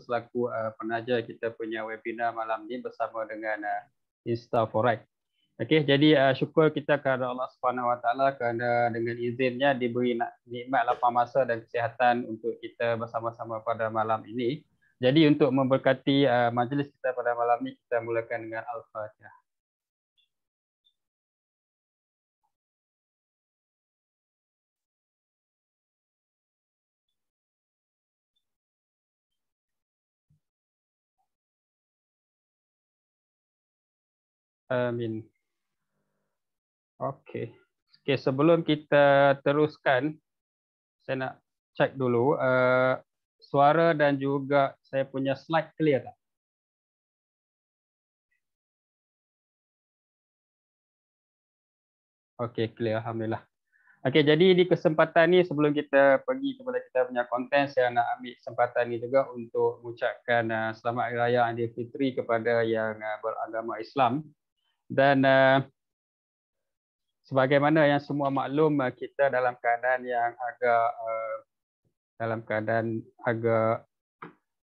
selaku uh, penaja kita punya webinar malam ni bersama dengan uh, Insta Forex. Okey, jadi uh, syukur kita kepada Allah Subhanahu Wa Taala kerana dengan izinnya diberi nikmat lapang masa dan kesihatan untuk kita bersama-sama pada malam ini. Jadi untuk memberkati uh, majlis kita pada malam ini kita mulakan dengan Al-Fatihah. Amin. Okey. Okey, sebelum kita teruskan, saya nak check dulu uh, suara dan juga saya punya slide clear tak? Okey, clear. Alhamdulillah. Okey, jadi di kesempatan ni sebelum kita pergi kepada kita punya konten, saya nak ambil kesempatan ni juga untuk mengucapkan uh, selamat raya Aidilfitri kepada yang uh, beragama Islam dan eh, sebagaimana yang semua maklum eh, kita dalam keadaan yang agak eh, dalam keadaan agak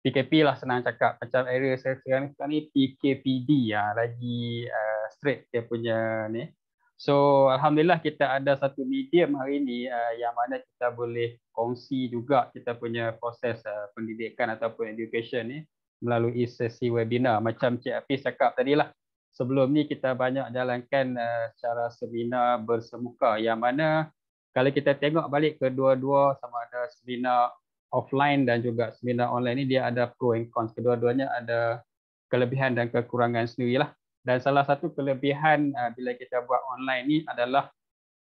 PKP lah senang cakap macam area saya sekarang ni PKPD ya lagi uh, straight dia punya ni. So alhamdulillah kita ada satu medium hari ini uh, yang mana kita boleh kongsi juga kita punya proses uh, pendidikan ataupun education ni melalui sesi webinar macam Cik Hafiz cakap tadilah sebelum ni kita banyak jalankan uh, secara seminar bersemuka yang mana kalau kita tengok balik kedua-dua sama ada seminar offline dan juga seminar online ni dia ada pro and cons kedua-duanya ada kelebihan dan kekurangan sendiri lah. dan salah satu kelebihan uh, bila kita buat online ni adalah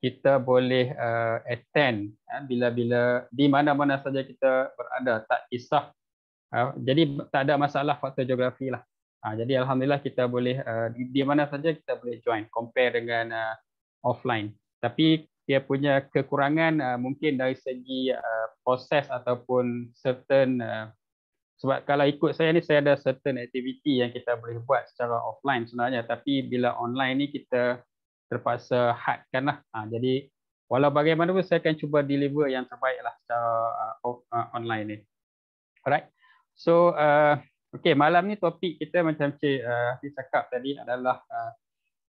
kita boleh uh, attend bila-bila uh, di mana-mana saja kita berada tak kisah uh, jadi tak ada masalah faktor geografi lah Ha, jadi alhamdulillah kita boleh uh, di, di mana saja kita boleh join compare dengan uh, offline. Tapi dia punya kekurangan uh, mungkin dari segi uh, proses ataupun certain uh, sebab kalau ikut saya ni saya ada certain activity yang kita boleh buat secara offline sebenarnya tapi bila online ni kita terpaksa hardkanlah. Ha, jadi walau bagaimanapun saya akan cuba deliver yang terbaik lah secara uh, uh, online ni. Alright. So uh, Okay malam ni topik kita macam Cik eh, Hafiz cakap tadi adalah uh,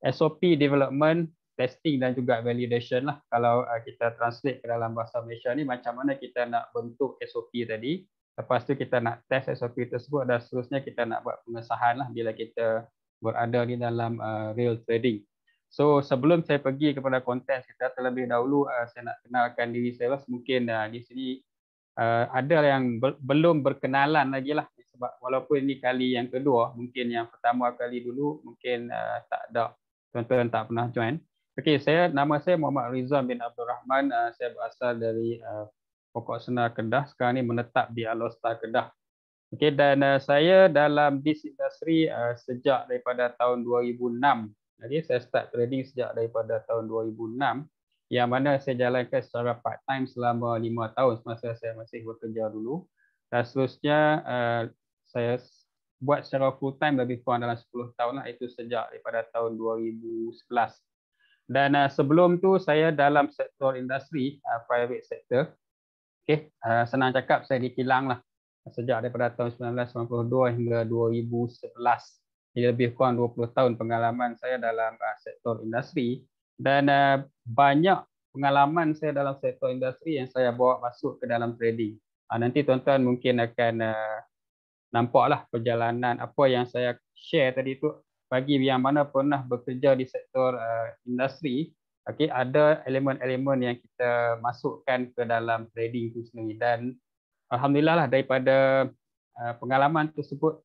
eh, SOP development, testing dan juga validation lah. Kalau uh, kita translate ke dalam bahasa Malaysia ni, macam mana kita nak bentuk SOP tadi. Lepas tu kita nak test SOP tersebut dan seterusnya kita nak buat pengesahan lah bila kita berada di dalam uh, real trading. So sebelum saya pergi kepada konten kita terlebih dahulu uh, saya nak kenalkan diri saya lah. Mungkin uh, di sini uh, ada yang be- belum berkenalan lagi lah sebab walaupun ini kali yang kedua, mungkin yang pertama kali dulu mungkin uh, tak ada tuan-tuan tak pernah join. Okey, saya nama saya Muhammad Rizal bin Abdul Rahman. Uh, saya berasal dari uh, Pokok Sena Kedah. Sekarang ini menetap di Alostar Kedah. Okey, dan uh, saya dalam this industry uh, sejak daripada tahun 2006. Jadi saya start trading sejak daripada tahun 2006 yang mana saya jalankan secara part time selama 5 tahun semasa saya masih bekerja dulu. Dan seterusnya uh, saya buat secara full time lebih kurang dalam 10 tahun lah itu sejak daripada tahun 2011. Dan uh, sebelum tu saya dalam sektor industri uh, private sector. okay uh, senang cakap saya di kilang lah sejak daripada tahun 1992 hingga 2011. Jadi lebih kurang 20 tahun pengalaman saya dalam uh, sektor industri dan uh, banyak pengalaman saya dalam sektor industri yang saya bawa masuk ke dalam trading. Uh, nanti tuan-tuan mungkin akan uh, nampaklah perjalanan apa yang saya share tadi tu bagi yang mana pernah bekerja di sektor uh, industri okey ada elemen-elemen yang kita masukkan ke dalam trading tu sendiri dan alhamdulillah lah daripada uh, pengalaman tersebut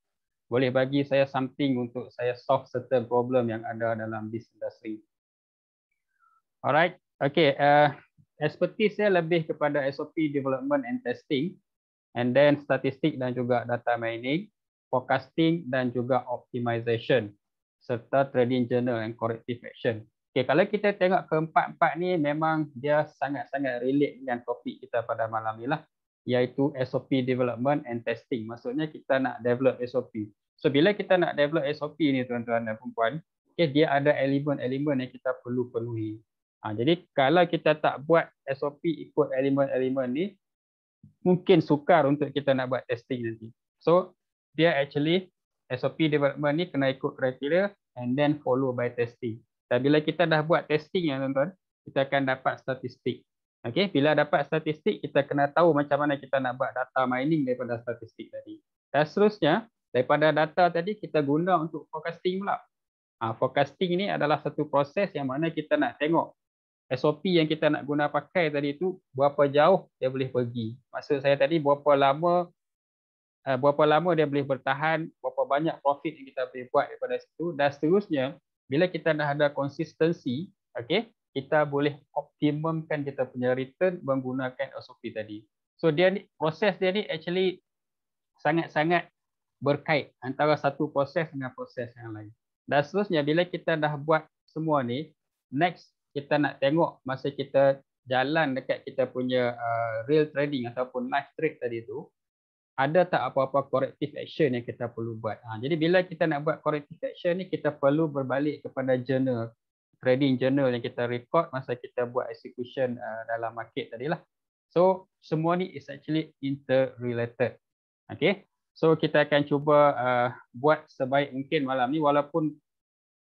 boleh bagi saya something untuk saya solve certain problem yang ada dalam bisnes industri alright okay. uh, expertise saya lebih kepada SOP development and testing and then statistik dan juga data mining, forecasting dan juga optimization serta trading journal and corrective action. Okay, kalau kita tengok keempat-empat ni memang dia sangat-sangat relate dengan topik kita pada malam ni lah iaitu SOP development and testing. Maksudnya kita nak develop SOP. So bila kita nak develop SOP ni tuan-tuan dan perempuan, okay, dia ada elemen-elemen yang kita perlu penuhi. Ha, jadi kalau kita tak buat SOP ikut elemen-elemen ni, mungkin sukar untuk kita nak buat testing nanti. So dia actually SOP development ni kena ikut kriteria and then follow by testing. Dan bila kita dah buat testing ya tuan-tuan, kita akan dapat statistik. Okay, bila dapat statistik kita kena tahu macam mana kita nak buat data mining daripada statistik tadi. Dan seterusnya, daripada data tadi kita guna untuk forecasting pula. Ah forecasting ni adalah satu proses yang mana kita nak tengok SOP yang kita nak guna pakai tadi tu berapa jauh dia boleh pergi. Maksud saya tadi berapa lama eh, berapa lama dia boleh bertahan, berapa banyak profit yang kita boleh buat daripada situ dan seterusnya bila kita dah ada konsistensi, okey, kita boleh optimumkan kita punya return menggunakan SOP tadi. So dia ni proses dia ni actually sangat-sangat berkait antara satu proses dengan proses yang lain. Dan seterusnya bila kita dah buat semua ni, next kita nak tengok masa kita jalan dekat kita punya uh, real trading ataupun live trade tadi tu ada tak apa-apa corrective action yang kita perlu buat. Ha, jadi bila kita nak buat corrective action ni kita perlu berbalik kepada journal trading journal yang kita record masa kita buat execution uh, dalam market tadi lah. So semua ni is actually interrelated. Okay. So kita akan cuba uh, buat sebaik mungkin malam ni walaupun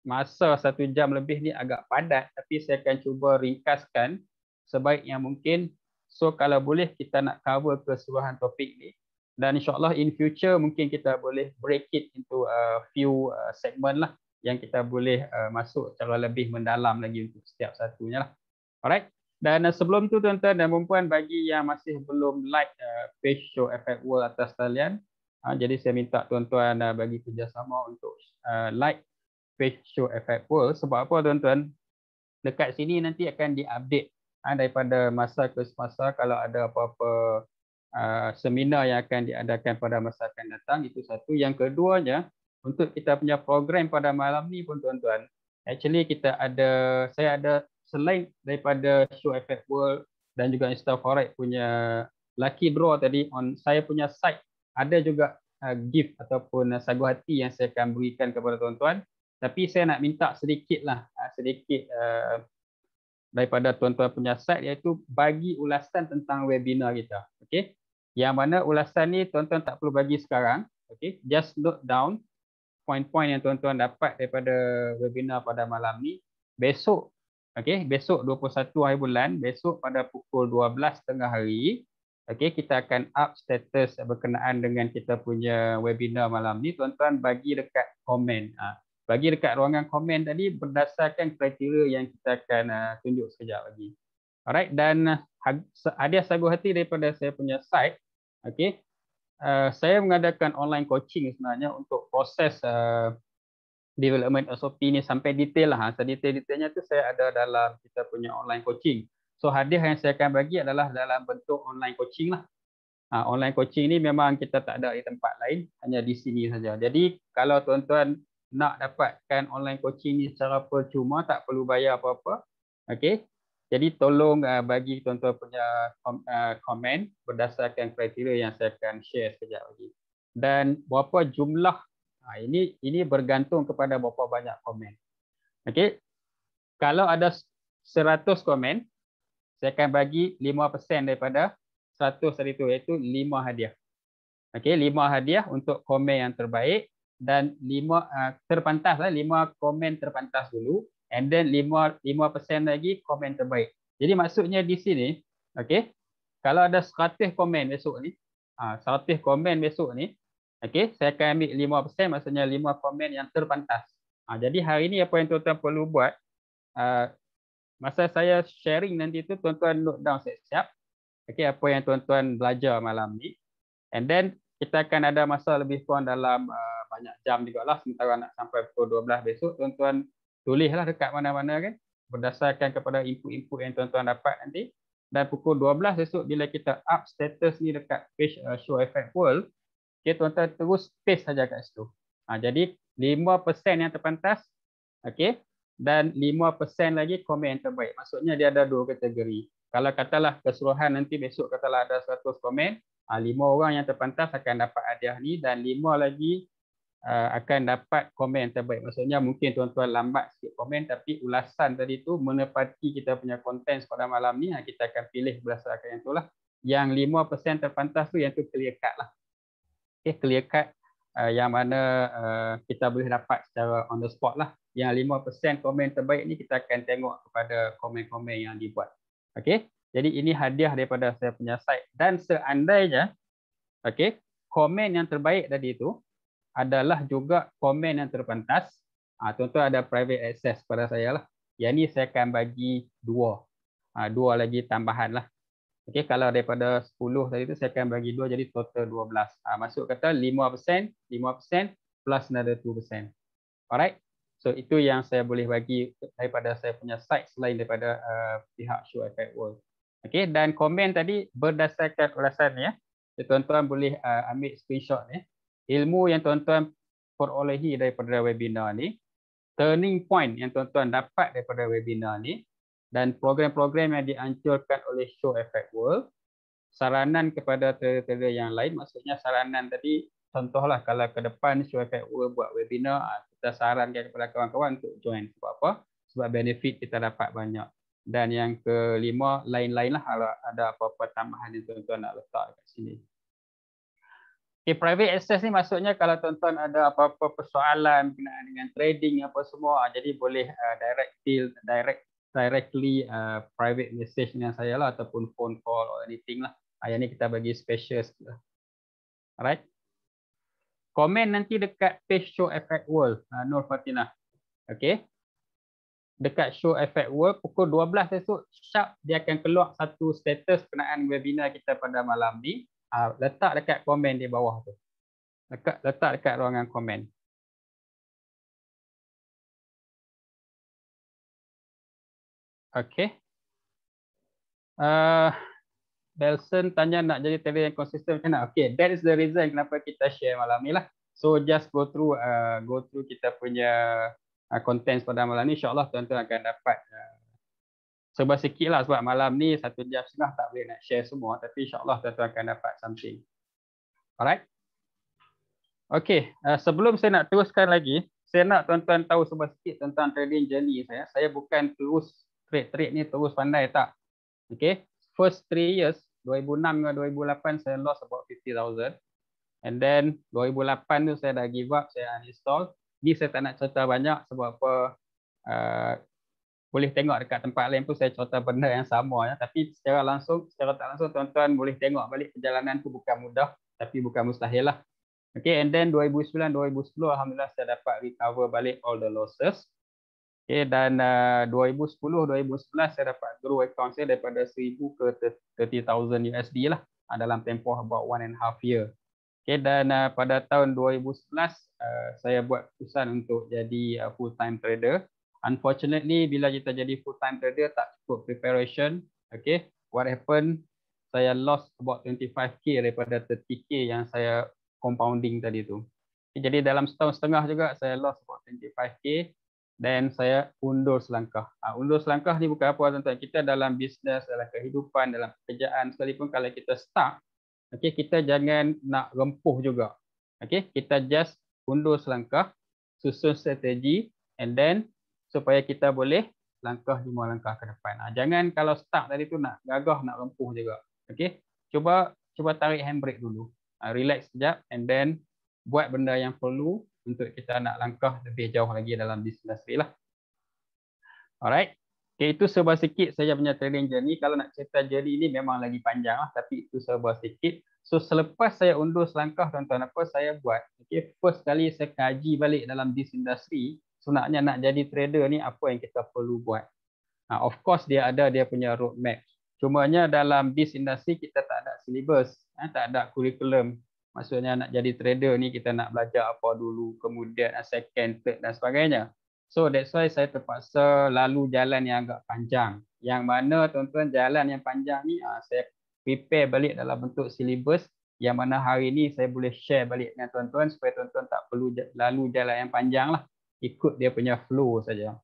masa satu jam lebih ni agak padat tapi saya akan cuba ringkaskan sebaik yang mungkin. So kalau boleh kita nak cover keseluruhan topik ni dan insyaAllah in future mungkin kita boleh break it into a few uh, segment lah yang kita boleh uh, masuk secara lebih mendalam lagi untuk setiap satunya lah. Alright. Dan uh, sebelum tu tuan-tuan dan perempuan bagi yang masih belum like page show Effect World atas talian jadi saya minta tuan-tuan bagi kerjasama untuk like Show effect pool. Sebab apa tuan-tuan? Dekat sini nanti akan diupdate ah, daripada masa ke semasa kalau ada apa-apa ah, seminar yang akan diadakan pada masa akan datang. Itu satu. Yang keduanya, untuk kita punya program pada malam ni pun tuan-tuan, actually kita ada, saya ada selain daripada show effect world dan juga Instafarad punya lucky draw tadi, on saya punya site ada juga ah, gift ataupun sagu hati yang saya akan berikan kepada tuan-tuan. Tapi saya nak minta sedikitlah ah, sedikit eh, daripada tuan-tuan punya side iaitu bagi ulasan tentang webinar kita. Okey. Yang mana ulasan ni tuan-tuan tak perlu bagi sekarang. Okey, just note down point-point yang tuan-tuan dapat daripada webinar pada malam ni. Besok okey, besok 21 hari bulan, besok pada pukul 12 tengah hari, okey, kita akan up status berkenaan dengan kita punya webinar malam ni. Tuan-tuan bagi dekat komen. Ah, bagi dekat ruangan komen tadi berdasarkan kriteria yang kita akan uh, tunjuk sekejap lagi. Alright dan uh, hadiah sagu hati daripada saya punya site. Okay. Uh, saya mengadakan online coaching sebenarnya untuk proses uh, development SOP ini sampai detail lah. Ha, detail detailnya tu saya ada dalam kita punya online coaching. So hadiah yang saya akan bagi adalah dalam bentuk online coaching lah. Uh, online coaching ni memang kita tak ada di tempat lain, hanya di sini saja. Jadi kalau tuan-tuan nak dapatkan online coaching ni secara percuma tak perlu bayar apa-apa okey jadi tolong uh, bagi tuan-tuan punya uh, komen uh, berdasarkan kriteria yang saya akan share sekejap lagi dan berapa jumlah uh, ini ini bergantung kepada berapa banyak komen okey kalau ada 100 komen saya akan bagi 5% daripada 100 dari itu iaitu 5 hadiah okey 5 hadiah untuk komen yang terbaik dan lima uh, ah, terpantas lah, lima komen terpantas dulu and then lima lima persen lagi komen terbaik. Jadi maksudnya di sini, okay, kalau ada 100 komen besok ni, uh, komen besok ni, okay, saya akan ambil lima persen maksudnya lima komen yang terpantas. Uh, jadi hari ini apa yang tuan-tuan perlu buat, uh, masa saya sharing nanti tu tuan-tuan note down siap-siap okay, apa yang tuan-tuan belajar malam ni. And then kita akan ada masa lebih kurang dalam uh, banyak jam juga lah sementara nak sampai pukul 12 besok tuan-tuan lah dekat mana-mana kan berdasarkan kepada input-input yang tuan-tuan dapat nanti dan pukul 12 besok bila kita up status ni dekat page uh, show effect world okay, tuan-tuan terus paste saja kat situ ha, jadi 5% yang terpantas okay, dan 5% lagi komen yang terbaik maksudnya dia ada dua kategori kalau katalah keseluruhan nanti besok katalah ada 100 komen Ah, lima orang yang terpantas akan dapat hadiah ni dan lima lagi ah, akan dapat komen terbaik. Maksudnya mungkin tuan-tuan lambat sikit komen tapi ulasan tadi tu menepati kita punya konten pada malam ni ah, kita akan pilih berdasarkan yang itulah. Yang lima 5% terpantas tu yang tu clear cut lah. Okay, eh, clear cut yang mana kita boleh dapat secara on the spot lah. Yang lima 5% komen terbaik ni kita akan tengok kepada komen-komen yang dibuat. Okay. Jadi ini hadiah daripada saya punya site dan seandainya okey, komen yang terbaik tadi itu adalah juga komen yang terpantas. Ah tuan-tuan ada private access pada saya lah. Yang ni saya akan bagi dua. Ah dua lagi tambahan lah. Okey, kalau daripada 10 tadi tu saya akan bagi dua jadi total 12. Ah masuk kata 5%, 5% plus another 2%. Alright. So itu yang saya boleh bagi daripada saya punya site selain daripada uh, pihak Show Effect World. Okey dan komen tadi berdasarkan ulasan ya. Jadi tuan-tuan boleh uh, ambil screenshot ya. Ilmu yang tuan-tuan perolehi daripada webinar ni, turning point yang tuan-tuan dapat daripada webinar ni dan program-program yang dihancurkan oleh Show Effect World, saranan kepada trader-trader yang lain, maksudnya saranan tadi contohlah kalau ke depan Show Effect World buat webinar, ah, kita sarankan kepada kawan-kawan untuk join sebab apa? Sebab benefit kita dapat banyak. Dan yang kelima, lain-lain lah kalau ada apa-apa tambahan yang tuan-tuan nak letak kat sini. Okay, private access ni maksudnya kalau tuan-tuan ada apa-apa persoalan berkenaan dengan trading apa semua, ah, jadi boleh uh, direct till direct directly uh, private message dengan saya lah ataupun phone call or anything lah. Yang ni kita bagi special sikit lah. Alright. Comment nanti dekat page show FX World, uh, Nur Fatina. Okay dekat show Effect Work pukul 12 esok sharp dia akan keluar satu status kenaan webinar kita pada malam ni. Uh, letak dekat komen di bawah tu. Dekat letak dekat ruangan komen. Okey. Uh, Belson tanya nak jadi trader yang konsisten macam mana? Okey, that is the reason kenapa kita share malam ni lah. So just go through uh, go through kita punya konten ah, pada malam ni insyaallah tuan-tuan akan dapat ah, serba sikit lah sebab malam ni satu jam setengah tak boleh nak share semua tapi insyaAllah tuan-tuan akan dapat something. Alright. Okay, uh, ah, sebelum saya nak teruskan lagi, saya nak tuan-tuan tahu serba sikit tentang trading journey saya. Saya bukan terus trade-trade ni terus pandai tak. Okay, first three years, 2006 2008 saya lost about 50,000. And then 2008 tu saya dah give up, saya uninstall. Ni saya tak nak cerita banyak sebab apa uh, boleh tengok dekat tempat lain pun saya cerita benda yang sama ya. Tapi secara langsung, secara tak langsung tuan-tuan boleh tengok balik perjalanan tu bukan mudah tapi bukan mustahil lah. Okay, and then 2009 2010 alhamdulillah saya dapat recover balik all the losses. Okay, dan uh, 2010 2011 saya dapat grow account saya daripada 1000 ke 30000 USD lah ah, dalam tempoh about one and a half year. Okay, dan uh, pada tahun 2011 uh, saya buat keputusan untuk jadi uh, full time trader. Unfortunately bila kita jadi full time trader tak cukup preparation. Okay, what happened? Saya lost about 25k daripada 30k yang saya compounding tadi tu. Okay, jadi dalam setahun setengah juga saya lost about 25k dan saya undur selangkah. Uh, undur selangkah ni bukan apa tuan-tuan. Kita dalam bisnes, dalam kehidupan, dalam pekerjaan sekalipun kalau kita stuck Okey, kita jangan nak rempuh juga. Okey, kita just undur selangkah, susun strategi and then supaya kita boleh langkah lima langkah ke depan. Ah, jangan kalau start tadi tu nak gagah, nak rempuh juga. Okey. Cuba cuba tarik handbrake dulu. Ah, relax sekejap and then buat benda yang perlu untuk kita nak langkah lebih jauh lagi dalam bisnes ni lah. Alright. Okay, itu sebuah sikit saya punya training journey. Kalau nak cerita journey ini memang lagi panjang lah. Tapi itu sebuah sikit. So selepas saya undur selangkah tuan-tuan apa saya buat. Okay, first kali saya kaji balik dalam this industry. Sebenarnya nak jadi trader ni apa yang kita perlu buat. Ha, of course dia ada dia punya roadmap. Cumanya dalam this industry kita tak ada syllabus. Ha, tak ada curriculum. Maksudnya nak jadi trader ni kita nak belajar apa dulu. Kemudian second, third dan sebagainya. So that's why saya terpaksa lalu jalan yang agak panjang. Yang mana tuan-tuan jalan yang panjang ni uh, saya prepare balik dalam bentuk silibus yang mana hari ini saya boleh share balik dengan tuan-tuan supaya tuan-tuan tak perlu lalu jalan yang panjang lah. Ikut dia punya flow saja.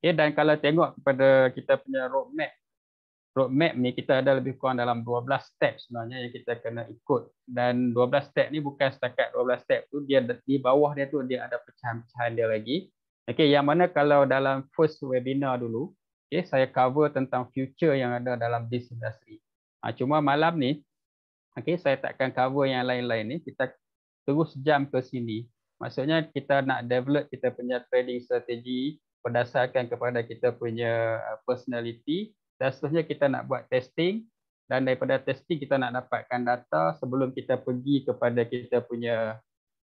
Okay, dan kalau tengok kepada kita punya roadmap, roadmap ni kita ada lebih kurang dalam 12 step sebenarnya yang kita kena ikut. Dan 12 step ni bukan setakat 12 step tu, dia di bawah dia tu dia ada pecahan-pecahan dia lagi. Okey, yang mana kalau dalam first webinar dulu, okey, saya cover tentang future yang ada dalam this industry. Ha, cuma malam ni, okey, saya takkan cover yang lain-lain ni. Kita terus jam ke sini. Maksudnya kita nak develop kita punya trading strategi berdasarkan kepada kita punya uh, personality. Dan seterusnya kita nak buat testing dan daripada testing kita nak dapatkan data sebelum kita pergi kepada kita punya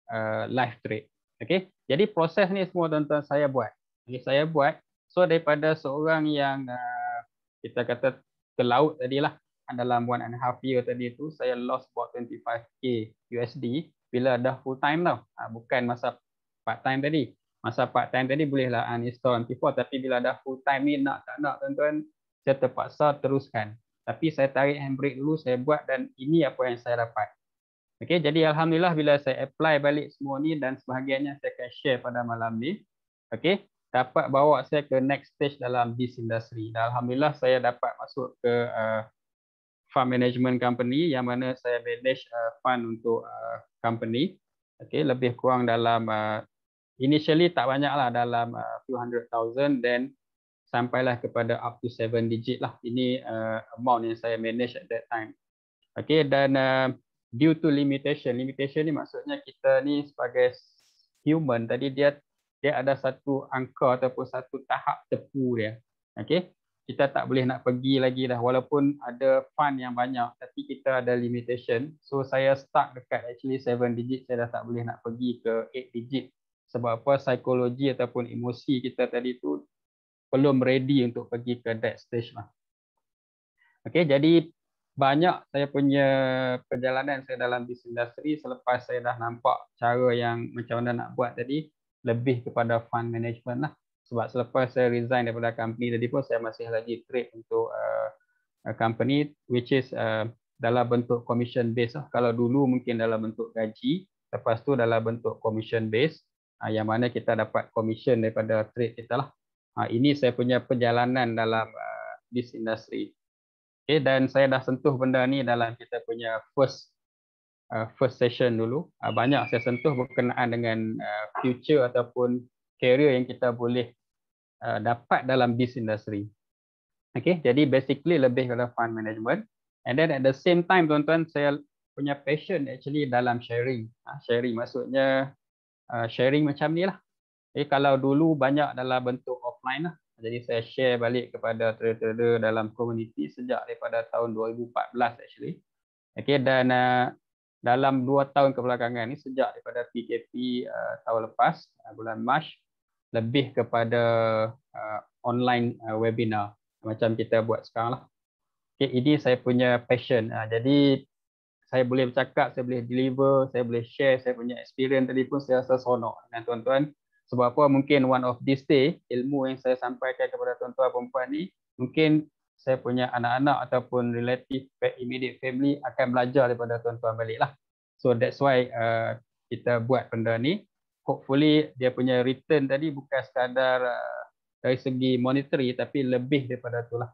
uh, live trade. Okey. Jadi proses ni semua tuan-tuan saya buat. Ini saya buat. So daripada seorang yang uh, kita kata ke laut tadi lah, dalam one and a half year tadi tu saya lost about 25k USD bila dah full time tau. Uh, bukan masa part time tadi. Masa part time tadi bolehlah uninstall MP4 tapi bila dah full time ni nak tak nak tuan-tuan saya terpaksa teruskan. Tapi saya tarik handbrake dulu, saya buat dan ini apa yang saya dapat. Okey, jadi alhamdulillah bila saya apply balik semua ni dan sebahagiannya saya akan share pada malam ni. Okey, dapat bawa saya ke next stage dalam this industry. Dan alhamdulillah saya dapat masuk ke uh, fund management company yang mana saya manage uh, fund untuk uh, company. Okey, lebih kurang dalam uh, initially tak banyak lah dalam uh, few hundred thousand then sampailah kepada up to seven digit lah. Ini uh, amount yang saya manage at that time. Okey dan uh, due to limitation. Limitation ni maksudnya kita ni sebagai human tadi dia dia ada satu angka ataupun satu tahap tepu dia. Okey. Kita tak boleh nak pergi lagi dah walaupun ada fund yang banyak tapi kita ada limitation. So saya stuck dekat actually 7 digit saya dah tak boleh nak pergi ke 8 digit sebab apa psikologi ataupun emosi kita tadi tu belum ready untuk pergi ke that stage lah. Okey, jadi banyak saya punya perjalanan saya dalam bisnes industri selepas saya dah nampak cara yang macam mana nak buat tadi lebih kepada fund management lah. Sebab selepas saya resign daripada company tadi pun saya masih lagi trade untuk uh, uh company which is uh, dalam bentuk commission based lah. Kalau dulu mungkin dalam bentuk gaji, lepas tu dalam bentuk commission based uh, yang mana kita dapat commission daripada trade kita lah. Uh, ini saya punya perjalanan dalam uh, bisnes industri. Okay, dan saya dah sentuh benda ni dalam kita punya first uh, first session dulu. Uh, banyak saya sentuh berkenaan dengan uh, future ataupun career yang kita boleh uh, dapat dalam bis industry. Okay, jadi basically lebih kepada fund management. And then at the same time, tuan-tuan, saya punya passion actually dalam sharing. Uh, sharing maksudnya uh, sharing macam ni lah. Okay, eh, kalau dulu banyak dalam bentuk offline lah. Jadi saya share balik kepada trader-trader dalam komuniti sejak daripada tahun 2014 actually. Okey dan uh, dalam 2 tahun kebelakangan ni sejak daripada PKP uh, tahun lepas uh, bulan Mac lebih kepada uh, online uh, webinar macam kita buat sekarang lah. Okay, ini saya punya passion. Uh, jadi saya boleh bercakap, saya boleh deliver, saya boleh share saya punya experience tadi pun saya rasa seronok dengan tuan-tuan sebab apa mungkin one of this day ilmu yang saya sampaikan kepada tuan-tuan perempuan ni mungkin saya punya anak-anak ataupun relative immediate family akan belajar daripada tuan-tuan lah so that's why uh, kita buat benda ni hopefully dia punya return tadi bukan sekadar uh, dari segi monetary tapi lebih daripada tu lah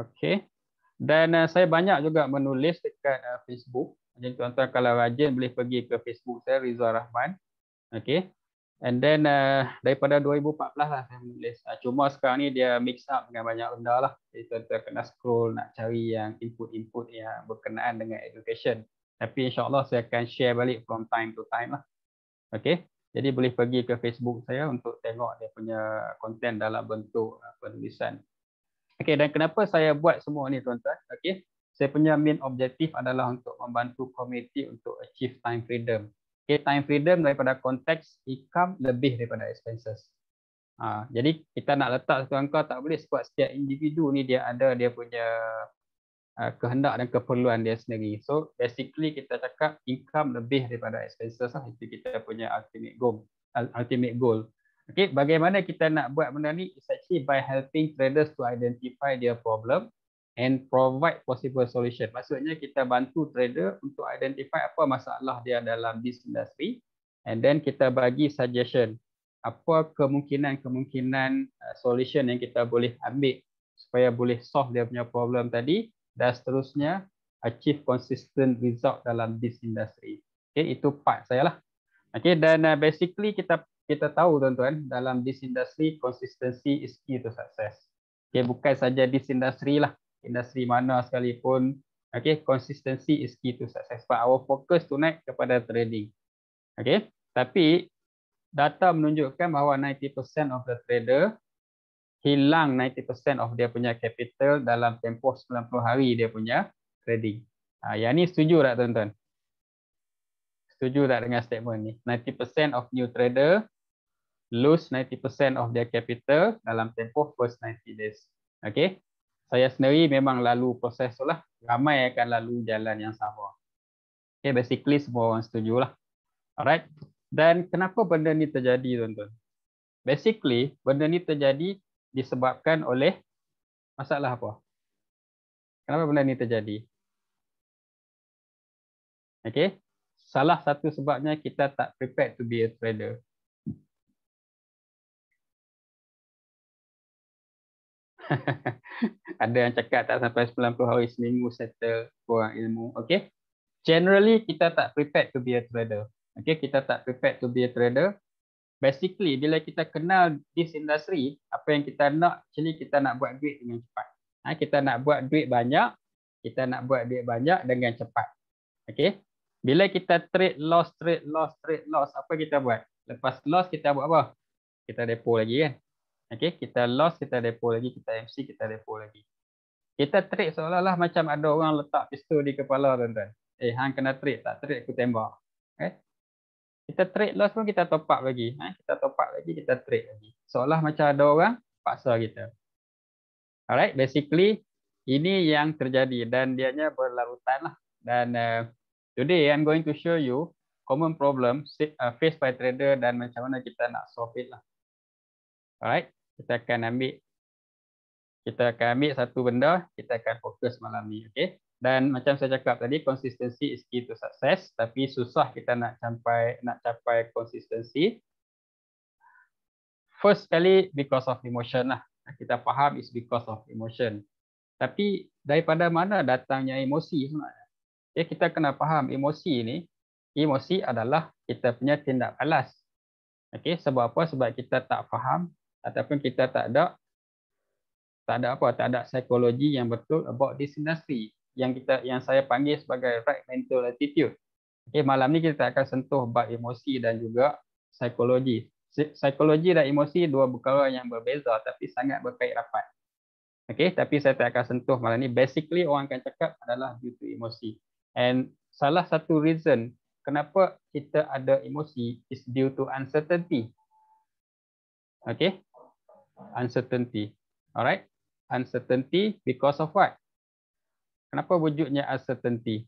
okay dan uh, saya banyak juga menulis dekat uh, Facebook jadi tuan-tuan kalau rajin boleh pergi ke Facebook saya Rizal Rahman Okay. And then uh, daripada 2014 lah saya menulis. Uh, cuma sekarang ni dia mix up dengan banyak benda lah. Jadi tuan-tuan kena scroll nak cari yang input-input yang berkenaan dengan education. Tapi insyaAllah saya akan share balik from time to time lah. Okay. Jadi boleh pergi ke Facebook saya untuk tengok dia punya konten dalam bentuk uh, penulisan. Okay, dan kenapa saya buat semua ni tuan-tuan? Okay. Saya punya main objektif adalah untuk membantu komiti untuk achieve time freedom okay, time freedom daripada konteks income lebih daripada expenses. Ha, jadi kita nak letak satu angka tak boleh sebab setiap individu ni dia ada dia punya uh, kehendak dan keperluan dia sendiri. So basically kita cakap income lebih daripada expenses lah itu kita punya ultimate goal. Ultimate goal. Okay, bagaimana kita nak buat benda ni? It's actually by helping traders to identify their problem and provide possible solution. Maksudnya kita bantu trader untuk identify apa masalah dia dalam this industry and then kita bagi suggestion apa kemungkinan-kemungkinan uh, solution yang kita boleh ambil supaya boleh solve dia punya problem tadi dan seterusnya achieve consistent result dalam this industry. Okay, itu part saya lah. Okay, dan uh, basically kita kita tahu tuan-tuan dalam this industry consistency is key to success. Okay, bukan saja this industry lah industri mana sekalipun okey consistency is key to success but our focus tonight kepada trading okey tapi data menunjukkan bahawa 90% of the trader hilang 90% of dia punya capital dalam tempoh 90 hari dia punya trading ha yang ni setuju tak tuan-tuan setuju tak dengan statement ni 90% of new trader lose 90% of their capital dalam tempoh first 90 days. Okay saya sendiri memang lalu proses tu lah. Ramai akan lalu jalan yang sama. Okay, basically semua orang setuju lah. Alright. Dan kenapa benda ni terjadi tuan-tuan? Basically, benda ni terjadi disebabkan oleh masalah apa? Kenapa benda ni terjadi? Okay. Salah satu sebabnya kita tak prepare to be a trader. ada yang cakap tak sampai 90 hari seminggu settle kurang ilmu. Okay. Generally, kita tak prepared to be a trader. Okay, kita tak prepared to be a trader. Basically, bila kita kenal this industry, apa yang kita nak, actually kita nak buat duit dengan cepat. Ha, kita nak buat duit banyak, kita nak buat duit banyak dengan cepat. Okay. Bila kita trade loss, trade loss, trade loss, apa kita buat? Lepas loss, kita buat apa? Kita depo lagi kan? Okay, kita loss, kita depo lagi, kita MC, kita depo lagi. Kita trik seolah-olah macam ada orang letak pistol di kepala tuan-tuan. Eh, hang kena trik, tak trik aku tembak. Okay. Eh? Kita trik loss pun kita top up lagi. Ha? Kita top up lagi, kita trik lagi. Seolah macam ada orang paksa kita. Alright, basically ini yang terjadi dan dianya berlarutan lah. Dan uh, today I'm going to show you common problem uh, faced by trader dan macam mana kita nak solve it lah. Alright kita akan ambil kita akan ambil satu benda kita akan fokus malam ni okey dan macam saya cakap tadi konsistensi is key to success tapi susah kita nak sampai nak capai konsistensi first kali because of emotion lah kita faham is because of emotion tapi daripada mana datangnya emosi sebenarnya okay, kita kena faham emosi ni emosi adalah kita punya tindak balas okey sebab apa sebab kita tak faham ataupun kita tak ada tak ada apa tak ada psikologi yang betul about disinasi yang kita yang saya panggil sebagai right mental attitude. Okey malam ni kita akan sentuh bab emosi dan juga psikologi. Psikologi dan emosi dua perkara yang berbeza tapi sangat berkait rapat. Okey tapi saya tak akan sentuh malam ni basically orang akan cakap adalah due to emosi. And salah satu reason kenapa kita ada emosi is due to uncertainty. Okey, uncertainty. Alright, uncertainty because of what? Kenapa wujudnya uncertainty?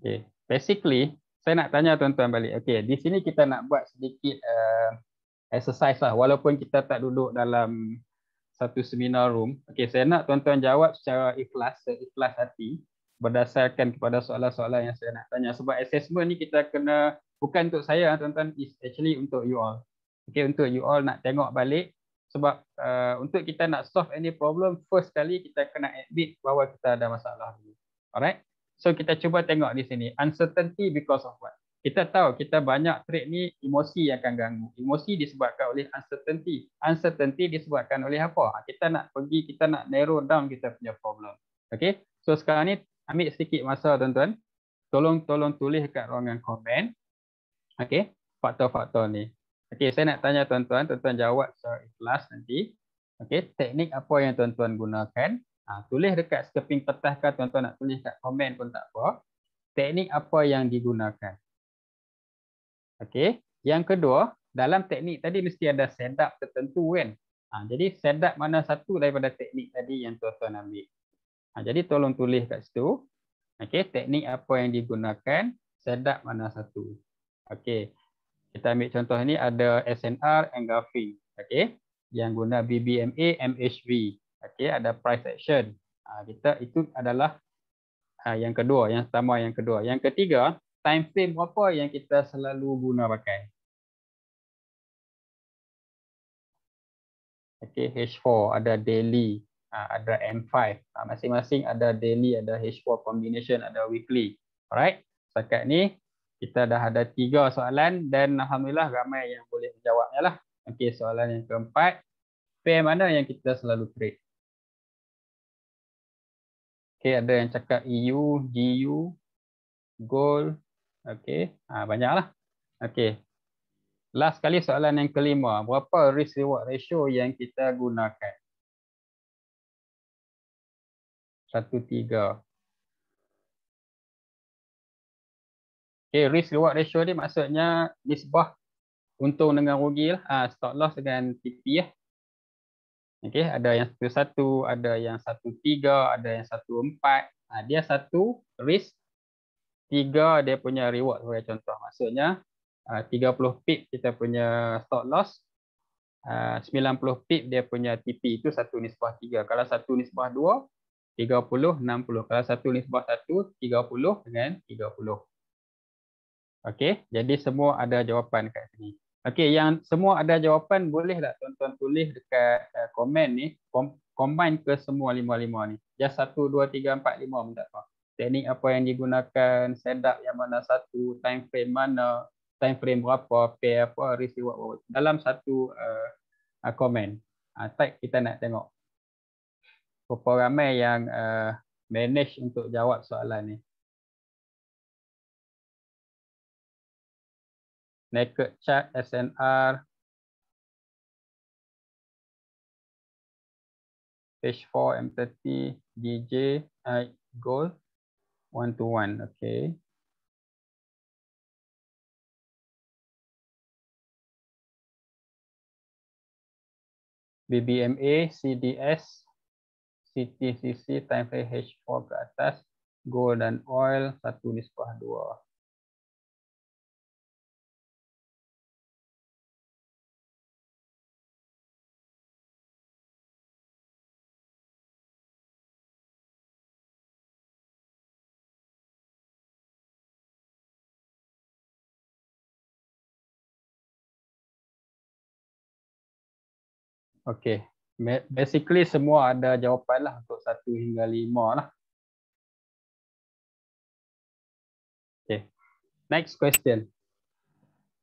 Okay, basically saya nak tanya tuan-tuan balik. Okay, di sini kita nak buat sedikit uh, exercise lah. Walaupun kita tak duduk dalam satu seminar room. Okay, saya nak tuan-tuan jawab secara ikhlas, ikhlas hati berdasarkan kepada soalan-soalan yang saya nak tanya. Sebab assessment ni kita kena bukan untuk saya tuan-tuan, is actually untuk you all okay, untuk you all nak tengok balik sebab uh, untuk kita nak solve any problem first kali kita kena admit bahawa kita ada masalah dulu alright so kita cuba tengok di sini uncertainty because of what kita tahu kita banyak trade ni emosi yang akan ganggu emosi disebabkan oleh uncertainty uncertainty disebabkan oleh apa kita nak pergi kita nak narrow down kita punya problem Okay, so sekarang ni ambil sedikit masa tuan-tuan tolong tolong tulis dekat ruangan komen Okay, faktor-faktor ni Okey, saya nak tanya tuan-tuan, tuan-tuan jawab secara ikhlas nanti. Okey, teknik apa yang tuan-tuan gunakan? Ha, tulis dekat sekeping petah ke tuan-tuan nak tulis kat komen pun tak apa. Teknik apa yang digunakan? Okey, yang kedua, dalam teknik tadi mesti ada setup tertentu kan? Ha, jadi setup mana satu daripada teknik tadi yang tuan-tuan ambil? Ha, jadi tolong tulis kat situ. Okey, teknik apa yang digunakan? Setup mana satu? Okey kita ambil contoh ni ada SNR and Gaffey okey yang guna BBMA MHV okay? ada price action ha, kita itu adalah ha, yang kedua yang pertama yang kedua yang ketiga time frame apa yang kita selalu guna pakai Okay, H4 ada daily ha, ada M5 masing-masing ada daily ada H4 combination ada weekly alright setakat ni kita dah ada tiga soalan dan alhamdulillah ramai yang boleh menjawabnya lah. Okey, soalan yang keempat. Pair mana yang kita selalu trade? Okey, ada yang cakap EU, GU, gold. Okey, ha, banyaklah. Okey. Last kali soalan yang kelima, berapa risk reward ratio yang kita gunakan? Satu tiga. Okay, eh, risk reward ratio ni maksudnya nisbah untung dengan rugi lah. Ha, ah, stock loss dengan TP lah. Okay, ada yang satu satu, ada yang satu tiga, ada yang satu empat. Ha, ah, dia satu risk, tiga dia punya reward sebagai contoh. Maksudnya 30 ah, pip kita punya stop loss, 90 pip dia punya TP itu satu nisbah tiga. Kalau satu nisbah dua, 30, 60. Kalau satu nisbah satu, 30 dengan 30. Okey, jadi semua ada jawapan kat sini. Okey, yang semua ada jawapan boleh tak tuan-tuan tulis dekat eh, komen ni combine ke semua lima-lima ni. Just 1 2 3 4 5 minta apa. Teknik apa yang digunakan, setup yang mana satu, time frame mana, time frame berapa, pair apa, receive apa. Dalam satu uh, komen. Ah uh, tag kita nak tengok. Berapa ramai yang uh, manage untuk jawab soalan ni. naked chart SNR page 4 M30 DJ I goal 1 to 1 okay BBMA CDS CTCC time frame H4 ke atas gold dan oil satu di dua Okay. Basically semua ada jawapan lah untuk satu hingga lima lah. Okay. Next question.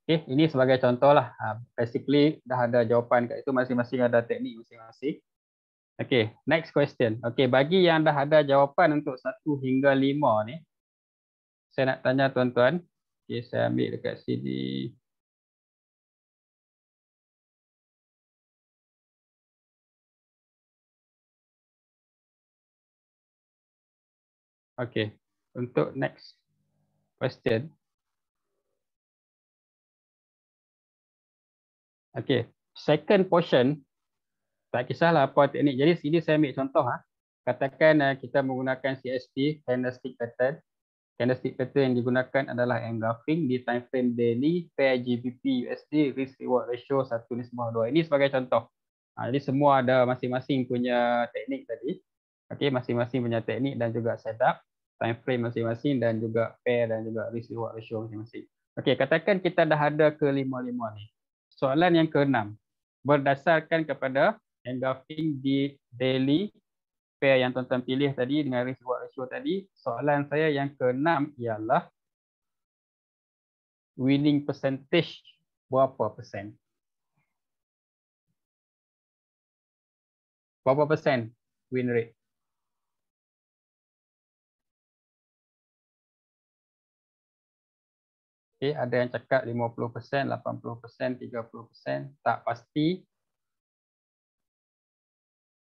Okay. Ini sebagai contoh lah. Ha, basically dah ada jawapan kat itu masing-masing ada teknik masing-masing. Okay. Next question. Okay. Bagi yang dah ada jawapan untuk satu hingga lima ni. Saya nak tanya tuan-tuan. Okay. Saya ambil dekat sini. Okay. Okay, untuk next question. Okay, second portion. Tak kisahlah apa teknik. Jadi sini saya ambil contoh. Ha. Katakan uh, kita menggunakan CSP, candlestick pattern. Candlestick pattern yang digunakan adalah engraving di time frame daily, pair GBP, USD, risk-reward ratio satu ni sebuah 2. Ini sebagai contoh. Ha, jadi semua ada masing-masing punya teknik tadi. Okey, masing-masing punya teknik dan juga setup, time frame masing-masing dan juga pair dan juga risk reward ratio masing-masing. Okey, katakan kita dah ada ke lima-lima ni. Soalan yang keenam, berdasarkan kepada engulfing di daily pair yang tuan-tuan pilih tadi dengan risk reward ratio tadi, soalan saya yang keenam ialah winning percentage berapa persen? Berapa persen win rate? Okay, ada yang cakap 50%, 80%, 30%. Tak pasti.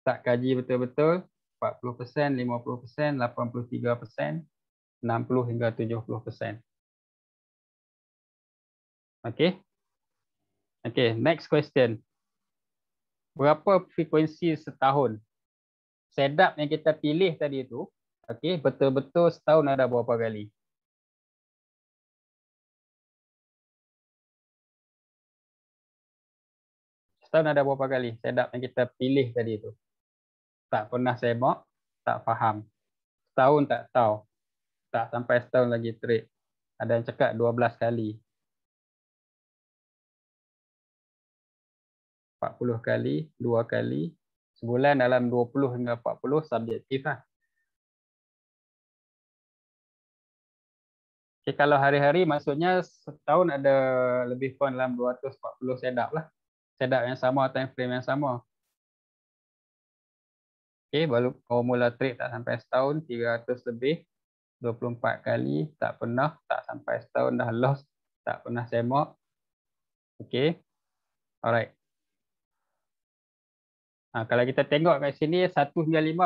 Tak kaji betul-betul. 40%, 50%, 83%, 60% hingga 70%. Okay. Okay, next question. Berapa frekuensi setahun? Setup yang kita pilih tadi itu, okay, betul-betul setahun ada berapa kali? setahun ada berapa kali stand up yang kita pilih tadi tu. Tak pernah semak, tak faham. Setahun tak tahu. Tak sampai setahun lagi trik Ada yang cakap 12 kali. 40 kali, 2 kali. Sebulan dalam 20 hingga 40 subjektif lah. Okay, kalau hari-hari maksudnya setahun ada lebih kurang dalam 240 setup lah setup yang sama, time frame yang sama. Okey, baru formula trade tak sampai setahun, 300 lebih, 24 kali, tak pernah, tak sampai setahun, dah loss tak pernah semak. Okey, alright. Ha, kalau kita tengok kat sini, 195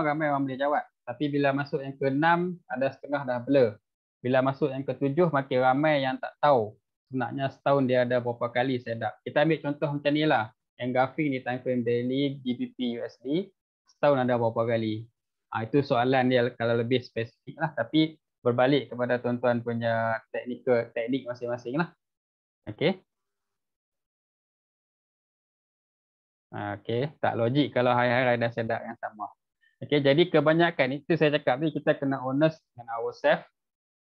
ramai orang boleh jawab. Tapi bila masuk yang ke-6, ada setengah dah blur. Bila masuk yang ke-7, makin ramai yang tak tahu sebenarnya setahun dia ada berapa kali set up. Kita ambil contoh macam ni lah. Yang graphic ni time frame daily, GBP, USD. Setahun ada berapa kali. Ha, itu soalan dia kalau lebih spesifik lah. Tapi berbalik kepada tuan-tuan punya teknikal, teknik masing-masing lah. Okay. Ah, okay. Tak logik kalau hari-hari ada sedap yang sama. Okay, jadi kebanyakan itu saya cakap ni kita kena honest dengan ourselves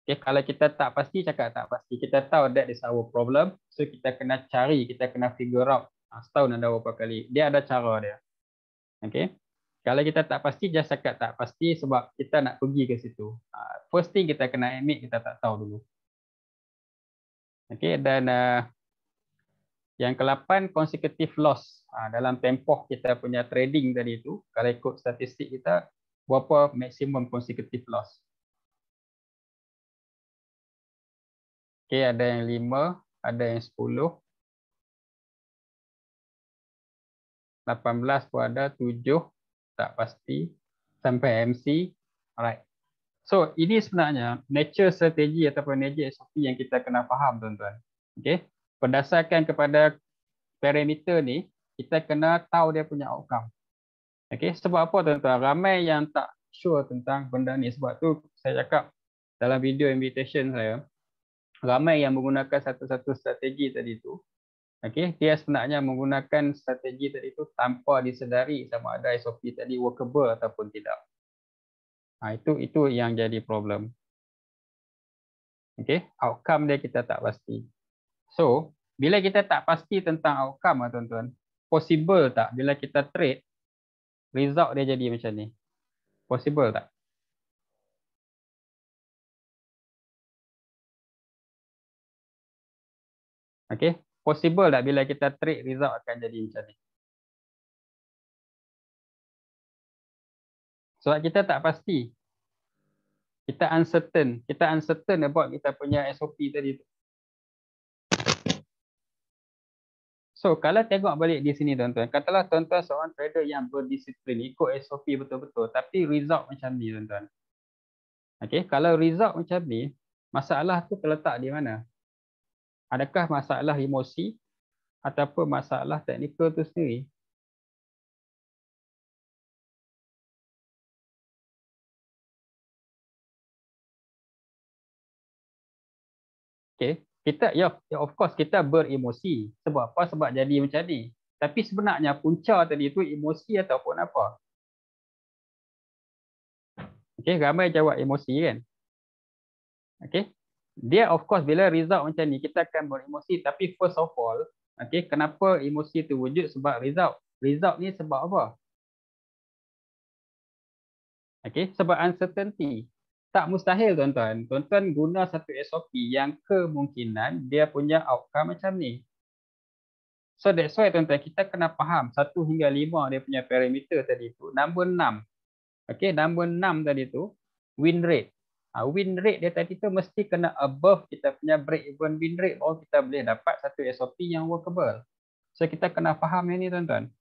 Okay, kalau kita tak pasti, cakap tak pasti. Kita tahu that is our problem. So, kita kena cari, kita kena figure out ha, setahun ada berapa kali. Dia ada cara dia. Okay. Kalau kita tak pasti, just cakap tak pasti sebab kita nak pergi ke situ. Ha, first thing kita kena admit, kita tak tahu dulu. Okay, dan uh, yang ke-8, consecutive loss. Uh, dalam tempoh kita punya trading tadi itu, kalau ikut statistik kita, berapa maksimum consecutive loss? Okey, ada yang lima, ada yang 10. 18 pun ada, tujuh, tak pasti sampai MC. Alright. So, ini sebenarnya nature strategy ataupun nature SOP yang kita kena faham tuan-tuan. Okey. Berdasarkan kepada parameter ni, kita kena tahu dia punya outcome. Okey, sebab apa tuan-tuan? Ramai yang tak sure tentang benda ni sebab tu saya cakap dalam video invitation saya ramai yang menggunakan satu-satu strategi tadi tu okey dia sebenarnya menggunakan strategi tadi tu tanpa disedari sama ada SOP tadi workable ataupun tidak ha, itu itu yang jadi problem okey outcome dia kita tak pasti so bila kita tak pasti tentang outcome lah, tuan-tuan possible tak bila kita trade result dia jadi macam ni possible tak Okay. Possible tak bila kita trick result akan jadi macam ni? Sebab kita tak pasti. Kita uncertain. Kita uncertain about kita punya SOP tadi. So kalau tengok balik di sini tuan-tuan. Katalah tuan-tuan seorang trader yang berdisiplin. Ikut SOP betul-betul. Tapi result macam ni tuan-tuan. Okay. Kalau result macam ni. Masalah tu terletak di mana? adakah masalah emosi ataupun masalah teknikal itu sendiri. Okay. Kita, ya, ya, of course, kita beremosi. Sebab apa? Sebab jadi macam ni. Tapi sebenarnya punca tadi itu emosi ataupun apa? Okay, ramai jawab emosi kan? Okay, dia of course bila result macam ni kita akan beremosi tapi first of all okay, kenapa emosi tu wujud sebab result result ni sebab apa Okay, sebab uncertainty tak mustahil tuan-tuan tuan-tuan guna satu SOP yang kemungkinan dia punya outcome macam ni so that's why tuan-tuan kita kena faham satu hingga lima dia punya parameter tadi tu nombor 6 okey nombor enam tadi tu win rate Ha, win rate dia tadi tu mesti kena above kita punya break even win rate baru kita boleh dapat satu SOP yang workable. So kita kena faham yang ni tuan-tuan.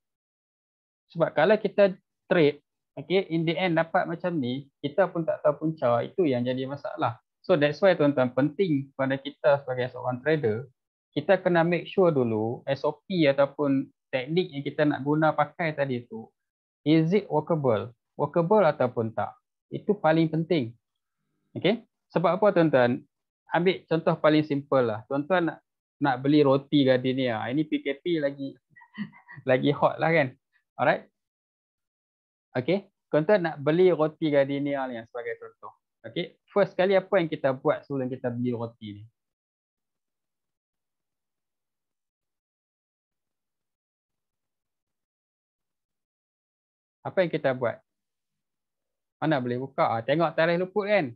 Sebab kalau kita trade okay, in the end dapat macam ni, kita pun tak tahu punca, itu yang jadi masalah. So that's why tuan-tuan penting pada kita sebagai seorang trader, kita kena make sure dulu SOP ataupun teknik yang kita nak guna pakai tadi tu is it workable? Workable ataupun tak? Itu paling penting Okey. Sebab apa tuan-tuan? Ambil contoh paling simple lah. Tuan-tuan nak nak beli roti Gardenia. Ah, ini PKP lagi lagi hot lah kan. Alright. Okey. Tuan-tuan nak beli roti Gardenia ah, ni sebagai contoh. Okey. First kali apa yang kita buat sebelum kita beli roti ni? Apa yang kita buat? Mana boleh buka? Ah, tengok tarikh luput kan?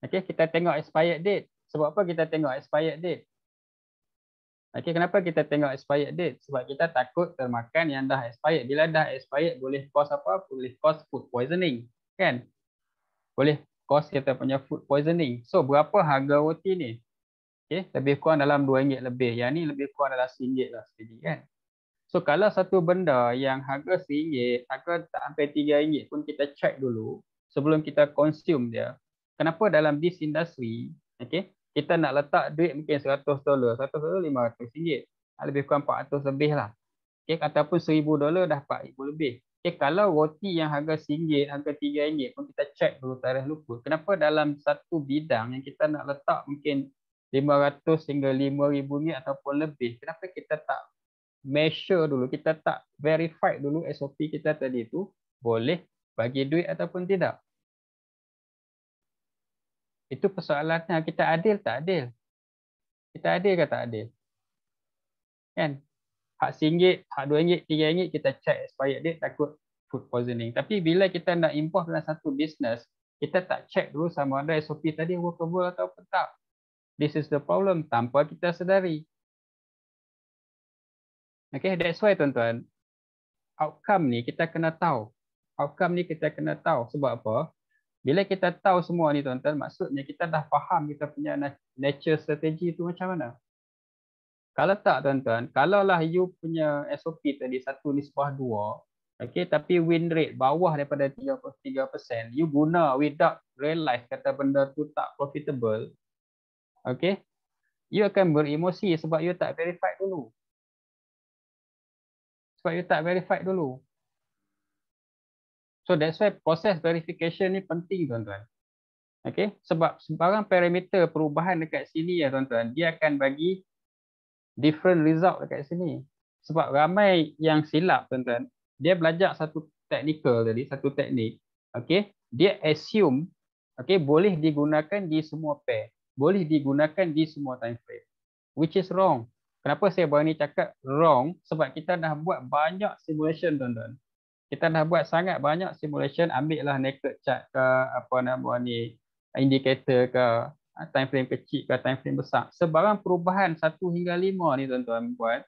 Okey, kita tengok expired date. Sebab apa kita tengok expired date? Okey, kenapa kita tengok expired date? Sebab kita takut termakan yang dah expired. Bila dah expired boleh cause apa? Boleh cause food poisoning, kan? Boleh cause kita punya food poisoning. So, berapa harga roti ni? Okey, lebih kurang dalam RM2 lebih. Yang ni lebih kurang dalam RM1 lah sekali, kan? So, kalau satu benda yang harga RM1, harga sampai RM3 pun kita check dulu sebelum kita consume dia kenapa dalam this industry okay, kita nak letak duit mungkin 100 dolar 100 dolar 500 ringgit ah, lebih kurang 400 lebih lah okey ataupun 1000 dolar dah 4000 lebih Okay, kalau roti yang harga singgit harga 3 ringgit pun kita check dulu tarikh lupa kenapa dalam satu bidang yang kita nak letak mungkin 500 hingga 5000 ringgit ataupun lebih kenapa kita tak measure dulu kita tak verify dulu SOP kita tadi tu boleh bagi duit ataupun tidak itu persoalannya kita adil tak adil? Kita adil ke tak adil? Kan? Hak RM1, hak RM2, RM3 kita check expired date takut food poisoning. Tapi bila kita nak import dalam satu business, kita tak check dulu sama ada SOP tadi workable atau tak. This is the problem tanpa kita sedari. Okay, that's why tuan-tuan, outcome ni kita kena tahu. Outcome ni kita kena tahu sebab apa? Bila kita tahu semua ni tuan-tuan, maksudnya kita dah faham kita punya nature strategy tu macam mana. Kalau tak tuan-tuan, kalaulah you punya SOP tadi satu nisbah dua, okay, tapi win rate bawah daripada 33%, you guna without realize kata benda tu tak profitable, okay, you akan beremosi sebab you tak verified dulu. Sebab you tak verified dulu. So that's why proses verification ni penting tuan-tuan. Okay. Sebab sebarang parameter perubahan dekat sini ya tuan-tuan. Dia akan bagi different result dekat sini. Sebab ramai yang silap tuan-tuan. Dia belajar satu technical tadi. Satu teknik. Okay. Dia assume okay, boleh digunakan di semua pair. Boleh digunakan di semua time frame. Which is wrong. Kenapa saya baru ni cakap wrong? Sebab kita dah buat banyak simulation tuan-tuan kita dah buat sangat banyak simulation ambil lah naked chart ke apa nama ni indikator ke ah, time frame kecil ke time frame besar sebarang perubahan 1 hingga 5 ni tuan-tuan buat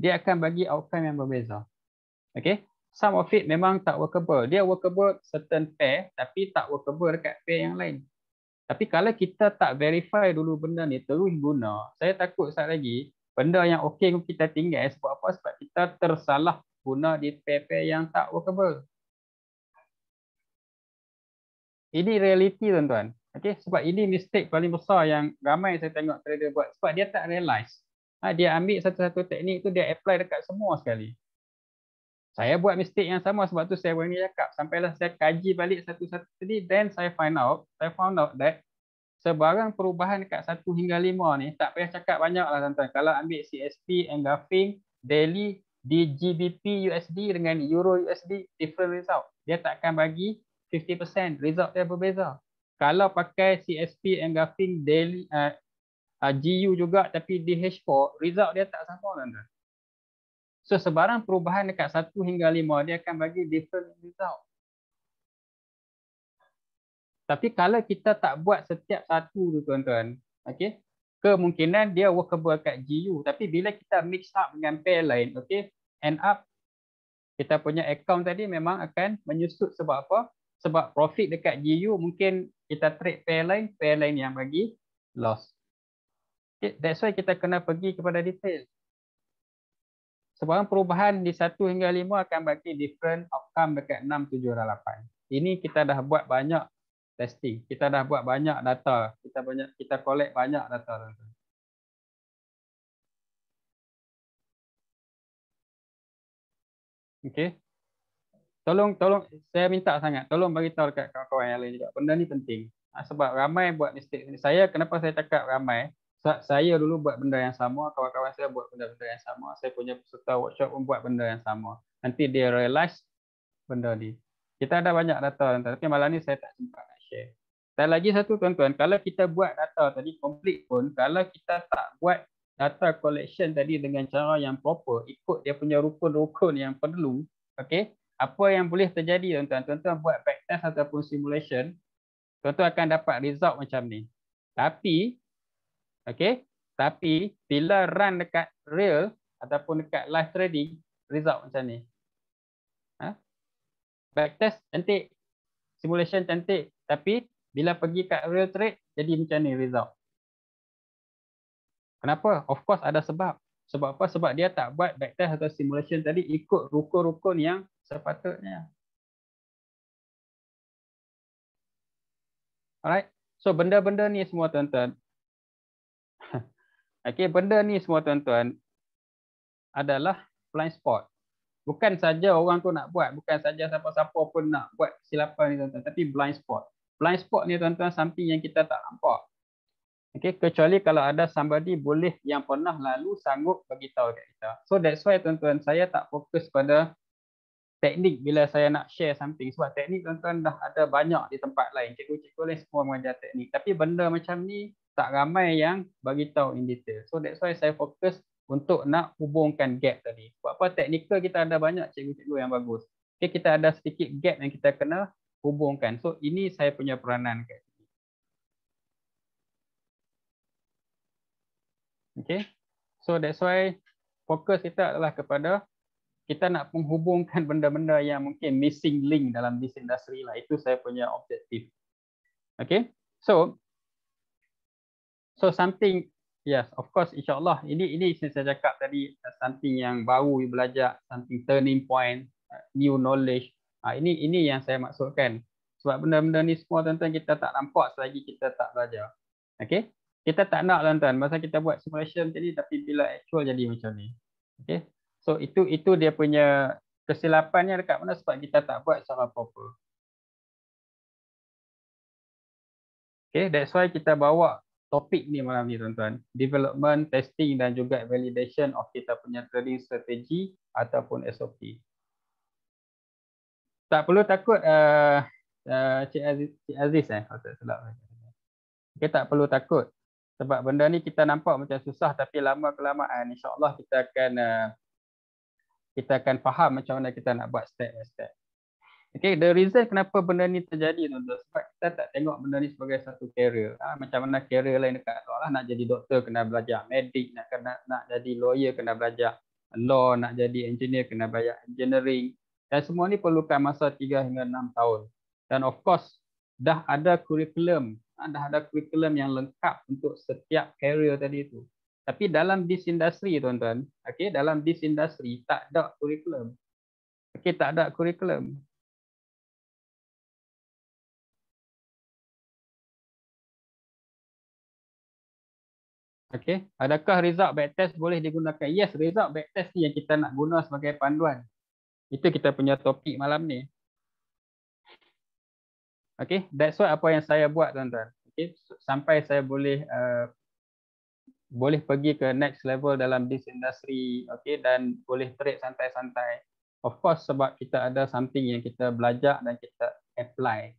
dia akan bagi outcome yang berbeza okey some of it memang tak workable dia workable certain pair tapi tak workable dekat pair yang lain tapi kalau kita tak verify dulu benda ni terus guna saya takut sat lagi benda yang okey kita tinggal sebab apa sebab kita tersalah guna di PP yang tak workable. Ini realiti tuan-tuan. Okay, sebab ini mistake paling besar yang ramai saya tengok trader buat. Sebab dia tak realise. Ha, dia ambil satu-satu teknik tu dia apply dekat semua sekali. Saya buat mistake yang sama sebab tu saya berani cakap. Sampailah saya kaji balik satu-satu tadi. Then saya find out. Saya found out that sebarang perubahan dekat satu hingga lima ni. Tak payah cakap banyak lah tuan-tuan. Kalau ambil CSP, engulfing, daily, di GBP USD dengan Euro USD different result. Dia tak akan bagi 50% result dia berbeza. Kalau pakai CSP Engulfing Daily uh, uh, GU juga tapi di h 4 result dia tak sama tuan-tuan. So sebarang perubahan dekat 1 hingga 5 dia akan bagi different result. Tapi kalau kita tak buat setiap satu tu tuan-tuan, okey? kemungkinan dia workable kat GU tapi bila kita mix up dengan pair lain okey end up kita punya account tadi memang akan menyusut sebab apa sebab profit dekat GU mungkin kita trade pair lain pair lain yang bagi loss okay, that's why kita kena pergi kepada detail sebab perubahan di 1 hingga 5 akan bagi different outcome dekat 6 7 dan 8 ini kita dah buat banyak testing. Kita dah buat banyak data. Kita banyak kita collect banyak data. Okey. Tolong tolong saya minta sangat tolong bagi tahu dekat kawan-kawan yang lain juga. Benda ni penting. Ha, sebab ramai buat mistake ni. Saya kenapa saya cakap ramai? Sebab saya dulu buat benda yang sama, kawan-kawan saya buat benda-benda yang sama. Saya punya peserta workshop pun buat benda yang sama. Nanti dia realize benda ni. Kita ada banyak data tapi malam ni saya tak sempat share. Dan lagi satu tuan-tuan, kalau kita buat data tadi complete pun, kalau kita tak buat data collection tadi dengan cara yang proper, ikut dia punya rukun-rukun yang perlu, Okey. apa yang boleh terjadi tuan-tuan, tuan-tuan buat backtest ataupun simulation, tuan-tuan akan dapat result macam ni. Tapi, okey. tapi bila run dekat real ataupun dekat live trading, result macam ni. Ha? Backtest cantik, simulation cantik, tapi bila pergi kat real trade, jadi macam ni result. Kenapa? Of course ada sebab. Sebab apa? Sebab dia tak buat backtest atau simulation tadi ikut rukun-rukun yang sepatutnya. Alright. So benda-benda ni semua tuan-tuan. okay, benda ni semua tuan-tuan adalah blind spot. Bukan saja orang tu nak buat, bukan saja siapa-siapa pun nak buat kesilapan ni tuan-tuan, tapi blind spot blind spot ni tuan-tuan something yang kita tak nampak. Okey, kecuali kalau ada somebody boleh yang pernah lalu sanggup bagi tahu dekat kita. So that's why tuan-tuan saya tak fokus pada teknik bila saya nak share something sebab teknik tuan-tuan dah ada banyak di tempat lain. Cikgu-cikgu lain semua mengajar teknik. Tapi benda macam ni tak ramai yang bagi tahu in detail. So that's why saya fokus untuk nak hubungkan gap tadi. Sebab apa technical kita ada banyak cikgu-cikgu yang bagus. Okay, kita ada sedikit gap yang kita kena hubungkan. So ini saya punya peranan kat sini. Okay. So that's why fokus kita adalah kepada kita nak menghubungkan benda-benda yang mungkin missing link dalam this industry lah. Itu saya punya objektif. Okay. So so something yes of course insyaallah ini ini saya cakap tadi something yang baru you belajar something turning point new knowledge Ha, ini ini yang saya maksudkan. Sebab benda-benda ni semua tuan-tuan kita tak nampak selagi kita tak belajar. Okey. Kita tak nak tuan-tuan masa kita buat simulation macam ni tapi bila actual jadi macam ni. Okey. So itu itu dia punya kesilapannya dekat mana sebab kita tak buat secara proper. Okey, that's why kita bawa topik ni malam ni tuan-tuan, development, testing dan juga validation of kita punya trading strategy ataupun SOP tak perlu takut uh, uh, Cik Aziz, Cik Aziz eh, kalau oh, tak silap. Kita tak perlu takut. Sebab benda ni kita nampak macam susah tapi lama-kelamaan insya Allah kita akan uh, kita akan faham macam mana kita nak buat step by step. Okay, the reason kenapa benda ni terjadi tu, sebab kita tak tengok benda ni sebagai satu career. Ha, macam mana career lain dekat luar lah. Nak jadi doktor kena belajar medik, nak kena nak jadi lawyer kena belajar law, nak jadi engineer kena belajar engineering. Dan semua ni perlukan masa 3 hingga 6 tahun. Dan of course, dah ada kurikulum, ha, dah ada kurikulum yang lengkap untuk setiap career tadi itu. Tapi dalam this industry tuan-tuan, okay, dalam this industry tak ada kurikulum. Okay, tak ada kurikulum. Okay. Adakah result backtest boleh digunakan? Yes, result backtest ni yang kita nak guna sebagai panduan. Itu kita punya topik malam ni. Okay, that's what apa yang saya buat tuan-tuan. Okay, sampai saya boleh uh, boleh pergi ke next level dalam this industry, okay, dan boleh trade santai-santai. Of course sebab kita ada something yang kita belajar dan kita apply.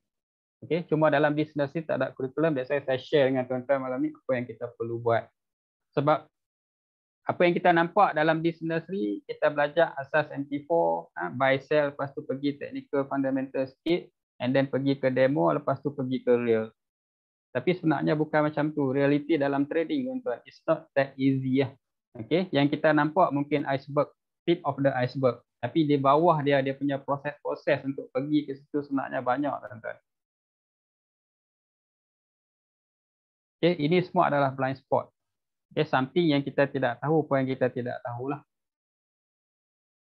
Okay, cuma dalam this industry tak ada curriculum, that's why saya share dengan tuan-tuan malam ni apa yang kita perlu buat. Sebab apa yang kita nampak dalam this industry kita belajar asas MT4, ha, buy sell, lepas tu pergi technical fundamental sikit, and then pergi ke demo, lepas tu pergi ke real. Tapi sebenarnya bukan macam tu. Reality dalam trading, tuan-tuan, it's not that easy. Ya. Okay? Yang kita nampak mungkin iceberg, tip of the iceberg. Tapi di bawah dia, dia punya proses-proses untuk pergi ke situ sebenarnya banyak, tuan-tuan. Okay? Ini semua adalah blind spot okay, something yang kita tidak tahu apa yang kita tidak tahulah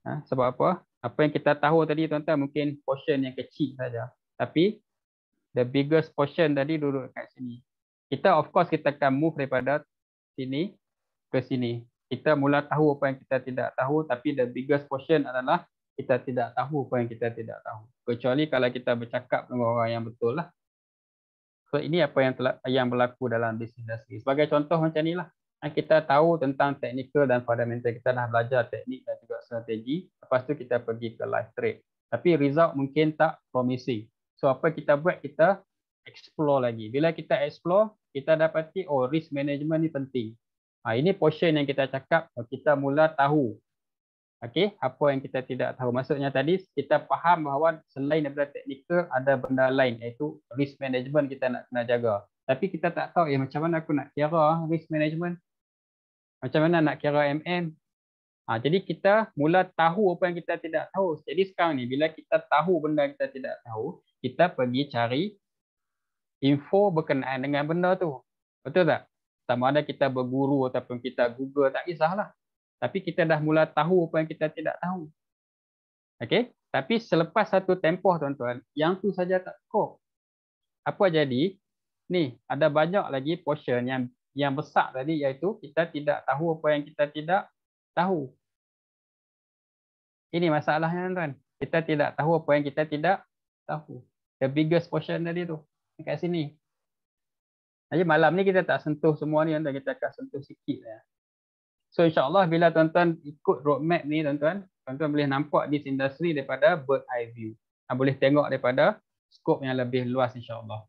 ha, sebab apa apa yang kita tahu tadi tuan-tuan mungkin portion yang kecil saja tapi the biggest portion tadi duduk kat sini kita of course kita akan move daripada sini ke sini kita mula tahu apa yang kita tidak tahu tapi the biggest portion adalah kita tidak tahu apa yang kita tidak tahu kecuali kalau kita bercakap dengan orang yang betul lah so ini apa yang telah, yang berlaku dalam bisnes industri sebagai contoh macam ni lah kita tahu tentang teknikal dan fundamental kita dah belajar teknik dan juga strategi lepas tu kita pergi ke live trade tapi result mungkin tak promising so apa kita buat kita explore lagi bila kita explore kita dapati oh risk management ni penting ha, ini portion yang kita cakap oh, kita mula tahu okey apa yang kita tidak tahu maksudnya tadi kita faham bahawa selain daripada teknikal ada benda lain iaitu risk management kita nak kena jaga tapi kita tak tahu ya macam mana aku nak kira ah, risk management macam mana nak kira MM? Ha, jadi kita mula tahu apa yang kita tidak tahu. Jadi sekarang ni, bila kita tahu benda kita tidak tahu, kita pergi cari info berkenaan dengan benda tu. Betul tak? Sama ada kita berguru ataupun kita google, tak kisahlah. Tapi kita dah mula tahu apa yang kita tidak tahu. Okay? Tapi selepas satu tempoh tuan-tuan, yang tu saja tak cukup. Apa jadi? Ni, ada banyak lagi portion yang yang besar tadi iaitu kita tidak tahu apa yang kita tidak tahu. Ini masalahnya tuan. Kita tidak tahu apa yang kita tidak tahu. The biggest portion tadi tu dekat sini. Jadi malam ni kita tak sentuh semua ni dan kita akan sentuh sikit. Ya. So insyaAllah bila tuan-tuan ikut roadmap ni tuan-tuan, tuan-tuan boleh nampak di industri daripada bird eye view. Dan boleh tengok daripada scope yang lebih luas insyaAllah.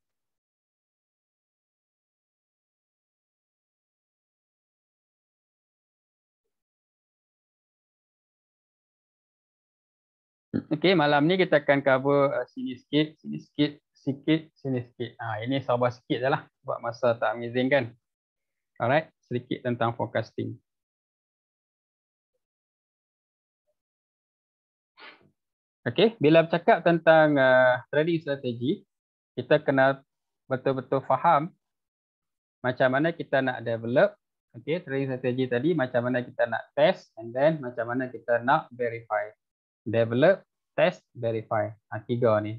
Okey, malam ni kita akan cover uh, sini sikit, sini sikit, sikit, sini sikit. Ha, ini sabar sikit je lah buat masa tak amazing kan? Alright, sedikit tentang forecasting. Okey, bila bercakap tentang uh, trading strategi, kita kena betul-betul faham macam mana kita nak develop Okey, trading strategi tadi, macam mana kita nak test and then macam mana kita nak verify. Develop, test verify. Ha, tiga ni.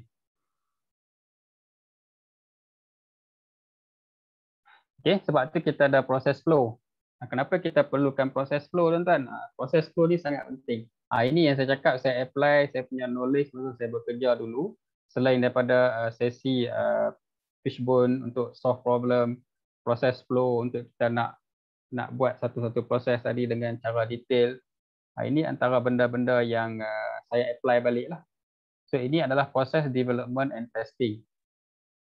Okay, sebab tu kita ada proses flow. Ha, kenapa kita perlukan proses flow tuan-tuan? Ha, proses flow ni sangat penting. Ha, ini yang saya cakap, saya apply, saya punya knowledge masa saya bekerja dulu. Selain daripada uh, sesi uh, fishbone untuk solve problem, proses flow untuk kita nak nak buat satu-satu proses tadi dengan cara detail Ah, ini antara benda-benda yang ah, saya apply balik lah. So ini adalah proses development and testing.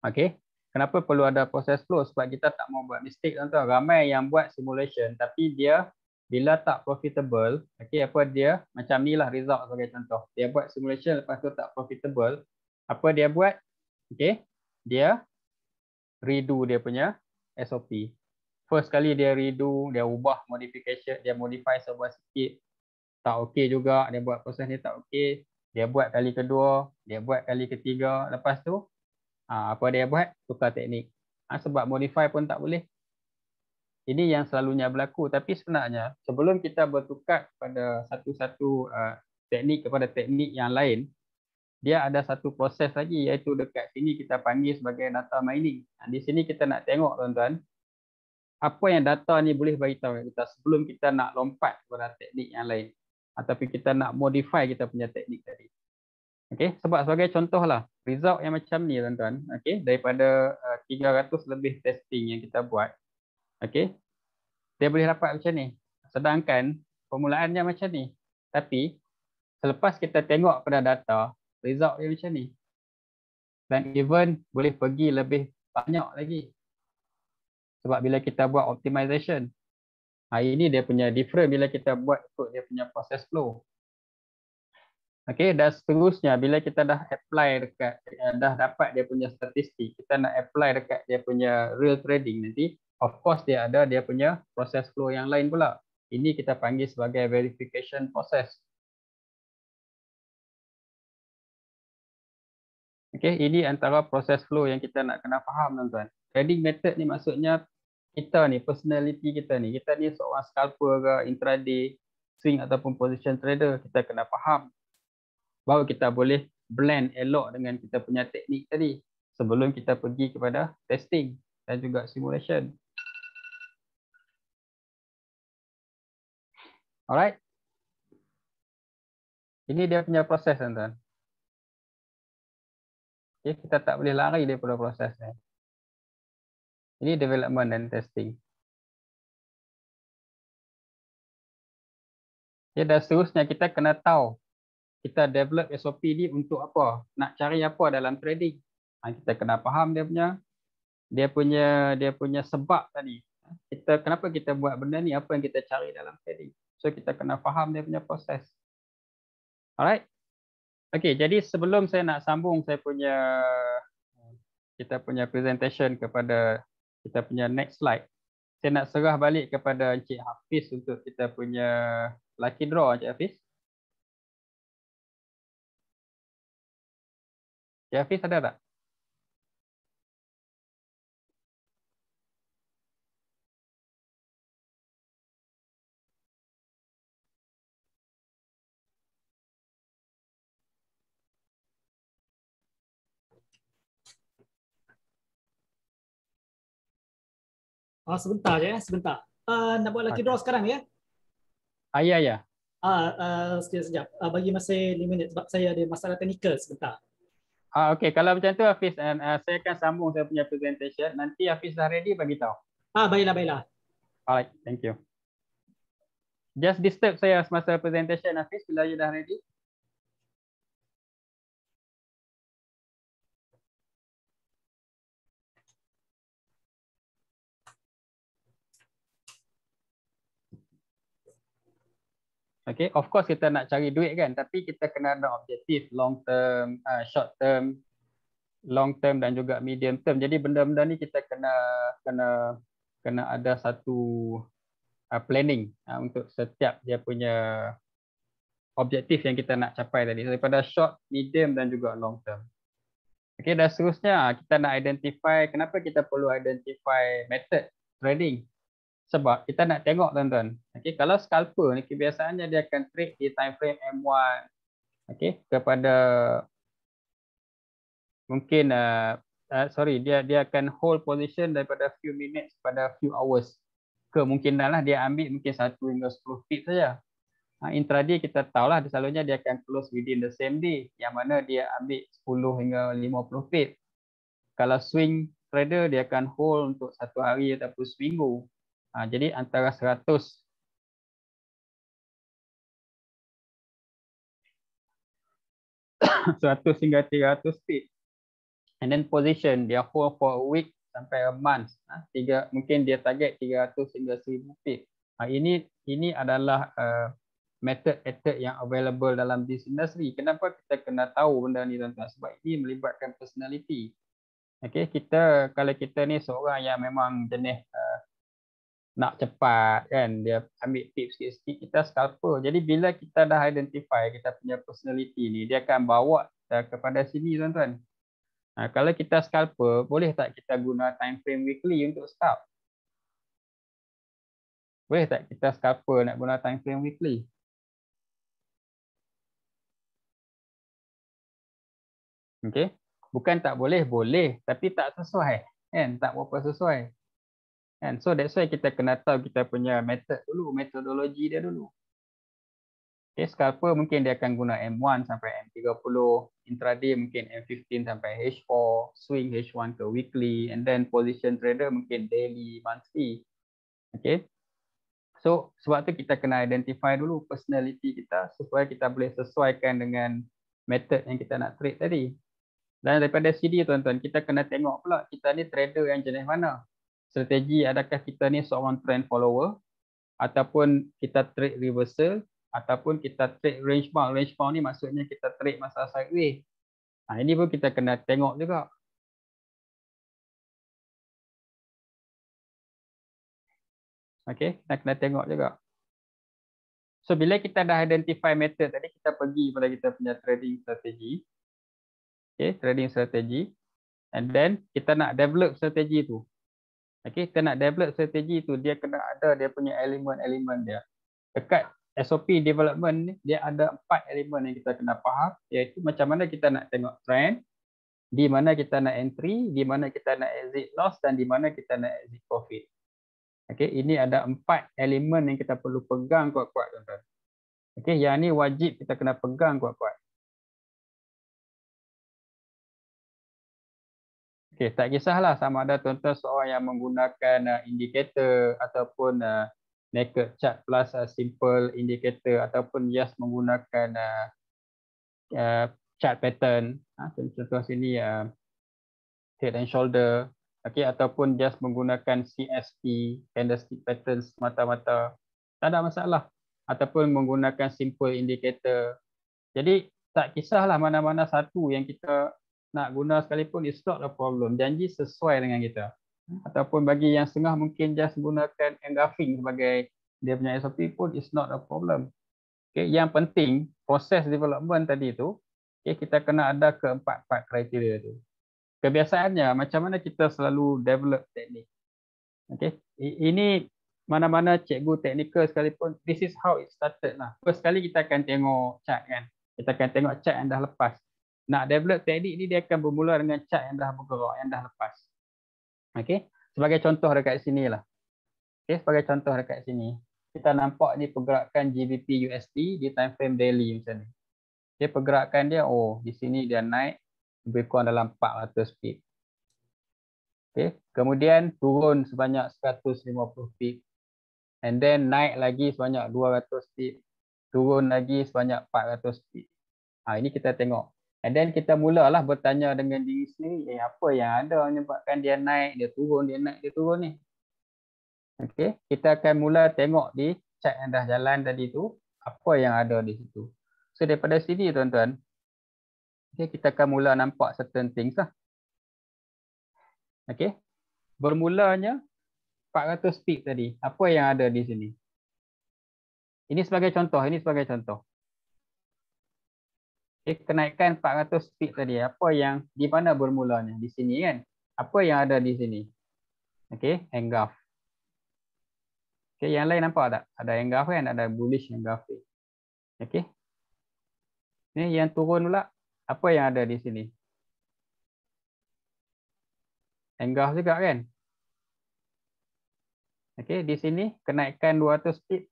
Okay. Kenapa perlu ada proses flow? Sebab kita tak mau buat mistake. Contoh ramai yang buat simulation tapi dia bila tak profitable, okay, apa dia macam ni lah result sebagai contoh. Dia buat simulation lepas tu tak profitable. Apa dia buat? Okay. Dia redo dia punya SOP. First kali dia redo, dia ubah modification, dia modify sebuah sikit tak okey juga dia buat proses ni tak okey dia buat kali kedua dia buat kali ketiga lepas tu ha, apa dia buat tukar teknik ha, sebab modify pun tak boleh ini yang selalunya berlaku tapi sebenarnya sebelum kita bertukar pada satu-satu ha, teknik kepada teknik yang lain dia ada satu proses lagi iaitu dekat sini kita panggil sebagai data mining di sini kita nak tengok tuan-tuan apa yang data ni boleh tahu kita sebelum kita nak lompat kepada teknik yang lain ataupun kita nak modify kita punya teknik tadi. Okey, sebab sebagai contohlah, result yang macam ni tuan-tuan, okey, daripada 300 uh, lebih testing yang kita buat. Okey. Dia boleh dapat macam ni. Sedangkan permulaannya macam ni. Tapi selepas kita tengok pada data, result dia macam ni. Dan even boleh pergi lebih banyak lagi. Sebab bila kita buat optimization, Ha, ini dia punya different bila kita buat ikut dia punya proses flow. Okey, dan seterusnya bila kita dah apply dekat eh, dah dapat dia punya statistik, kita nak apply dekat dia punya real trading nanti, of course dia ada dia punya proses flow yang lain pula. Ini kita panggil sebagai verification process. Okey, ini antara proses flow yang kita nak kena faham tuan-tuan. Trading method ni maksudnya kita ni, personality kita ni, kita ni seorang scalper ke, intraday, swing ataupun position trader, kita kena faham. bahawa kita boleh blend elok dengan kita punya teknik tadi. Sebelum kita pergi kepada testing dan juga simulation. Alright. Ini dia punya proses tuan-tuan. Okay, kita tak boleh lari daripada proses ni. Ini development dan testing. Ya, dan seterusnya kita kena tahu kita develop SOP ni untuk apa? Nak cari apa dalam trading? Ha, kita kena faham dia punya dia punya dia punya sebab tadi. Kita kenapa kita buat benda ni? Apa yang kita cari dalam trading? So kita kena faham dia punya proses. Alright. Okay, jadi sebelum saya nak sambung saya punya kita punya presentation kepada kita punya next slide. Saya nak serah balik kepada Encik Hafiz untuk kita punya lucky draw Encik Hafiz. Encik Hafiz ada tak? Ah sebentar je ya, sebentar. Uh, nak buat lucky draw sekarang ya? Ah ya ya. Ah uh, uh, sekejap sekejap. Uh, bagi masa 5 minit sebab saya ada masalah teknikal sebentar. Ah okey kalau macam tu Hafiz and uh, eh, eh, saya akan sambung saya punya presentation. Nanti Hafiz dah ready bagi tahu. Ah baiklah baiklah. Alright, thank you. Just disturb saya semasa presentation Hafiz bila you dah ready. Okay, of course kita nak cari duit kan, tapi kita kena ada objektif long term, uh, short term, long term dan juga medium term. Jadi benda-benda ni kita kena kena kena ada satu uh, planning uh, untuk setiap dia punya objektif yang kita nak capai tadi daripada short, medium dan juga long term. Okay, dan seterusnya uh, kita nak identify kenapa kita perlu identify method trading sebab kita nak tengok tuan-tuan. Okey, kalau scalper ni kebiasaannya dia akan trade di time frame M1. Okey, kepada mungkin uh, uh, sorry dia dia akan hold position daripada few minutes pada few hours. Kemungkinanlah dia ambil mungkin 1 hingga 10 feet saja. Ha, intraday kita tahu lah, selalunya dia akan close within the same day yang mana dia ambil 10 hingga 50 feet. Kalau swing trader dia akan hold untuk satu hari ataupun seminggu Ha, jadi antara 100 100 hingga 300 feet. And then position dia hold for a week sampai a month. Ha, tiga, mungkin dia target 300 hingga 1000 feet. Ha, ini ini adalah uh, method method yang available dalam business ni. Kenapa kita kena tahu benda ni tuan-tuan? Sebab ini melibatkan personality. Okay kita kalau kita ni seorang yang memang jenis uh, nak cepat kan dia ambil tips sikit-sikit kita scalper. Jadi bila kita dah identify kita punya personality ni dia akan bawa kita eh, kepada sini tuan-tuan. Ha, kalau kita scalper boleh tak kita guna time frame weekly untuk scalp? Boleh tak kita scalper nak guna time frame weekly? Okey. Bukan tak boleh, boleh tapi tak sesuai kan? Tak berapa sesuai. Kan? So that's why kita kena tahu kita punya method dulu, metodologi dia dulu. Okay, scalper mungkin dia akan guna M1 sampai M30, intraday mungkin M15 sampai H4, swing H1 ke weekly, and then position trader mungkin daily, monthly. Okay. So sebab tu kita kena identify dulu personality kita supaya kita boleh sesuaikan dengan method yang kita nak trade tadi. Dan daripada CD tuan-tuan, kita kena tengok pula kita ni trader yang jenis mana strategi adakah kita ni seorang trend follower ataupun kita trade reversal ataupun kita trade range bound. Range bound ni maksudnya kita trade masa sideways. Ha, ini pun kita kena tengok juga. Okay, kita kena tengok juga. So bila kita dah identify method tadi, kita pergi pada kita punya trading strategi. Okay, trading strategi. And then kita nak develop strategi tu. Okey, kita nak develop strategi tu dia kena ada dia punya elemen-elemen dia. Dekat SOP development ni dia ada empat elemen yang kita kena faham iaitu macam mana kita nak tengok trend, di mana kita nak entry, di mana kita nak exit loss dan di mana kita nak exit profit. Okey, ini ada empat elemen yang kita perlu pegang kuat-kuat tuan-tuan. Okey, yang ni wajib kita kena pegang kuat-kuat. Okey, tak kisahlah sama ada tuan-tuan seorang yang menggunakan uh, indicator ataupun uh, naked chart plus uh, simple indikator ataupun just menggunakan uh, uh, chart pattern. Ha, contoh sini uh, head and shoulder. Okey, ataupun just menggunakan CSP, candlestick patterns mata-mata. Tak ada masalah. Ataupun menggunakan simple indikator Jadi tak kisahlah mana-mana satu yang kita nak guna sekalipun it's not a problem janji sesuai dengan kita ataupun bagi yang setengah mungkin just gunakan engraving sebagai dia punya SOP pun it's not a problem okay yang penting proses development tadi tu okay kita kena ada keempat-empat kriteria tu kebiasaannya macam mana kita selalu develop teknik okay ini mana-mana cikgu teknikal sekalipun this is how it started lah first kali kita akan tengok chart kan kita akan tengok chart yang dah lepas nak develop teknik ni dia akan bermula dengan cat yang dah bergerak, yang dah lepas. Okey. Sebagai contoh dekat sini lah. Okey, sebagai contoh dekat sini. Kita nampak ni pergerakan GBP USD di time frame daily macam ni. Okey, pergerakan dia oh, di sini dia naik lebih kurang dalam 400 pip. Okey, kemudian turun sebanyak 150 pip. And then naik lagi sebanyak 200 pip. Turun lagi sebanyak 400 pip. Ha, ini kita tengok And then kita mulalah bertanya dengan diri sendiri eh, apa yang ada menyebabkan dia naik, dia turun, dia naik, dia turun ni. Okay, kita akan mula tengok di chat yang dah jalan tadi tu apa yang ada di situ. So daripada sini tuan-tuan, okay, kita akan mula nampak certain things lah. Okey. Bermulanya 400 peak tadi. Apa yang ada di sini? Ini sebagai contoh, ini sebagai contoh. Okay, kenaikan 400 speed tadi. Apa yang di mana bermulanya? Di sini kan? Apa yang ada di sini? Okay, engulf. Okay, yang lain nampak tak? Ada engulf kan? Ada bullish engulf. Okay. Ni yang turun pula, apa yang ada di sini? Engulf juga kan? Okay, di sini kenaikan 200 speed,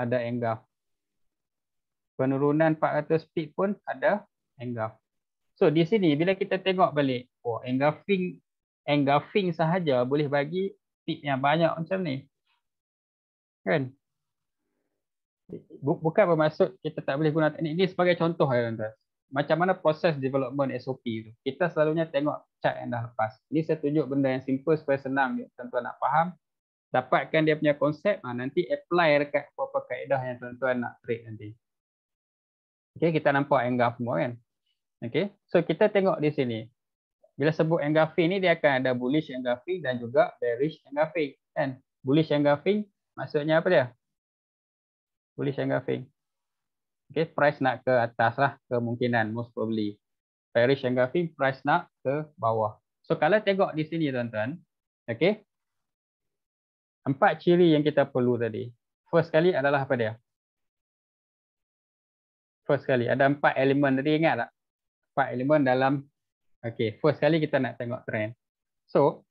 ada engulf penurunan 400 speed pun ada engulf. So di sini bila kita tengok balik, oh engulfing engulfing sahaja boleh bagi feet yang banyak macam ni. Kan? Bukan bermaksud kita tak boleh guna teknik ni sebagai contoh ya tuan Macam mana proses development SOP tu. Kita selalunya tengok chart yang dah lepas. Ini saya tunjuk benda yang simple supaya senang tuan-tuan nak faham. Dapatkan dia punya konsep, ha, nanti apply dekat beberapa kaedah yang tuan-tuan nak trade nanti. Okey, kita nampak angle semua kan. Okey. So kita tengok di sini. Bila sebut angle fee ni dia akan ada bullish angle dan juga bearish angle fee kan. Bullish angle maksudnya apa dia? Bullish angle fee. Okey, price nak ke atas lah kemungkinan most probably. Bearish angle price nak ke bawah. So kalau tengok di sini tuan-tuan, okey. Empat ciri yang kita perlu tadi. First sekali adalah apa dia? first kali ada empat elemen tadi ingat tak empat elemen dalam okay, first kali kita nak tengok trend so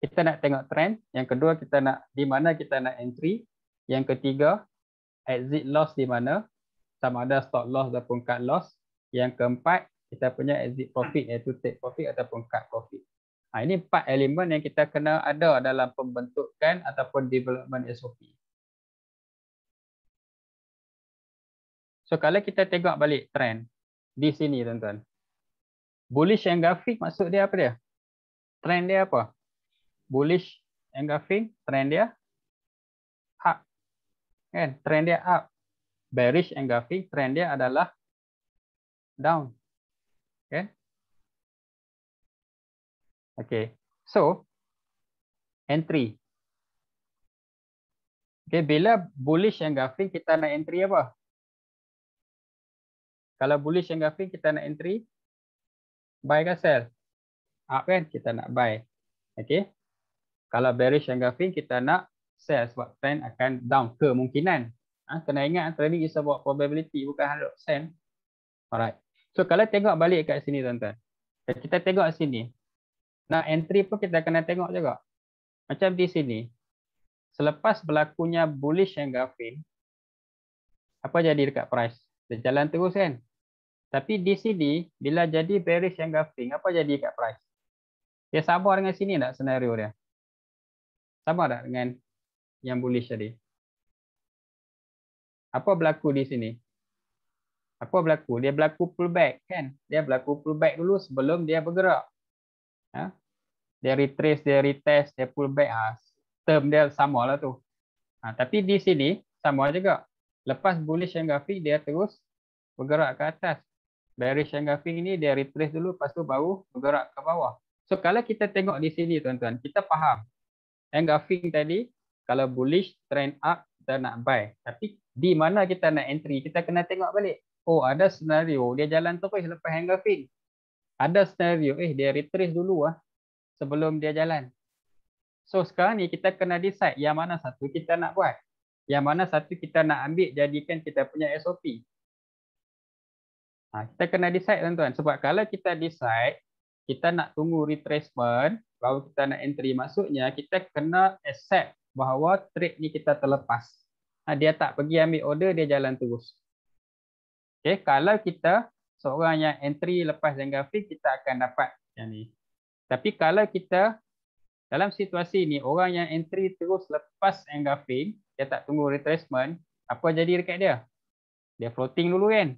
kita nak tengok trend yang kedua kita nak di mana kita nak entry yang ketiga exit loss di mana sama ada stop loss ataupun cut loss yang keempat kita punya exit profit iaitu take profit ataupun cut profit ha, ini empat elemen yang kita kena ada dalam pembentukan ataupun development SOP So kalau kita tengok balik trend di sini tuan-tuan. Bullish engulfing maksud dia apa dia? Trend dia apa? Bullish engulfing trend dia up. Kan? Trend dia up. Bearish engulfing trend dia adalah down. Kan? Okay. So entry. Okay, bila bullish yang engulfing kita nak entry apa? Kalau bullish engulfing kita nak entry buy ke sell? Up kan kita nak buy. Okey. Kalau bearish engulfing kita nak sell sebab trend akan down kemungkinan. Ah ha, kena ingat ah, trading is about probability bukan 100%. Alright. So kalau tengok balik kat sini tuan-tuan. Kita tengok sini. Nak entry pun kita kena tengok juga. Macam di sini. Selepas berlakunya bullish engulfing apa jadi dekat price? Dia jalan terus kan? Tapi di sini, bila jadi bearish yang gaping, apa jadi kat price? Dia sabar dengan sini tak senario dia? Sabar tak dengan yang bullish tadi? Apa berlaku di sini? Apa berlaku? Dia berlaku pullback kan? Dia berlaku pullback dulu sebelum dia bergerak. Ha? Dia retrace, dia retest, dia pullback. Ha? Term dia sama lah tu. Ha, tapi di sini sama juga. Lepas bullish yang grafik dia terus bergerak ke atas. Dari yang gaping ni dia retrace dulu lepas tu baru bergerak ke bawah. So kalau kita tengok di sini tuan-tuan, kita faham. Yang tadi kalau bullish trend up kita nak buy. Tapi di mana kita nak entry, kita kena tengok balik. Oh, ada senario dia jalan terus lepas yang gaping. Ada senario eh dia retrace dulu ah sebelum dia jalan. So sekarang ni kita kena decide yang mana satu kita nak buat. Yang mana satu kita nak ambil jadikan kita punya SOP. Ha, kita kena decide tuan-tuan. Sebab kalau kita decide, kita nak tunggu retracement, baru kita nak entry. Maksudnya, kita kena accept bahawa trade ni kita terlepas. Ha, dia tak pergi ambil order, dia jalan terus. Okay, kalau kita seorang yang entry lepas dan grafik, kita akan dapat yang ni. Tapi kalau kita dalam situasi ni, orang yang entry terus lepas engraving, dia tak tunggu retracement, apa jadi dekat dia? Dia floating dulu kan?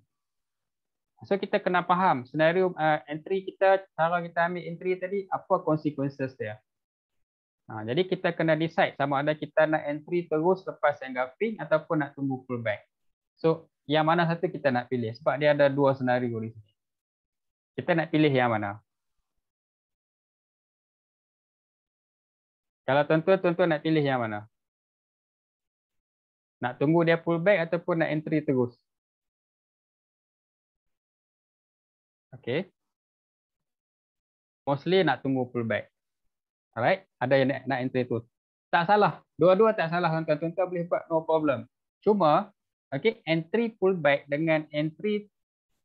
So kita kena faham senario uh, entry kita, Kalau kita ambil entry tadi, apa consequences dia. Ha, jadi kita kena decide sama ada kita nak entry terus lepas engulfing ataupun nak tunggu pullback. So yang mana satu kita nak pilih sebab dia ada dua senario di sini. Kita nak pilih yang mana? Kalau tuan-tuan nak pilih yang mana? Nak tunggu dia pullback ataupun nak entry terus? Okay. Mostly nak tunggu pullback. Alright. Ada yang nak, nak enter itu. Tak salah. Dua-dua tak salah. Tuan-tuan boleh buat no problem. Cuma, okay, entry pullback dengan entry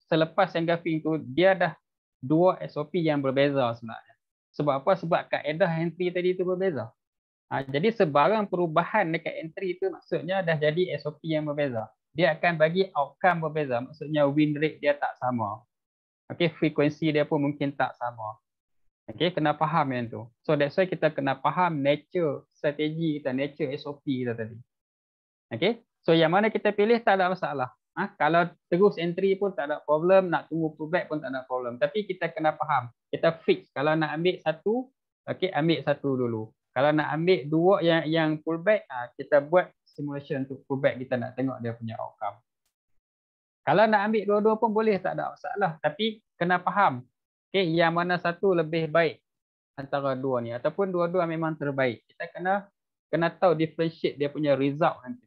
selepas yang gaffing itu, dia dah dua SOP yang berbeza sebenarnya. Sebab apa? Sebab kaedah entry tadi itu berbeza. Ha, jadi sebarang perubahan dekat entry itu maksudnya dah jadi SOP yang berbeza. Dia akan bagi outcome berbeza. Maksudnya win rate dia tak sama. Okay, frekuensi dia pun mungkin tak sama. Okay, kena faham yang tu. So that's why kita kena faham nature strategi kita, nature SOP kita tadi. Okay, so yang mana kita pilih tak ada masalah. Ha? Kalau terus entry pun tak ada problem, nak tunggu pullback pun tak ada problem. Tapi kita kena faham, kita fix. Kalau nak ambil satu, okay, ambil satu dulu. Kalau nak ambil dua yang yang pullback, ha, kita buat simulation untuk pullback kita nak tengok dia punya outcome. Kalau nak ambil dua-dua pun boleh tak ada masalah. Tapi kena faham okay, yang mana satu lebih baik antara dua ni. Ataupun dua-dua memang terbaik. Kita kena kena tahu differentiate dia punya result nanti.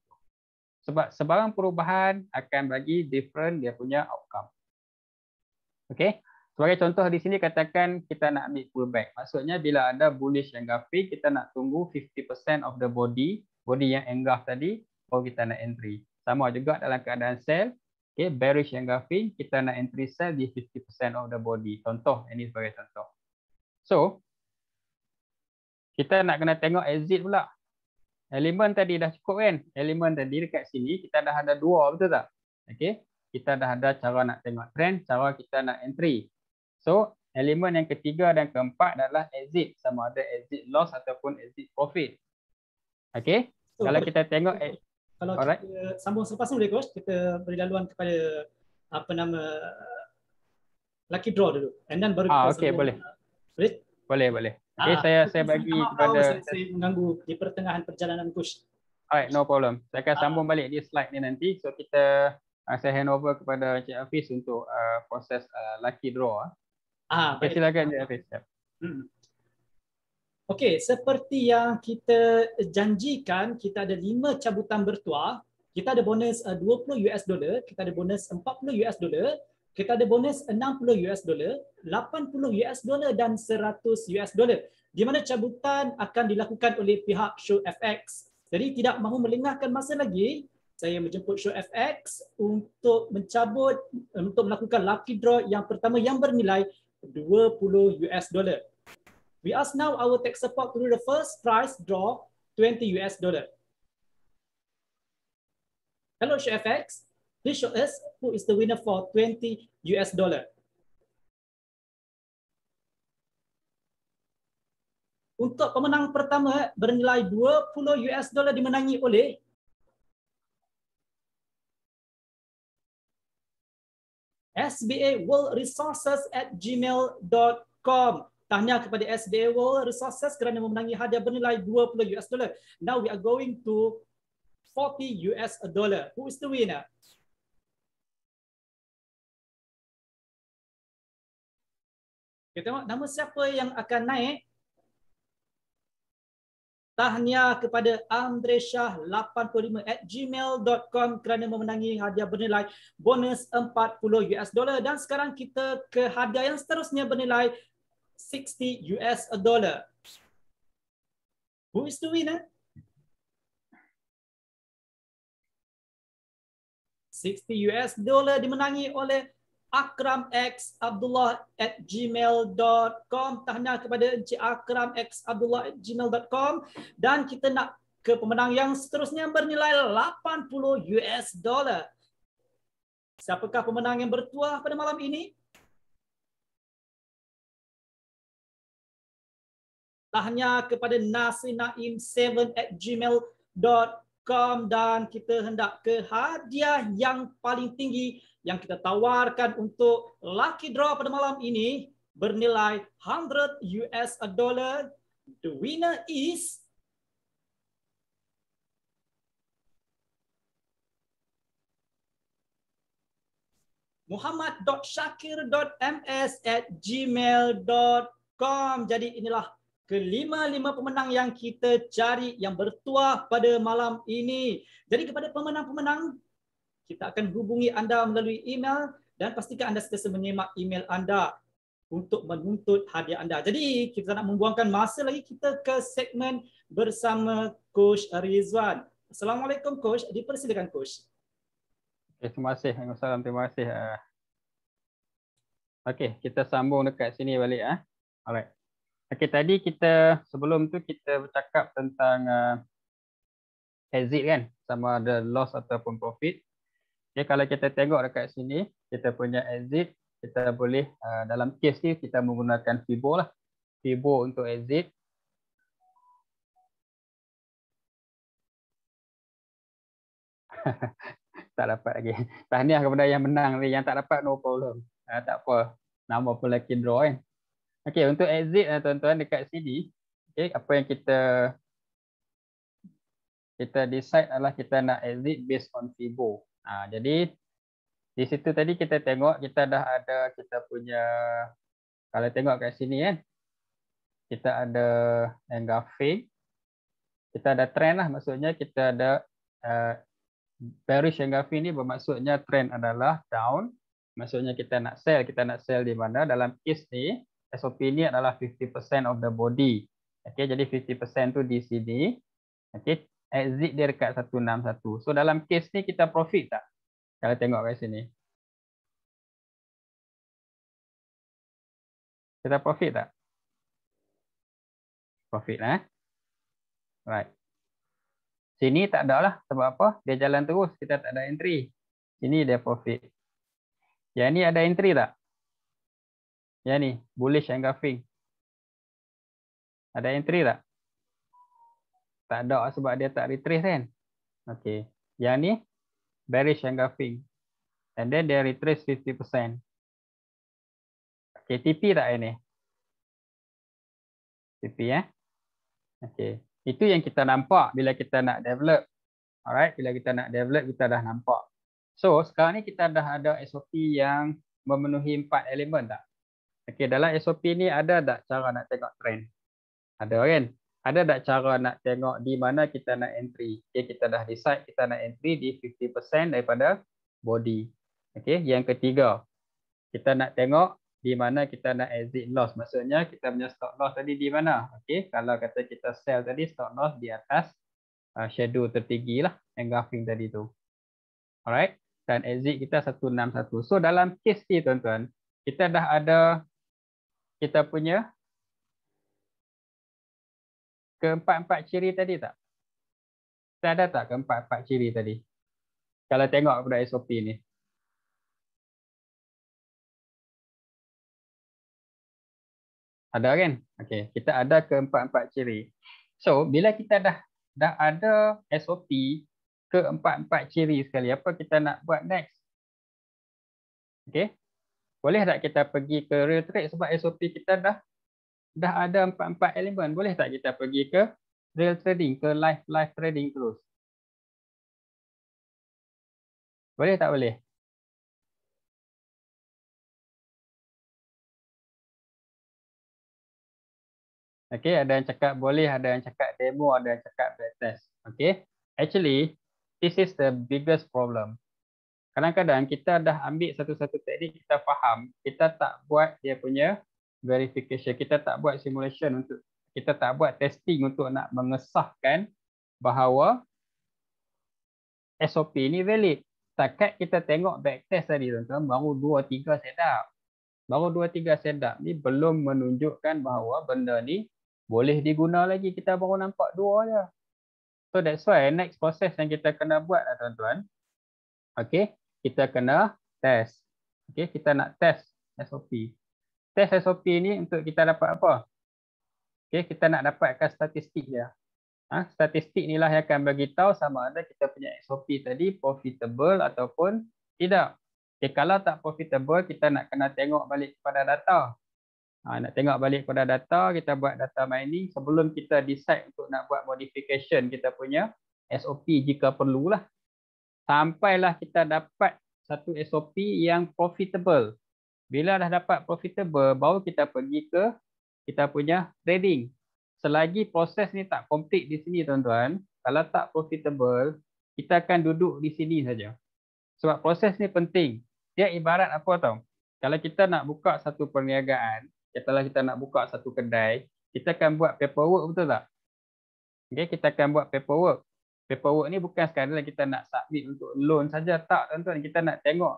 Sebab sebarang perubahan akan bagi different dia punya outcome. Okay. Sebagai contoh di sini katakan kita nak ambil pullback. Maksudnya bila ada bullish yang gapi kita nak tunggu 50% of the body. Body yang engulf tadi, baru kita nak entry. Sama juga dalam keadaan sell. Okay, bearish yang graphing, kita nak entry sell di 50% of the body. Contoh, eh, ini sebagai contoh. So, kita nak kena tengok exit pula. Elemen tadi dah cukup kan? Elemen tadi dekat sini, kita dah ada dua, betul tak? Okay, kita dah ada cara nak tengok trend, cara kita nak entry. So, elemen yang ketiga dan keempat adalah exit. Sama ada exit loss ataupun exit profit. Okay, kalau kita tengok... Eh, kalau Alright. kita sambung selepas ni boleh coach, kita beri laluan kepada apa nama lucky draw dulu and then baru ah, kita ah, okay, boleh. boleh. Boleh. Boleh boleh. Okay, saya ah, saya bagi kepada saya, saya mengganggu di pertengahan perjalanan coach. Alright, no problem. Saya akan ah. sambung balik di slide ni nanti. So kita uh, saya hand over kepada Encik Hafiz untuk uh, proses uh, lucky draw. Ah, okay, baik. silakan Encik Hafiz. Hmm. Okey, seperti yang kita janjikan, kita ada lima cabutan bertuah. Kita ada bonus 20 eh, US dollar, kita ada bonus 40 US dollar, kita ada bonus 60 US dollar, 80 US dollar dan 100 US dollar. Di mana cabutan akan dilakukan oleh pihak Show FX. Jadi tidak mahu melengahkan masa lagi, saya menjemput Show FX untuk mencabut untuk melakukan lucky draw yang pertama yang bernilai 20 US dollar. We ask now our tech support to do the first price draw, 20 US dollar. Hello, ShareFX. Please show us who is the winner for 20 US dollar. Untuk pemenang pertama bernilai 20 US dollar dimenangi oleh SBA World Resources at gmail.com. Tahniah kepada SDA World Resources kerana memenangi hadiah bernilai 20 US dollar. Now we are going to 40 US dollar. Who is the winner? Kita tengok nama siapa yang akan naik. Tahniah kepada andresyah85 at gmail.com kerana memenangi hadiah bernilai bonus 40 US dollar. Dan sekarang kita ke hadiah yang seterusnya bernilai 60 US a dollar. Who is the winner? 60 US dollar dimenangi oleh Akram X Abdullah at gmail dot com. Tahniah kepada Encik Akram X Abdullah at gmail dot com. Dan kita nak ke pemenang yang seterusnya bernilai 80 US dollar. Siapakah pemenang yang bertuah pada malam ini? tahniah kepada nasinaim7 at gmail.com dan kita hendak ke hadiah yang paling tinggi yang kita tawarkan untuk lucky draw pada malam ini bernilai 100 US dollar. The winner is Muhammad.Syakir.ms at gmail.com. Jadi inilah kelima-lima pemenang yang kita cari yang bertuah pada malam ini. Jadi kepada pemenang-pemenang, kita akan hubungi anda melalui email dan pastikan anda sentiasa menyemak email anda untuk menuntut hadiah anda. Jadi kita nak membuangkan masa lagi kita ke segmen bersama Coach Rizwan. Assalamualaikum Coach, dipersilakan Coach. Okay, eh, terima kasih. Salam, terima kasih. Ah. Okey, kita sambung dekat sini balik. Eh. Alright. Okey tadi kita sebelum tu kita bercakap tentang uh, exit kan sama ada loss ataupun profit. Okey kalau kita tengok dekat sini kita punya exit kita boleh uh, dalam case ni kita menggunakan fibo lah. Fibo untuk exit. tak dapat lagi. Tahniah kepada yang menang ni yang tak dapat no problem. Uh, tak apa. Nama pun lagi draw kan. Eh. Okey, untuk exit lah tuan-tuan dekat sini, Okey, apa yang kita kita decide adalah kita nak exit based on fibo. Ha, jadi di situ tadi kita tengok kita dah ada kita punya kalau tengok kat sini kan. Kita ada engulfing. Kita ada trend lah maksudnya kita ada uh, bearish engulfing ni bermaksudnya trend adalah down. Maksudnya kita nak sell, kita nak sell di mana dalam is ni SOP ni adalah 50% of the body. Okey jadi 50% tu di sini. Okey exit dia dekat 161. So dalam case ni kita profit tak? Kalau tengok kat sini. Kita profit tak? Profit lah. Eh? Right. Sini tak ada lah sebab apa? Dia jalan terus, kita tak ada entry. Sini dia profit. Yang ni ada entry tak? Yang ni, bullish and graphing. Ada entry tak? Tak ada lah sebab dia tak retrace kan? Okey. Yang ni, bearish and graphing. And then dia retrace 50%. Okey TP tak ini? TP ya? Eh? Okay. Itu yang kita nampak bila kita nak develop. Alright, bila kita nak develop, kita dah nampak. So, sekarang ni kita dah ada SOP yang memenuhi empat elemen tak? Okey, dalam SOP ni ada tak cara nak tengok trend? Ada kan? Ada tak cara nak tengok di mana kita nak entry? Okey, kita dah decide kita nak entry di 50% daripada body. Okey, yang ketiga. Kita nak tengok di mana kita nak exit loss. Maksudnya kita punya stop loss tadi di mana? Okey, kalau kata kita sell tadi stop loss di atas uh, shadow tertinggi lah engulfing tadi tu. Alright. Dan exit kita 161. So dalam case ni tuan-tuan, kita dah ada kita punya keempat-empat ciri tadi tak? Kita ada tak keempat-empat ciri tadi? Kalau tengok pada SOP ni. Ada kan? Okey, kita ada keempat-empat ciri. So, bila kita dah dah ada SOP keempat-empat ciri sekali, apa kita nak buat next? Okey, boleh tak kita pergi ke real trade sebab SOP kita dah dah ada empat-empat elemen. Boleh tak kita pergi ke real trading, ke live live trading terus? Boleh tak boleh? Okey, ada yang cakap boleh, ada yang cakap demo, ada yang cakap backtest. Okey, actually, this is the biggest problem kadang-kadang kita dah ambil satu-satu teknik kita faham kita tak buat dia punya verification kita tak buat simulation untuk kita tak buat testing untuk nak mengesahkan bahawa SOP ini valid takat kita tengok backtest tadi tuan-tuan baru 2 3 setup baru 2 3 setup ni belum menunjukkan bahawa benda ni boleh diguna lagi kita baru nampak 2 aja so that's why next process yang kita kena buat lah tuan-tuan okey kita kena test. Okey, kita nak test SOP. Test SOP ni untuk kita dapat apa? Okey, kita nak dapatkan statistik dia. Ha, statistik inilah yang akan bagi tahu sama ada kita punya SOP tadi profitable ataupun tidak. Okey, kalau tak profitable, kita nak kena tengok balik kepada data. Ha, nak tengok balik pada data, kita buat data mining sebelum kita decide untuk nak buat modification kita punya SOP jika perlulah sampailah kita dapat satu SOP yang profitable. Bila dah dapat profitable, baru kita pergi ke kita punya trading. Selagi proses ni tak complete di sini tuan-tuan, kalau tak profitable, kita akan duduk di sini saja. Sebab proses ni penting. Dia ibarat apa tau? Kalau kita nak buka satu perniagaan, katalah kita nak buka satu kedai, kita akan buat paperwork betul tak? Okay, kita akan buat paperwork paperwork ni bukan sekadar lah kita nak submit untuk loan saja tak tuan-tuan kita nak tengok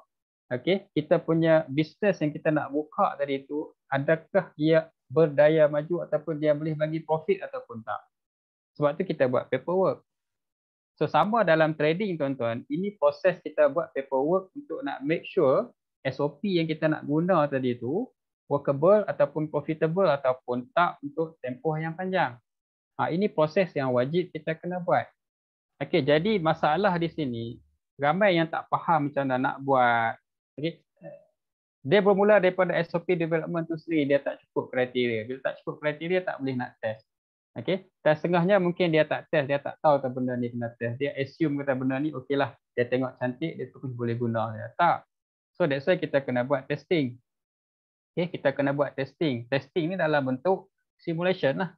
okey kita punya business yang kita nak buka tadi tu adakah dia berdaya maju ataupun dia boleh bagi profit ataupun tak sebab tu kita buat paperwork so sama dalam trading tuan-tuan ini proses kita buat paperwork untuk nak make sure SOP yang kita nak guna tadi tu workable ataupun profitable ataupun tak untuk tempoh yang panjang ha, ini proses yang wajib kita kena buat Okey, jadi masalah di sini ramai yang tak faham macam mana nak buat. Okey. Dia bermula daripada SOP development tu sendiri dia tak cukup kriteria. Bila tak cukup kriteria tak boleh nak test. Okey. Test setengahnya mungkin dia tak test, dia tak tahu kata benda ni kena test. Dia assume kata benda ni okeylah. Dia tengok cantik dia terus boleh guna dia. Tak. So that's why kita kena buat testing. Okey, kita kena buat testing. Testing ni dalam bentuk simulation lah.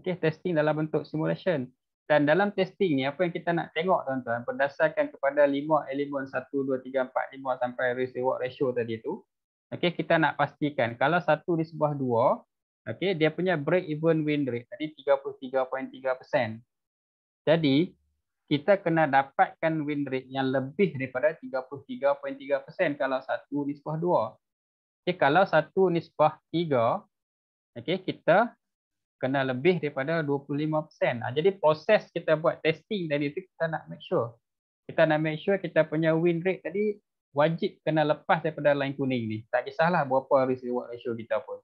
Okey, testing dalam bentuk simulation. Dan dalam testing ni apa yang kita nak tengok tuan-tuan berdasarkan kepada lima elemen 1 2 3 4 5 sampai risk reward ratio tadi tu. okay kita nak pastikan kalau satu di sebuah dua okay dia punya break even win rate tadi 33.3%. Jadi kita kena dapatkan win rate yang lebih daripada 33.3% kalau satu di sebuah dua. Okay kalau satu di sebuah tiga okay kita kena lebih daripada 25%. Ah, jadi proses kita buat testing tadi tu kita nak make sure. Kita nak make sure kita punya win rate tadi wajib kena lepas daripada line kuning ni. Tak kisahlah berapa risk reward ratio kita pun.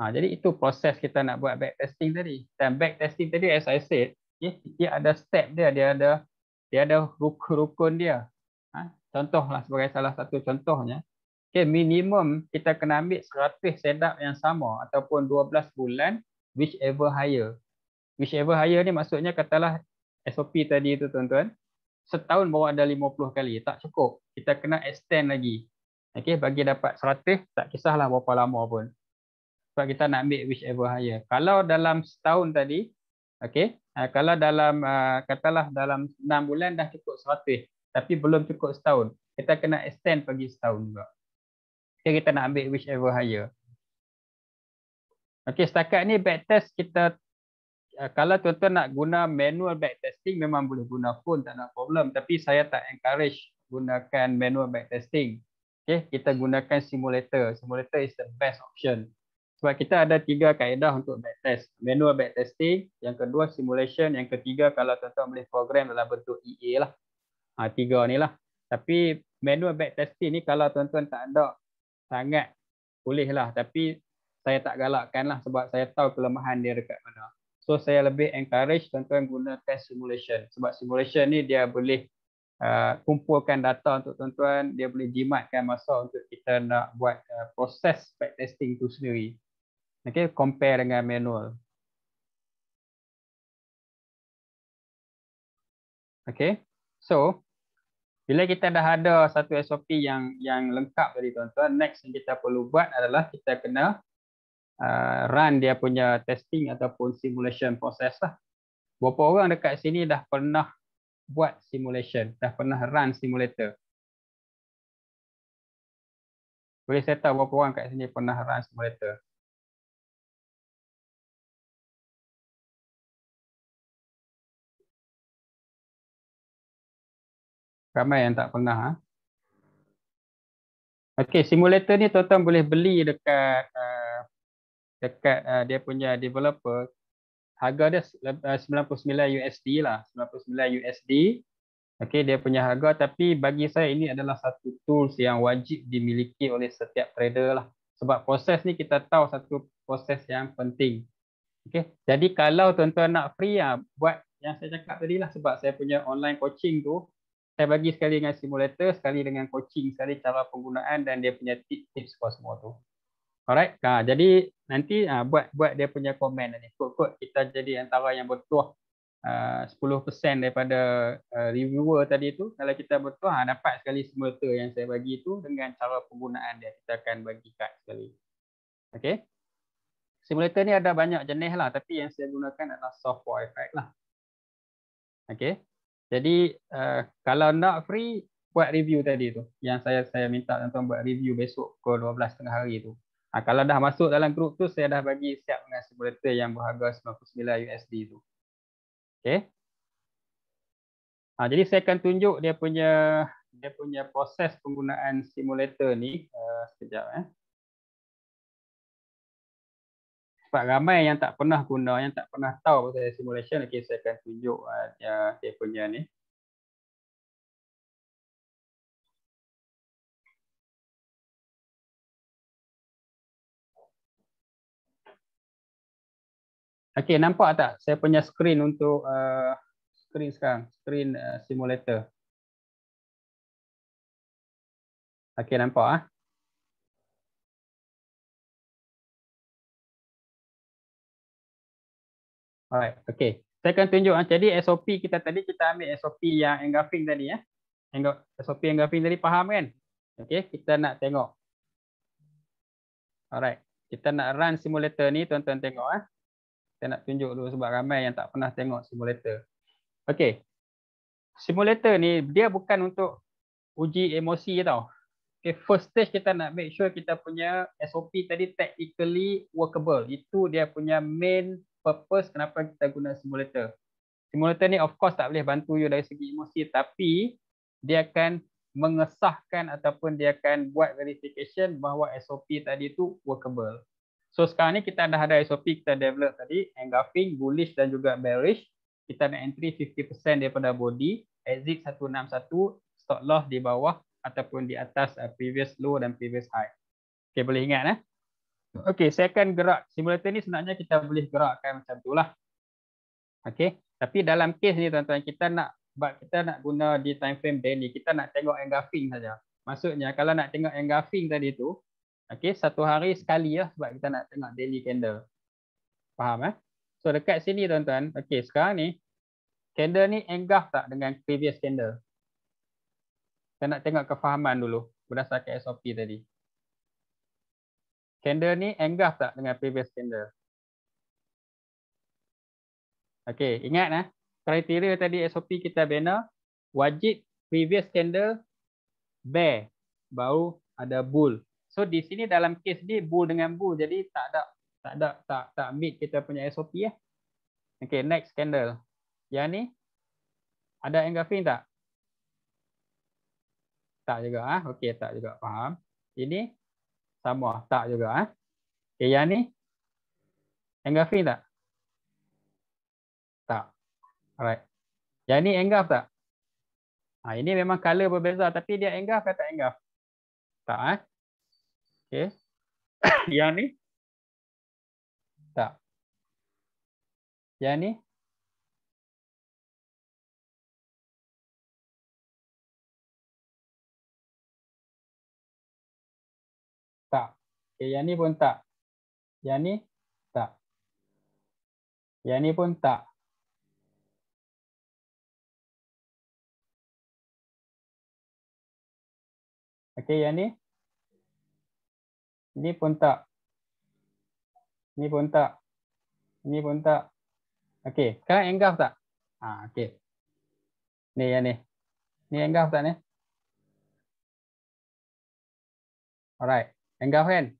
Ha, jadi itu proses kita nak buat back testing tadi. Dan back testing tadi as I said, okay, dia ada step dia, dia ada dia ada rukun-rukun dia. Ha, contohlah sebagai salah satu contohnya okay, minimum kita kena ambil 100 setup yang sama ataupun 12 bulan whichever higher whichever higher ni maksudnya katalah SOP tadi tu tuan-tuan setahun baru ada 50 kali tak cukup kita kena extend lagi okay bagi dapat 100 tak kisahlah berapa lama pun sebab kita nak ambil whichever higher kalau dalam setahun tadi okay ah, kalau dalam ah, katalah dalam 6 bulan dah cukup 100 tapi belum cukup setahun kita kena extend pergi setahun juga ke kita nak ambil whichever higher. Okey setakat ni backtest kita uh, kalau tuan-tuan nak guna manual backtesting memang boleh guna phone tak ada problem tapi saya tak encourage gunakan manual backtesting. Okey kita gunakan simulator. Simulator is the best option. Sebab kita ada tiga kaedah untuk backtest. Manual backtesting, yang kedua simulation, yang ketiga kalau tuan-tuan boleh program dalam bentuk EA lah. Ha, tiga ni lah. Tapi manual backtesting ni kalau tuan-tuan tak ada sangat boleh lah tapi saya tak galakkan lah sebab saya tahu kelemahan dia dekat mana. So saya lebih encourage tuan-tuan guna test simulation sebab simulation ni dia boleh uh, kumpulkan data untuk tuan-tuan, dia boleh jimatkan masa untuk kita nak buat uh, proses back testing tu sendiri. Okay, compare dengan manual. Okay, so bila kita dah ada satu SOP yang yang lengkap tadi tuan-tuan, next yang kita perlu buat adalah kita kena uh, run dia punya testing ataupun simulation process lah. Berapa orang dekat sini dah pernah buat simulation, dah pernah run simulator? Boleh saya tahu berapa orang kat sini pernah run simulator? Ramai yang tak pernah. Ha? Okey, simulator ni tuan-tuan boleh beli dekat uh, dekat uh, dia punya developer. Harga dia 99 USD uh, lah, 99 USD. Okey, dia punya harga tapi bagi saya ini adalah satu tools yang wajib dimiliki oleh setiap trader lah. Sebab proses ni kita tahu satu proses yang penting. Okey, jadi kalau tuan-tuan nak free ah buat yang saya cakap tadi lah sebab saya punya online coaching tu saya bagi sekali dengan simulator, sekali dengan coaching, sekali cara penggunaan dan dia punya tips-tips semua, semua tu. Alright. Ha, jadi nanti ha, buat buat dia punya komen nanti. Kod-kod kita jadi antara yang bertuah ah, uh, 10% daripada uh, reviewer tadi tu. Kalau kita bertuah, ha, dapat sekali simulator yang saya bagi tu dengan cara penggunaan dia. Kita akan bagi kad sekali. Okay. Simulator ni ada banyak jenis lah. Tapi yang saya gunakan adalah software effect lah. Okay. Jadi uh, kalau nak free buat review tadi tu yang saya saya minta tuan-tuan buat review besok pukul 12.30 hari tu. Ha, kalau dah masuk dalam grup tu saya dah bagi siap dengan simulator yang berharga 99 USD tu. Okey. Ha, jadi saya akan tunjuk dia punya dia punya proses penggunaan simulator ni uh, sekejap eh. sebab ramai yang tak pernah guna, yang tak pernah tahu pasal simulation. Okey, saya akan tunjuk uh, dia punya ni. Okey, nampak tak saya punya screen untuk uh, screen sekarang, screen uh, simulator. Okey, nampak ah. Uh? Alright, okay. Saya akan tunjuk. Ah. Jadi SOP kita tadi kita ambil SOP yang engraving tadi ya. SOP engraving tadi faham kan? Okay, kita nak tengok. Alright, kita nak run simulator ni tuan-tuan tengok ah. Kita nak tunjuk dulu sebab ramai yang tak pernah tengok simulator. Okay. Simulator ni dia bukan untuk uji emosi tau. Okay, first stage kita nak make sure kita punya SOP tadi technically workable. Itu dia punya main purpose kenapa kita guna simulator. Simulator ni of course tak boleh bantu you dari segi emosi tapi dia akan mengesahkan ataupun dia akan buat verification bahawa SOP tadi tu workable. So sekarang ni kita dah ada SOP kita develop tadi engulfing, bullish dan juga bearish. Kita nak entry 50% daripada body, exit 161, stop loss di bawah ataupun di atas uh, previous low dan previous high. Okay boleh ingat eh? Okey, saya akan gerak simulator ni sebenarnya kita boleh gerakkan macam lah. Okey, tapi dalam case ni tuan-tuan kita nak buat kita nak guna di time frame daily, kita nak tengok engraving saja. Maksudnya kalau nak tengok engraving tadi tu, okey, satu hari sekali ya sebab kita nak tengok daily candle. Faham eh? So dekat sini tuan-tuan, okey, sekarang ni candle ni engraf tak dengan previous candle? Kita nak tengok kefahaman dulu berdasarkan SOP tadi candle ni enggah tak dengan previous candle? Okey, ingat eh. Kriteria tadi SOP kita bina wajib previous candle bear baru ada bull. So di sini dalam kes ni bull dengan bull jadi tak ada tak ada tak tak meet kita punya SOP eh. Okey, next candle. Yang ni ada engraving tak? Tak juga ah. Okey, tak juga faham. Ini sama tak juga eh. Okey eh, yang ni enggak fin tak? Tak. Alright. Yang ni enggak tak? Ha, ini memang color berbeza tapi dia enggak ke tak angle? Tak eh. Okey. yang ni tak. Yang ni Okey, yang ni pun tak. Yang ni tak. Yang ni pun tak. Okey, yang ni. Ni pun tak. Ni pun tak. Ni pun tak. Okey, sekarang engkau tak? Ha, okey. Ni yang ni. Ni engkau tak ni? Alright, engkau kan?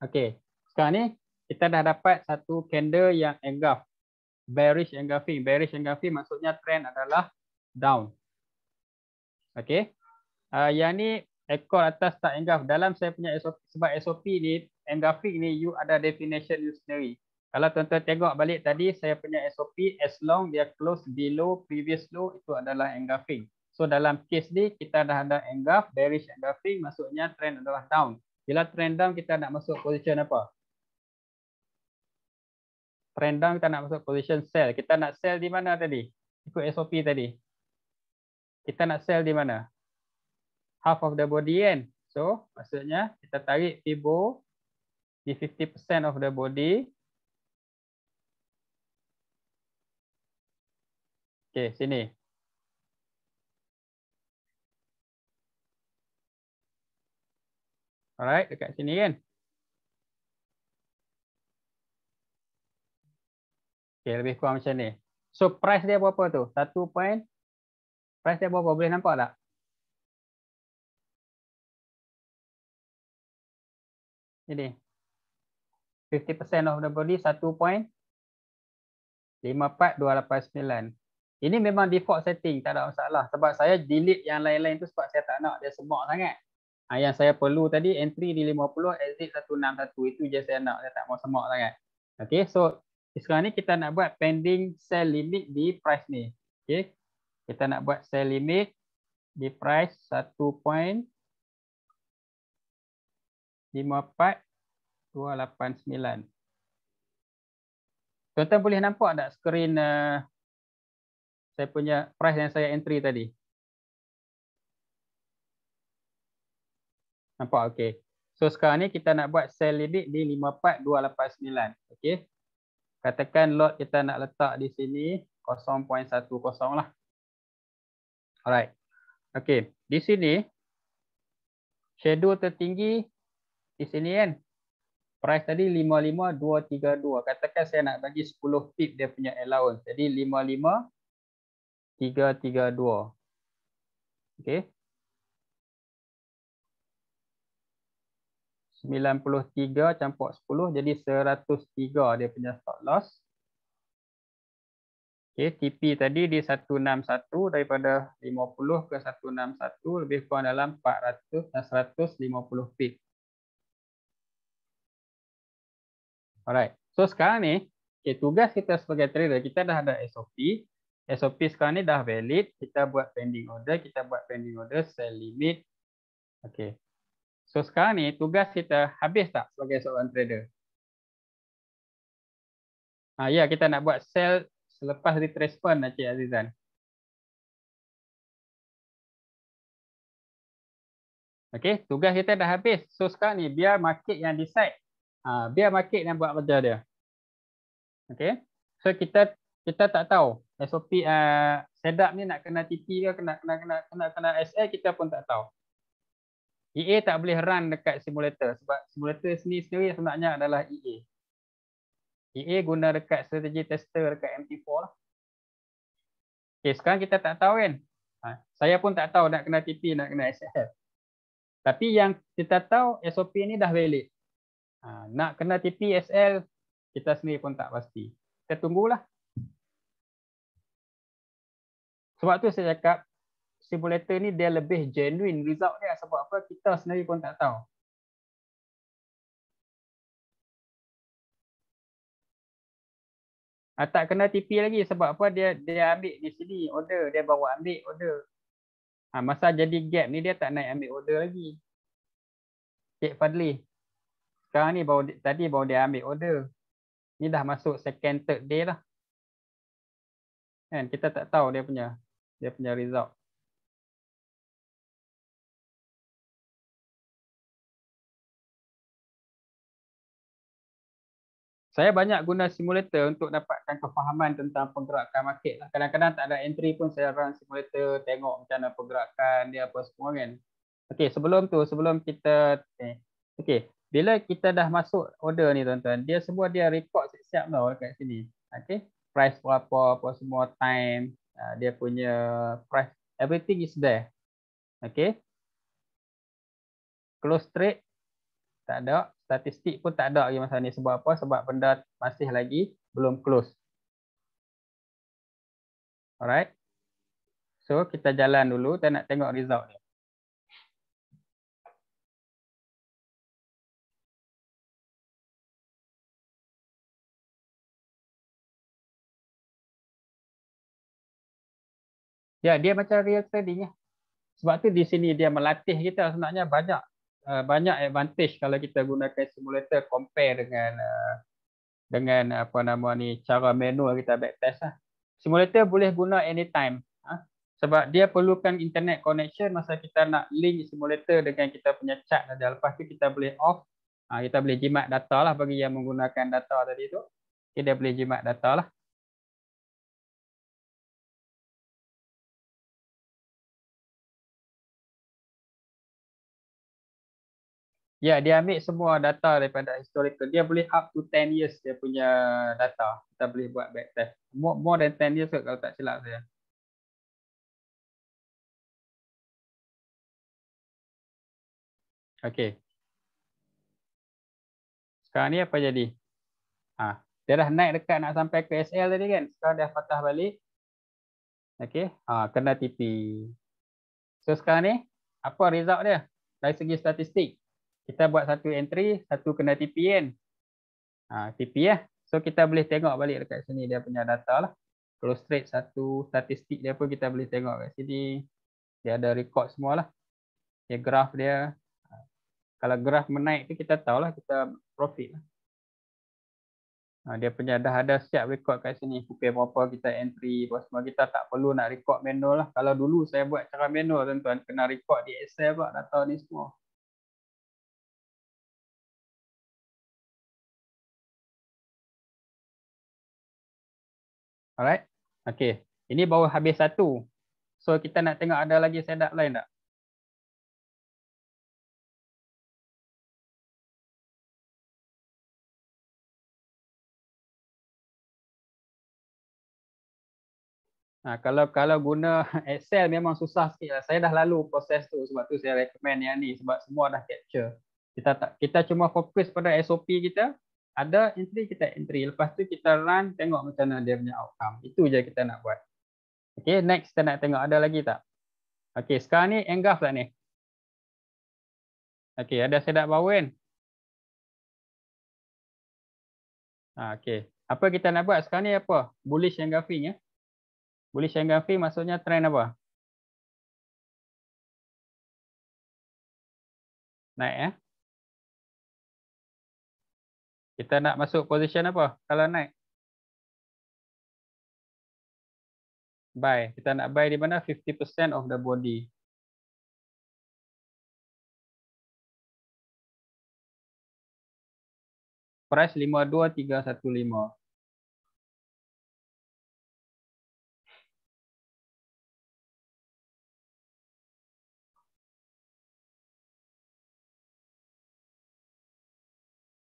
Okey. Sekarang ni kita dah dapat satu candle yang engulf. Bearish engulfing. Bearish engulfing maksudnya trend adalah down. Okey. Uh, yang ni ekor atas tak engulf. Dalam saya punya SOP, sebab SOP ni engulfing ni you ada definition you sendiri. Kalau tuan-tuan tengok balik tadi saya punya SOP as long dia close below previous low itu adalah engulfing. So dalam case ni kita dah ada engulf, bearish engulfing maksudnya trend adalah down ialah trend down kita nak masuk position apa? Trend down kita nak masuk position sell. Kita nak sell di mana tadi? Ikut SOP tadi. Kita nak sell di mana? Half of the body kan? So, maksudnya kita tarik FIBO di 50% of the body. Okay, sini. Alright, dekat sini kan. Okay, lebih kurang macam ni. So, price dia berapa tu? Satu point. Price dia berapa? Boleh nampak tak? Ini. 50% of the body, satu point. lima dua lapan sembilan. Ini memang default setting, tak ada masalah. Sebab saya delete yang lain-lain tu sebab saya tak nak dia semak sangat. Ah yang saya perlu tadi entry di 50 exit 161 itu je saya nak saya tak mau semak sangat. Okey so sekarang ni kita nak buat pending sell limit di price ni. Okey. Kita nak buat sell limit di price 1.54289. Tuan-tuan boleh nampak tak skrin uh, saya punya price yang saya entry tadi? Nampak? Okey. So sekarang ni kita nak buat sel lidik di 54289. Okey. Katakan lot kita nak letak di sini 0.10 lah. Alright. Okey. Di sini schedule tertinggi di sini kan. Price tadi 55232. Katakan saya nak bagi 10 pip dia punya allowance. Jadi 55332. Okey. 93 campur 10 jadi 103 dia punya stop loss. Okey, TP tadi di 161 daripada 50 ke 161 lebih kurang dalam 400 dan 150 pip. Alright. So sekarang ni, okay, tugas kita sebagai trader kita dah ada SOP. SOP sekarang ni dah valid, kita buat pending order, kita buat pending order sell limit. Okey. So sekarang ni tugas kita habis tak sebagai seorang trader? Ha, ya kita nak buat sell selepas retracement Encik Azizan. Okay, tugas kita dah habis. So sekarang ni biar market yang decide. Ha, biar market yang buat kerja dia. Okay, So kita kita tak tahu SOP uh, ah, setup ni nak kena TP ke kena kena kena kena, kena SL kita pun tak tahu. EA tak boleh run dekat simulator sebab simulator sini sendiri sebenarnya adalah EA. EA guna dekat strategi tester dekat MT4 lah. Okay, sekarang kita tak tahu kan. Ha, saya pun tak tahu nak kena TP, nak kena SL. Tapi yang kita tahu SOP ni dah valid. Ha, nak kena TP, SL, kita sendiri pun tak pasti. Kita tunggulah. Sebab tu saya cakap simulator ni dia lebih genuine result dia sebab apa kita sendiri pun tak tahu. Ha, tak kena TP lagi sebab apa dia dia ambil di sini order dia bawa ambil order. Ha, masa jadi gap ni dia tak naik ambil order lagi. Cik Fadli. Sekarang ni baru tadi baru dia ambil order. Ni dah masuk second third day lah. Kan kita tak tahu dia punya dia punya result. saya banyak guna simulator untuk dapatkan kefahaman tentang pergerakan market. Lah. Kadang-kadang tak ada entry pun saya run simulator tengok macam mana pergerakan dia apa semua kan. Okey, sebelum tu, sebelum kita eh, okey, bila kita dah masuk order ni tuan-tuan, dia semua dia record siap-siap tau dekat sini. Okey, price berapa, apa semua time, ah, dia punya price everything is there. Okey. Close trade tak ada, statistik pun tak ada lagi masa ni sebab apa? Sebab benda masih lagi belum close. Alright. So kita jalan dulu dan nak tengok result ni. Ya, dia macam real trading Sebab tu di sini dia melatih kita sebenarnya banyak Eh, banyak advantage kalau kita gunakan simulator compare dengan eh, dengan apa nama ni cara manual kita backtest lah. Simulator boleh guna anytime. Ha? Sebab dia perlukan internet connection masa kita nak link simulator dengan kita punya chat tadi. Lepas tu kita boleh off. Ha, kita boleh jimat data lah bagi yang menggunakan data tadi tu. Kita boleh jimat data lah. Ya, yeah, dia ambil semua data daripada historical. Dia boleh up to 10 years dia punya data. Kita boleh buat back test. More, more than 10 years kot kalau tak silap saya. Okay. Sekarang ni apa jadi? Ha. Dia dah naik dekat nak sampai ke SL tadi kan? Sekarang dah patah balik. Okay. Ha, kena TP. So sekarang ni, apa result dia? Dari segi statistik kita buat satu entry, satu kena TP kan. Ha, TP ya. So kita boleh tengok balik dekat sini dia punya data lah. Kalau straight satu statistik dia pun kita boleh tengok kat sini. Dia ada record semua lah. Dia graf dia. Ha, kalau graf menaik tu kita tahulah kita profit lah. Ha, dia punya dah ada siap record kat sini. Pukul berapa kita entry. Semua kita tak perlu nak record manual lah. Kalau dulu saya buat cara manual tuan-tuan. Kena record di Excel pula data ni semua. Alright. Okay. Ini baru habis satu. So kita nak tengok ada lagi stand lain tak? Nah, ha, kalau kalau guna Excel memang susah sikit. Lah. Saya dah lalu proses tu sebab tu saya recommend yang ni sebab semua dah capture. Kita tak, kita cuma fokus pada SOP kita ada entry kita entry lepas tu kita run tengok macam mana dia punya outcome itu je kita nak buat Okay next kita nak tengok ada lagi tak Okay sekarang ni engulf tak lah ni Okay ada sedap bau kan ah apa kita nak buat sekarang ni apa bullish engraphing ya bullish engulfing maksudnya trend apa naik ya kita nak masuk position apa kalau naik? Buy. Kita nak buy di mana? 50% of the body. Price 52315.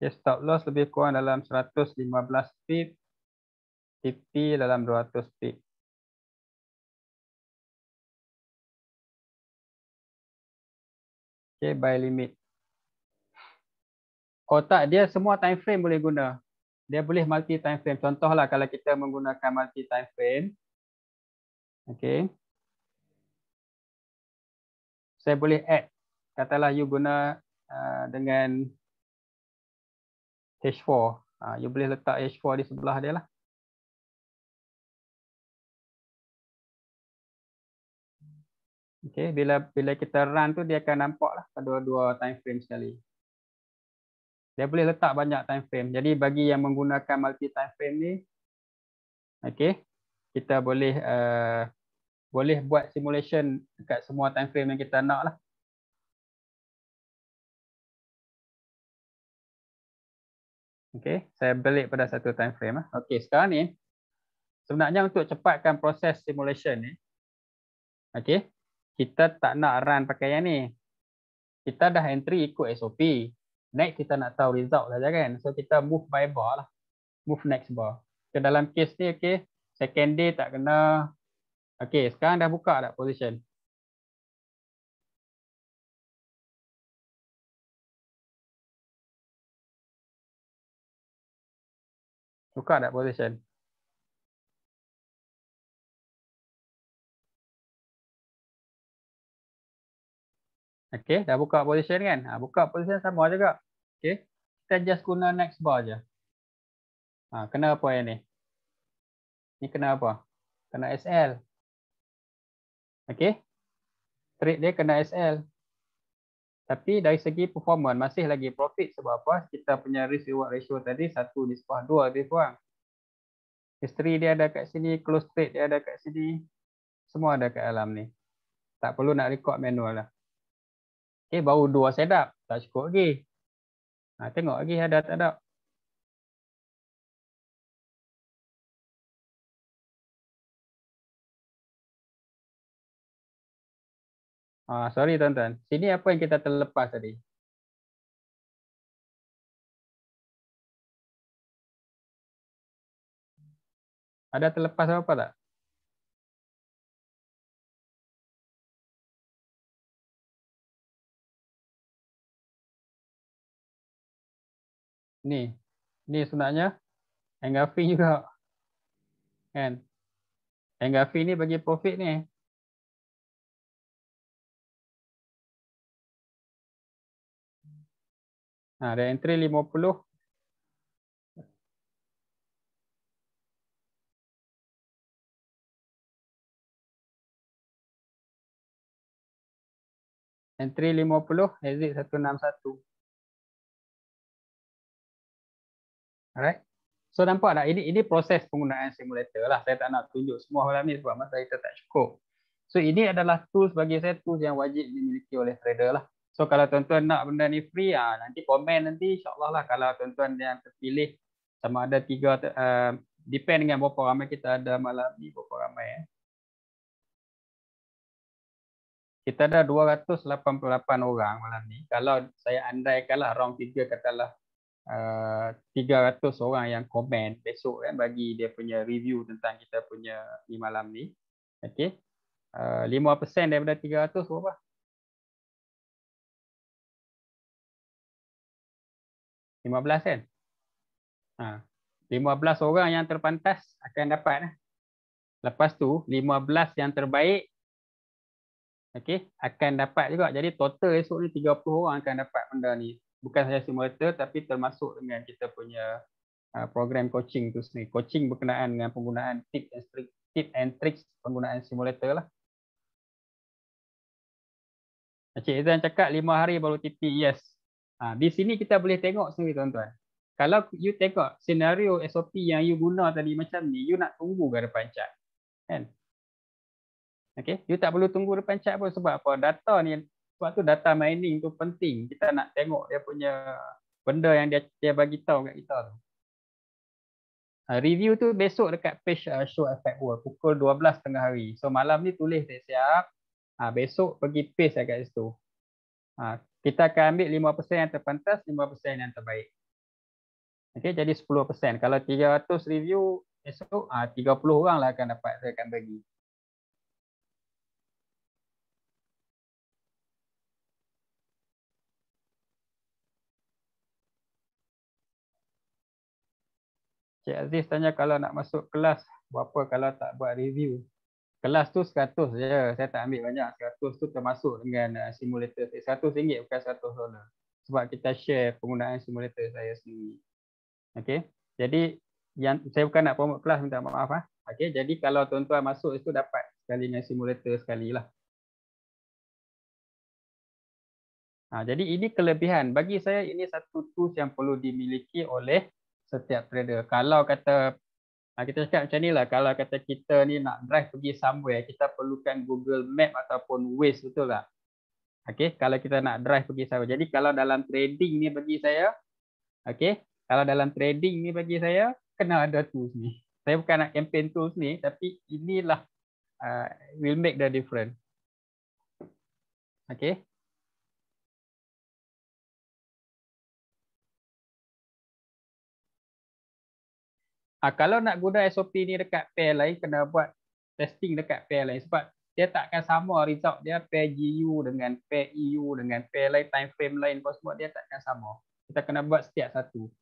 Okay, ya, stop loss lebih kurang dalam 115 pip. TP dalam 200 pip. Okay, buy limit. Oh tak, dia semua time frame boleh guna. Dia boleh multi time frame. Contohlah kalau kita menggunakan multi time frame. Okay. Saya boleh add. Katalah you guna uh, dengan H4. Uh, ha, you boleh letak H4 di sebelah dia lah. Okay, bila bila kita run tu dia akan nampak lah pada dua time frame sekali. Dia boleh letak banyak time frame. Jadi bagi yang menggunakan multi time frame ni, okay, kita boleh uh, boleh buat simulation dekat semua time frame yang kita nak lah. Okey, saya balik pada satu time frame. Ah. Okey, sekarang ni sebenarnya untuk cepatkan proses simulation ni, okey, kita tak nak run pakai yang ni. Kita dah entry ikut SOP. Next kita nak tahu result saja lah, kan. So kita move by bar lah. Move next bar. Ke dalam case ni okey, second day tak kena. Okey, sekarang dah buka dah position. Tukar tak position? Okay, dah buka position kan? Ha, buka position sama juga. Okay, kita just guna next bar je. Ha, kena apa yang ni? Ni kena apa? Kena SL. Okay, trade dia kena SL. Tapi dari segi performan masih lagi profit sebab apa? Kita punya risk reward ratio tadi 1 nisbah 2 lebih kurang. History dia ada kat sini, close trade dia ada kat sini. Semua ada kat alam ni. Tak perlu nak record manual lah. Okay, eh, baru 2 setup. Tak cukup lagi. Ha, tengok lagi ada tak ada. Ah, sorry tuan-tuan. Sini apa yang kita terlepas tadi? Ada terlepas apa tak? Ni. Ni sebenarnya angle juga. Kan? Angle ni bagi profit ni. Ha, dah entry 50. Entry 50, exit 161. Alright. So nampak tak? Ini ini proses penggunaan simulator lah. Saya tak nak tunjuk semua malam ni sebab masa kita tak cukup. So ini adalah tools bagi saya, tools yang wajib dimiliki oleh trader lah. So kalau tuan-tuan nak benda ni free ah nanti komen nanti insyaallah lah kalau tuan-tuan yang terpilih sama ada tiga uh, depend dengan berapa ramai kita ada malam ni berapa ramai eh. Kita ada 288 orang malam ni. Kalau saya andaikanlah round tiga katalah uh, eh, 300 orang yang komen besok kan bagi dia punya review tentang kita punya ni malam ni. Okey. Uh, eh, 5% daripada 300 berapa? 5% 15 kan? Ha. 15 orang yang terpantas akan dapat. Lah. Lepas tu 15 yang terbaik okay, akan dapat juga. Jadi total esok ni 30 orang akan dapat benda ni. Bukan saja simulator, tapi termasuk dengan kita punya ha, program coaching tu sendiri. Coaching berkenaan dengan penggunaan tip and trick, tip and tricks penggunaan simulator lah. Encik Izan cakap 5 hari baru TP. Yes. Ha, di sini kita boleh tengok sendiri tuan-tuan. Kalau you tengok senario SOP yang you guna tadi macam ni, you nak tunggu ke depan cat. Kan? Okay. You tak perlu tunggu depan cat pun sebab apa data ni, sebab tu data mining tu penting. Kita nak tengok dia punya benda yang dia, dia bagi tahu kat kita tu. Ha, review tu besok dekat page uh, show effect world pukul 12 tengah hari. So malam ni tulis siap-siap. Ha, besok pergi paste kat situ. Ha, kita akan ambil 5% yang terpantas, 5% yang terbaik. Okey, jadi 10%. Kalau 300 review esok, ah 30 oranglah akan dapat saya akan bagi. Cik Aziz tanya kalau nak masuk kelas berapa kalau tak buat review? kelas tu 100 saja. Saya tak ambil banyak. 100 tu termasuk dengan uh, simulator. RM100 eh, bukan 100 dolar. Sebab kita share penggunaan simulator saya sendiri. Okey. Jadi yang saya bukan nak promote kelas minta maaf ah. Okey, jadi kalau tuan-tuan masuk itu dapat sekali dengan simulator sekali lah. Ha, jadi ini kelebihan. Bagi saya ini satu tools yang perlu dimiliki oleh setiap trader. Kalau kata Ha, kita cakap macam ni lah, kalau kata kita ni nak drive pergi somewhere, kita perlukan Google Map ataupun Waze, betul tak? Okay, kalau kita nak drive pergi somewhere. Jadi kalau dalam trading ni bagi saya, okay, kalau dalam trading ni bagi saya, kena ada tools ni. Saya bukan nak campaign tools ni, tapi inilah uh, will make the difference. Okay. Ah, kalau nak guna SOP ni dekat pair lain, kena buat testing dekat pair lain sebab dia tak akan sama result dia pair GU dengan pair EU dengan pair lain, time frame lain pun semua dia tak akan sama. Kita kena buat setiap satu.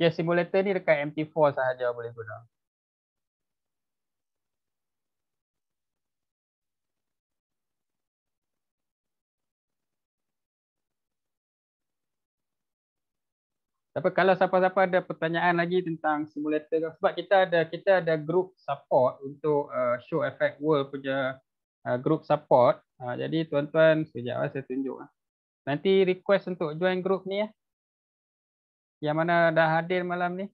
Ya, simulator ni dekat MT4 sahaja boleh guna. Tapi kalau siapa-siapa ada pertanyaan lagi tentang simulator sebab kita ada kita ada group support untuk uh, show effect world punya uh, group support. Uh, jadi tuan-tuan sejak awal ah, saya tunjuk. Ah. Nanti request untuk join group ni ya. Yang mana dah hadir malam ni.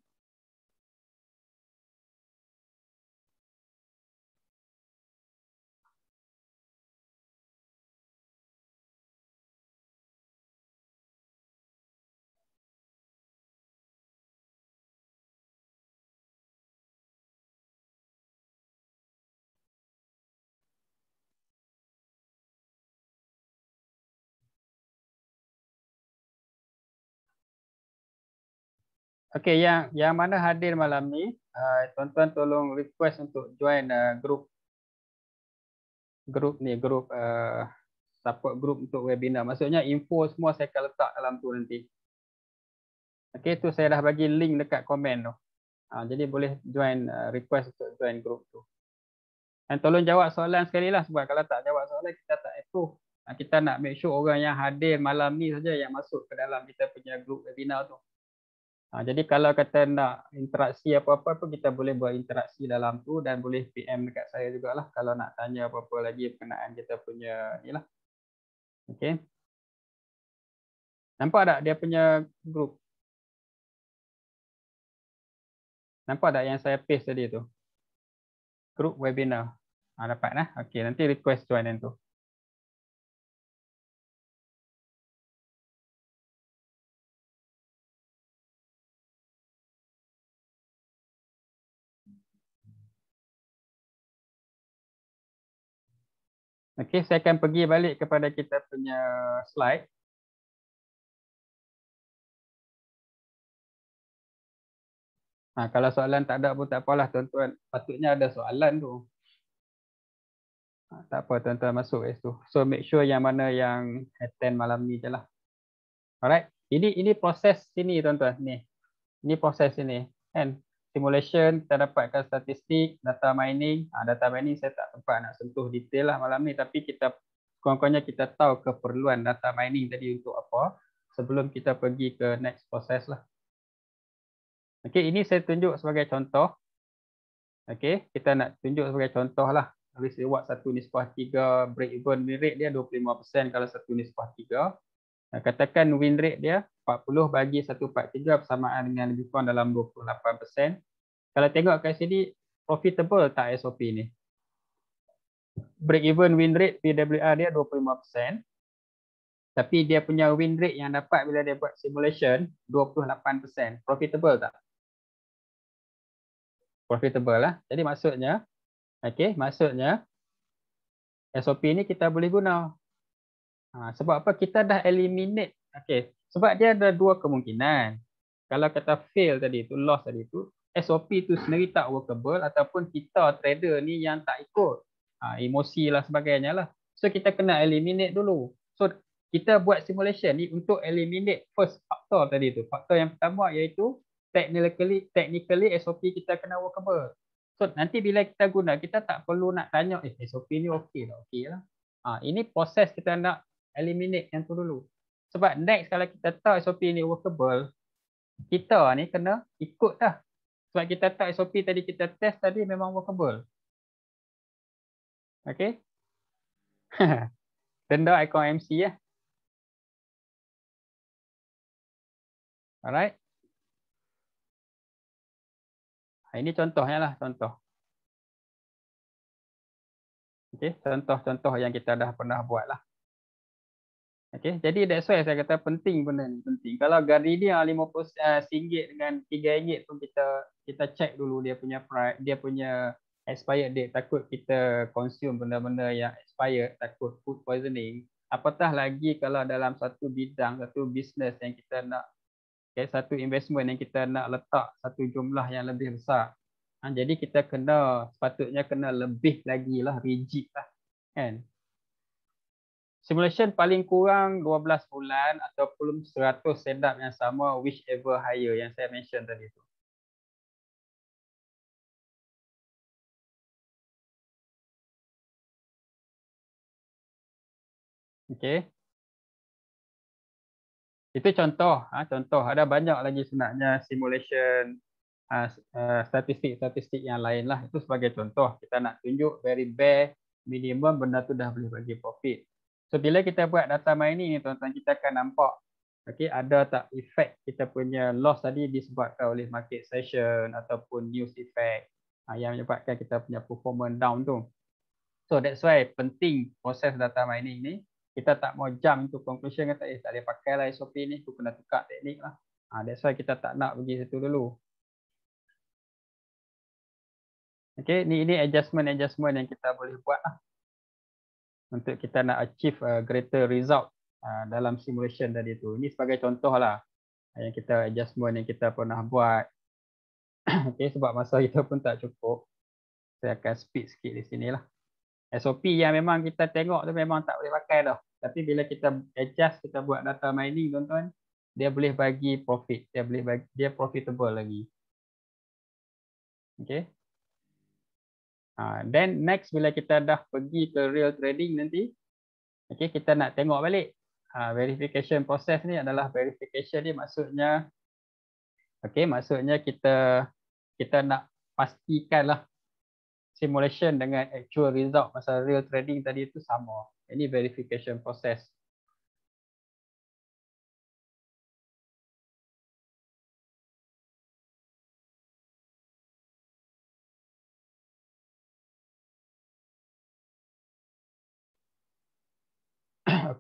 Okey, yang yang mana hadir malam ni, uh, tuan-tuan uh, tolong request untuk join uh, group group ni, group uh, support group untuk webinar. Maksudnya info semua saya akan letak dalam tu nanti. Okey, tu saya dah bagi link dekat komen tu. Uh, jadi boleh join uh, request untuk join group tu. Dan tolong jawab soalan sekali lah sebab kalau tak jawab soalan kita tak itu. Ah, kita nak make sure orang yang hadir malam ni saja yang masuk ke dalam kita punya group webinar tu. Ha, jadi kalau kata nak interaksi apa-apa pun kita boleh buat interaksi dalam tu dan boleh PM dekat saya juga lah kalau nak tanya apa-apa lagi berkenaan kita punya ni lah. Okay. Nampak tak dia punya group? Nampak tak yang saya paste tadi tu? Group webinar. Ha, dapat lah. Okay, nanti request join yang tu. Okey, saya akan pergi balik kepada kita punya slide. Ha, kalau soalan tak ada pun tak apalah tuan-tuan. Patutnya ada soalan tu. Ha, tak apa tuan-tuan masuk kat situ. So make sure yang mana yang attend malam ni je lah. Alright. Ini, ini proses sini tuan-tuan. ini proses sini. And simulation, kita dapatkan statistik, data mining. Ha, data mining saya tak sempat nak sentuh detail lah malam ni tapi kita kurang-kurangnya kita tahu keperluan data mining tadi untuk apa sebelum kita pergi ke next process lah. Okey, ini saya tunjuk sebagai contoh. Okey, kita nak tunjuk sebagai contoh lah. Habis reward satu nisbah tiga, break even rate dia 25% kalau satu nisbah tiga. Nah, katakan win rate dia 40 bagi 3 persamaan dengan bitcoin kurang dalam kalau tengok kat sini profitable tak SOP ni break even win rate PWR dia 25% tapi dia punya win rate yang dapat bila dia buat simulation 28% profitable tak profitable lah jadi maksudnya okey maksudnya SOP ni kita boleh guna ha, sebab apa kita dah eliminate okey sebab dia ada dua kemungkinan kalau kata fail tadi tu loss tadi tu SOP tu sendiri tak workable ataupun kita trader ni yang tak ikut ha, emosi lah sebagainya lah. So kita kena eliminate dulu. So kita buat simulation ni untuk eliminate first faktor tadi tu. Faktor yang pertama iaitu technically, technically SOP kita kena workable. So nanti bila kita guna, kita tak perlu nak tanya eh SOP ni okey tak okey lah. Ha, ini proses kita nak eliminate yang tu dulu. Sebab next kalau kita tahu SOP ni workable, kita ni kena ikut dah sebab kita tak SOP tadi, kita test tadi memang workable. Okay. Tenda ikon MC ya. Alright. Ha, ini contohnya lah, contoh. Okay, contoh-contoh yang kita dah pernah buat lah. Okay, jadi that's why saya kata penting benda ni penting. Kalau gari dia yang lima eh, dengan tiga ringgit pun kita kita check dulu dia punya price, dia punya expired date. Takut kita consume benda-benda yang expired, takut food poisoning. Apatah lagi kalau dalam satu bidang, satu bisnes yang kita nak, okay, satu investment yang kita nak letak satu jumlah yang lebih besar. Ha, jadi kita kena, sepatutnya kena lebih lagi lah, rigid lah. Kan? simulation paling kurang 12 bulan ataupun 100 stand up yang sama whichever higher yang saya mention tadi tu. Okey. Itu contoh, ha, contoh ada banyak lagi sebenarnya simulation ha, ha statistik-statistik yang lain lah. itu sebagai contoh kita nak tunjuk very bare minimum benda tu dah boleh bagi profit. So bila kita buat data mining ni tuan-tuan kita akan nampak okey ada tak effect? kita punya loss tadi disebabkan oleh market session ataupun news effect ah, yang menyebabkan kita punya performance down tu. So that's why penting proses data mining ni kita tak mau jump to conclusion kata eh tak boleh pakai lah SOP ni tu kena tukar teknik lah. Ah that's why kita tak nak pergi situ dulu. Okay, ni ini adjustment adjustment yang kita boleh buat lah untuk kita nak achieve uh, greater result uh, dalam simulation tadi tu. Ini sebagai contoh lah uh, yang kita adjustment yang kita pernah buat. okay, sebab masa kita pun tak cukup. Saya akan speed sikit di sini lah. SOP yang memang kita tengok tu memang tak boleh pakai dah. Tapi bila kita adjust, kita buat data mining tuan-tuan, dia boleh bagi profit. Dia boleh bagi, dia profitable lagi. Okay. Ha, then next bila kita dah pergi ke real trading nanti, okay, kita nak tengok balik. Ha, verification proses ni adalah verification ni maksudnya, okay, maksudnya kita kita nak pastikan lah simulation dengan actual result pasal real trading tadi itu sama. Ini verification process.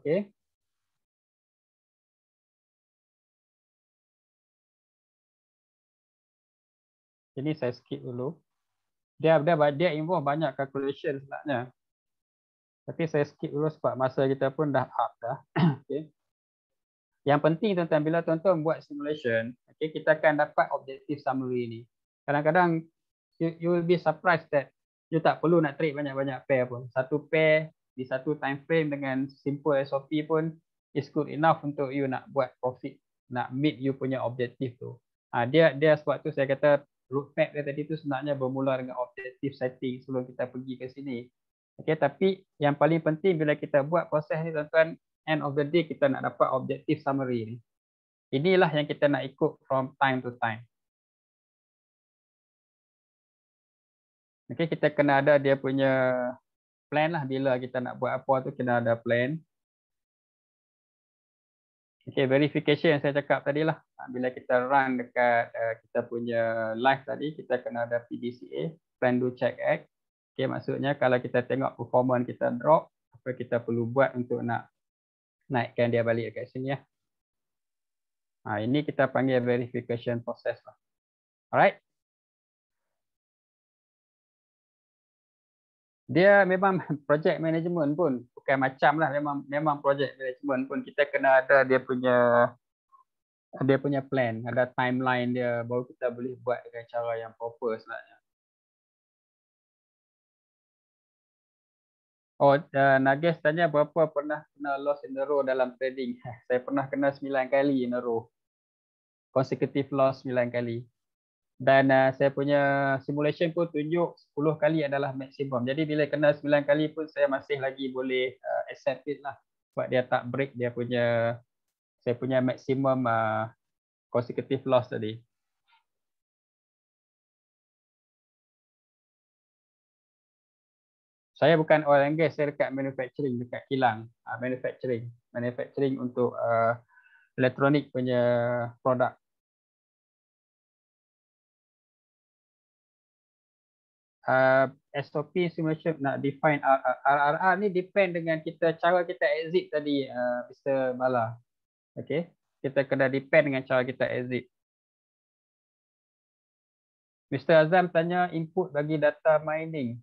Okay. Ini saya skip dulu. Dia ada dia dia info banyak calculation sebenarnya. Lah, Tapi saya skip dulu sebab masa kita pun dah up dah. okay. Yang penting tuan-tuan bila tuan-tuan buat simulation, okay, kita akan dapat objective summary ni. Kadang-kadang you, you will be surprised that you tak perlu nak trade banyak-banyak pair pun. Satu pair di satu time frame dengan simple SOP pun is good enough untuk you nak buat profit, nak meet you punya objektif tu. Ha, dia dia sebab tu saya kata roadmap dia tadi tu sebenarnya bermula dengan objektif setting sebelum kita pergi ke sini. Okay, tapi yang paling penting bila kita buat proses ni tuan-tuan, end of the day kita nak dapat objektif summary ni. Inilah yang kita nak ikut from time to time. Okay, kita kena ada dia punya plan lah bila kita nak buat apa tu kena ada plan. Okay, verification yang saya cakap tadi lah. Ha, bila kita run dekat uh, kita punya live tadi, kita kena ada PDCA, Plan Do Check Act. Okay, maksudnya kalau kita tengok performance kita drop, apa kita perlu buat untuk nak naikkan dia balik dekat sini ya. Ha, ini kita panggil verification process lah. Alright. dia memang project management pun bukan macam lah memang memang project management pun kita kena ada dia punya dia punya plan ada timeline dia baru kita boleh buat dengan cara yang proper sebenarnya Oh, uh, eh, Nagesh tanya berapa pernah kena loss in a row dalam trading. Saya pernah kena 9 kali in a row. Consecutive loss 9 kali dan uh, saya punya simulation pun tunjuk 10 kali adalah maksimum. Jadi bila kena 9 kali pun saya masih lagi boleh uh, accept it lah. Sebab dia tak break dia punya saya punya maksimum uh, consecutive loss tadi. Saya bukan oil and gas, saya dekat manufacturing, dekat kilang uh, manufacturing. Manufacturing untuk uh, elektronik punya produk. uh, SOP instrumentation nak define RRR ni depend dengan kita cara kita exit tadi uh, Mr. Bala. Okey. Kita kena depend dengan cara kita exit. Mr. Azam tanya input bagi data mining.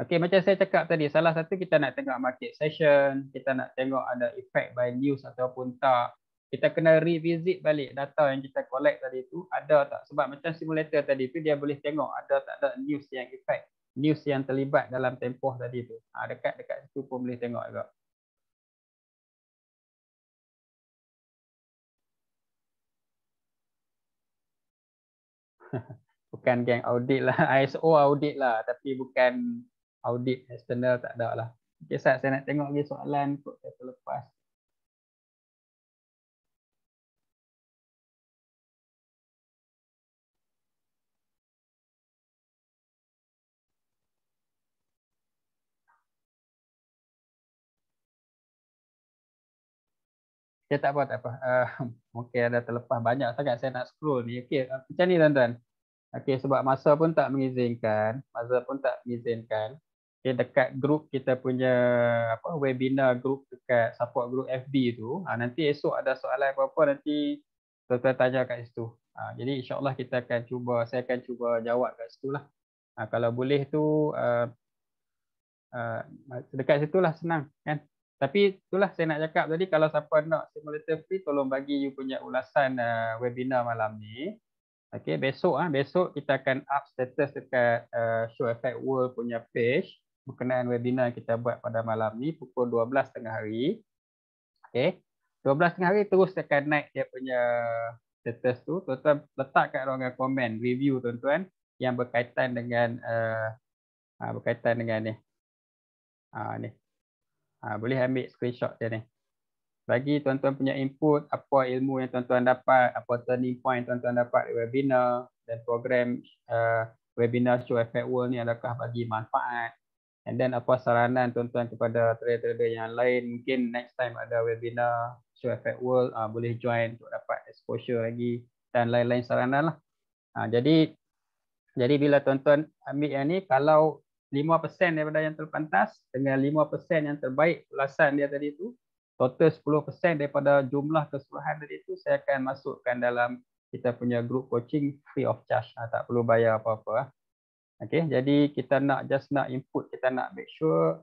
Okey, macam saya cakap tadi, salah satu kita nak tengok market session, kita nak tengok ada effect by news ataupun tak kita kena revisit balik data yang kita collect tadi tu ada tak sebab macam simulator tadi tu dia boleh tengok ada tak ada news yang effect news yang terlibat dalam tempoh tadi tu ha, dekat dekat situ pun boleh tengok juga bukan gang audit lah ISO audit lah tapi bukan audit external tak ada lah okey saya nak tengok lagi soalan kot saya terlepas Okay, ya, tak apa, tak apa. Uh, ah, okay, ada terlepas banyak sangat saya nak scroll ni. Okay, ah, macam ni tuan-tuan. Okay, sebab masa pun tak mengizinkan. Masa pun tak mengizinkan. Okay, dekat grup kita punya apa webinar grup dekat support grup FB tu. Ha, nanti esok ada soalan apa-apa, nanti tuan-tuan tanya kat situ. Ha, jadi insyaAllah kita akan cuba, saya akan cuba jawab kat situ lah. Ha, kalau boleh tu, uh, uh, dekat situ lah senang kan. Tapi itulah saya nak cakap tadi kalau siapa nak simulator free tolong bagi you punya ulasan uh, webinar malam ni. Okey besok ah uh, besok kita akan up status dekat uh, Show Effect World punya page berkenaan webinar kita buat pada malam ni pukul 12 tengah hari. Okey. tengah hari terus akan naik dia punya status tu. Tuan-tuan letak kat ruangan komen review tuan-tuan yang berkaitan dengan uh, ah, berkaitan dengan ni. Ah uh, ni Ha, boleh ambil screenshot dia ni. Bagi tuan-tuan punya input, apa ilmu yang tuan-tuan dapat, apa turning point tuan-tuan dapat di webinar dan program uh, webinar Show Effect World ni adakah bagi manfaat. And then apa saranan tuan-tuan kepada trader-trader yang lain, mungkin next time ada webinar Show Effect World, uh, boleh join untuk dapat exposure lagi dan lain-lain saranan lah. Ha, jadi, jadi bila tuan-tuan ambil yang ni, kalau 5% daripada yang terpantas dengan 5% yang terbaik ulasan dia tadi tu total 10% daripada jumlah keseluruhan tadi tu saya akan masukkan dalam kita punya group coaching free of charge ha, tak perlu bayar apa-apa ah. Okay, jadi kita nak just nak input kita nak make sure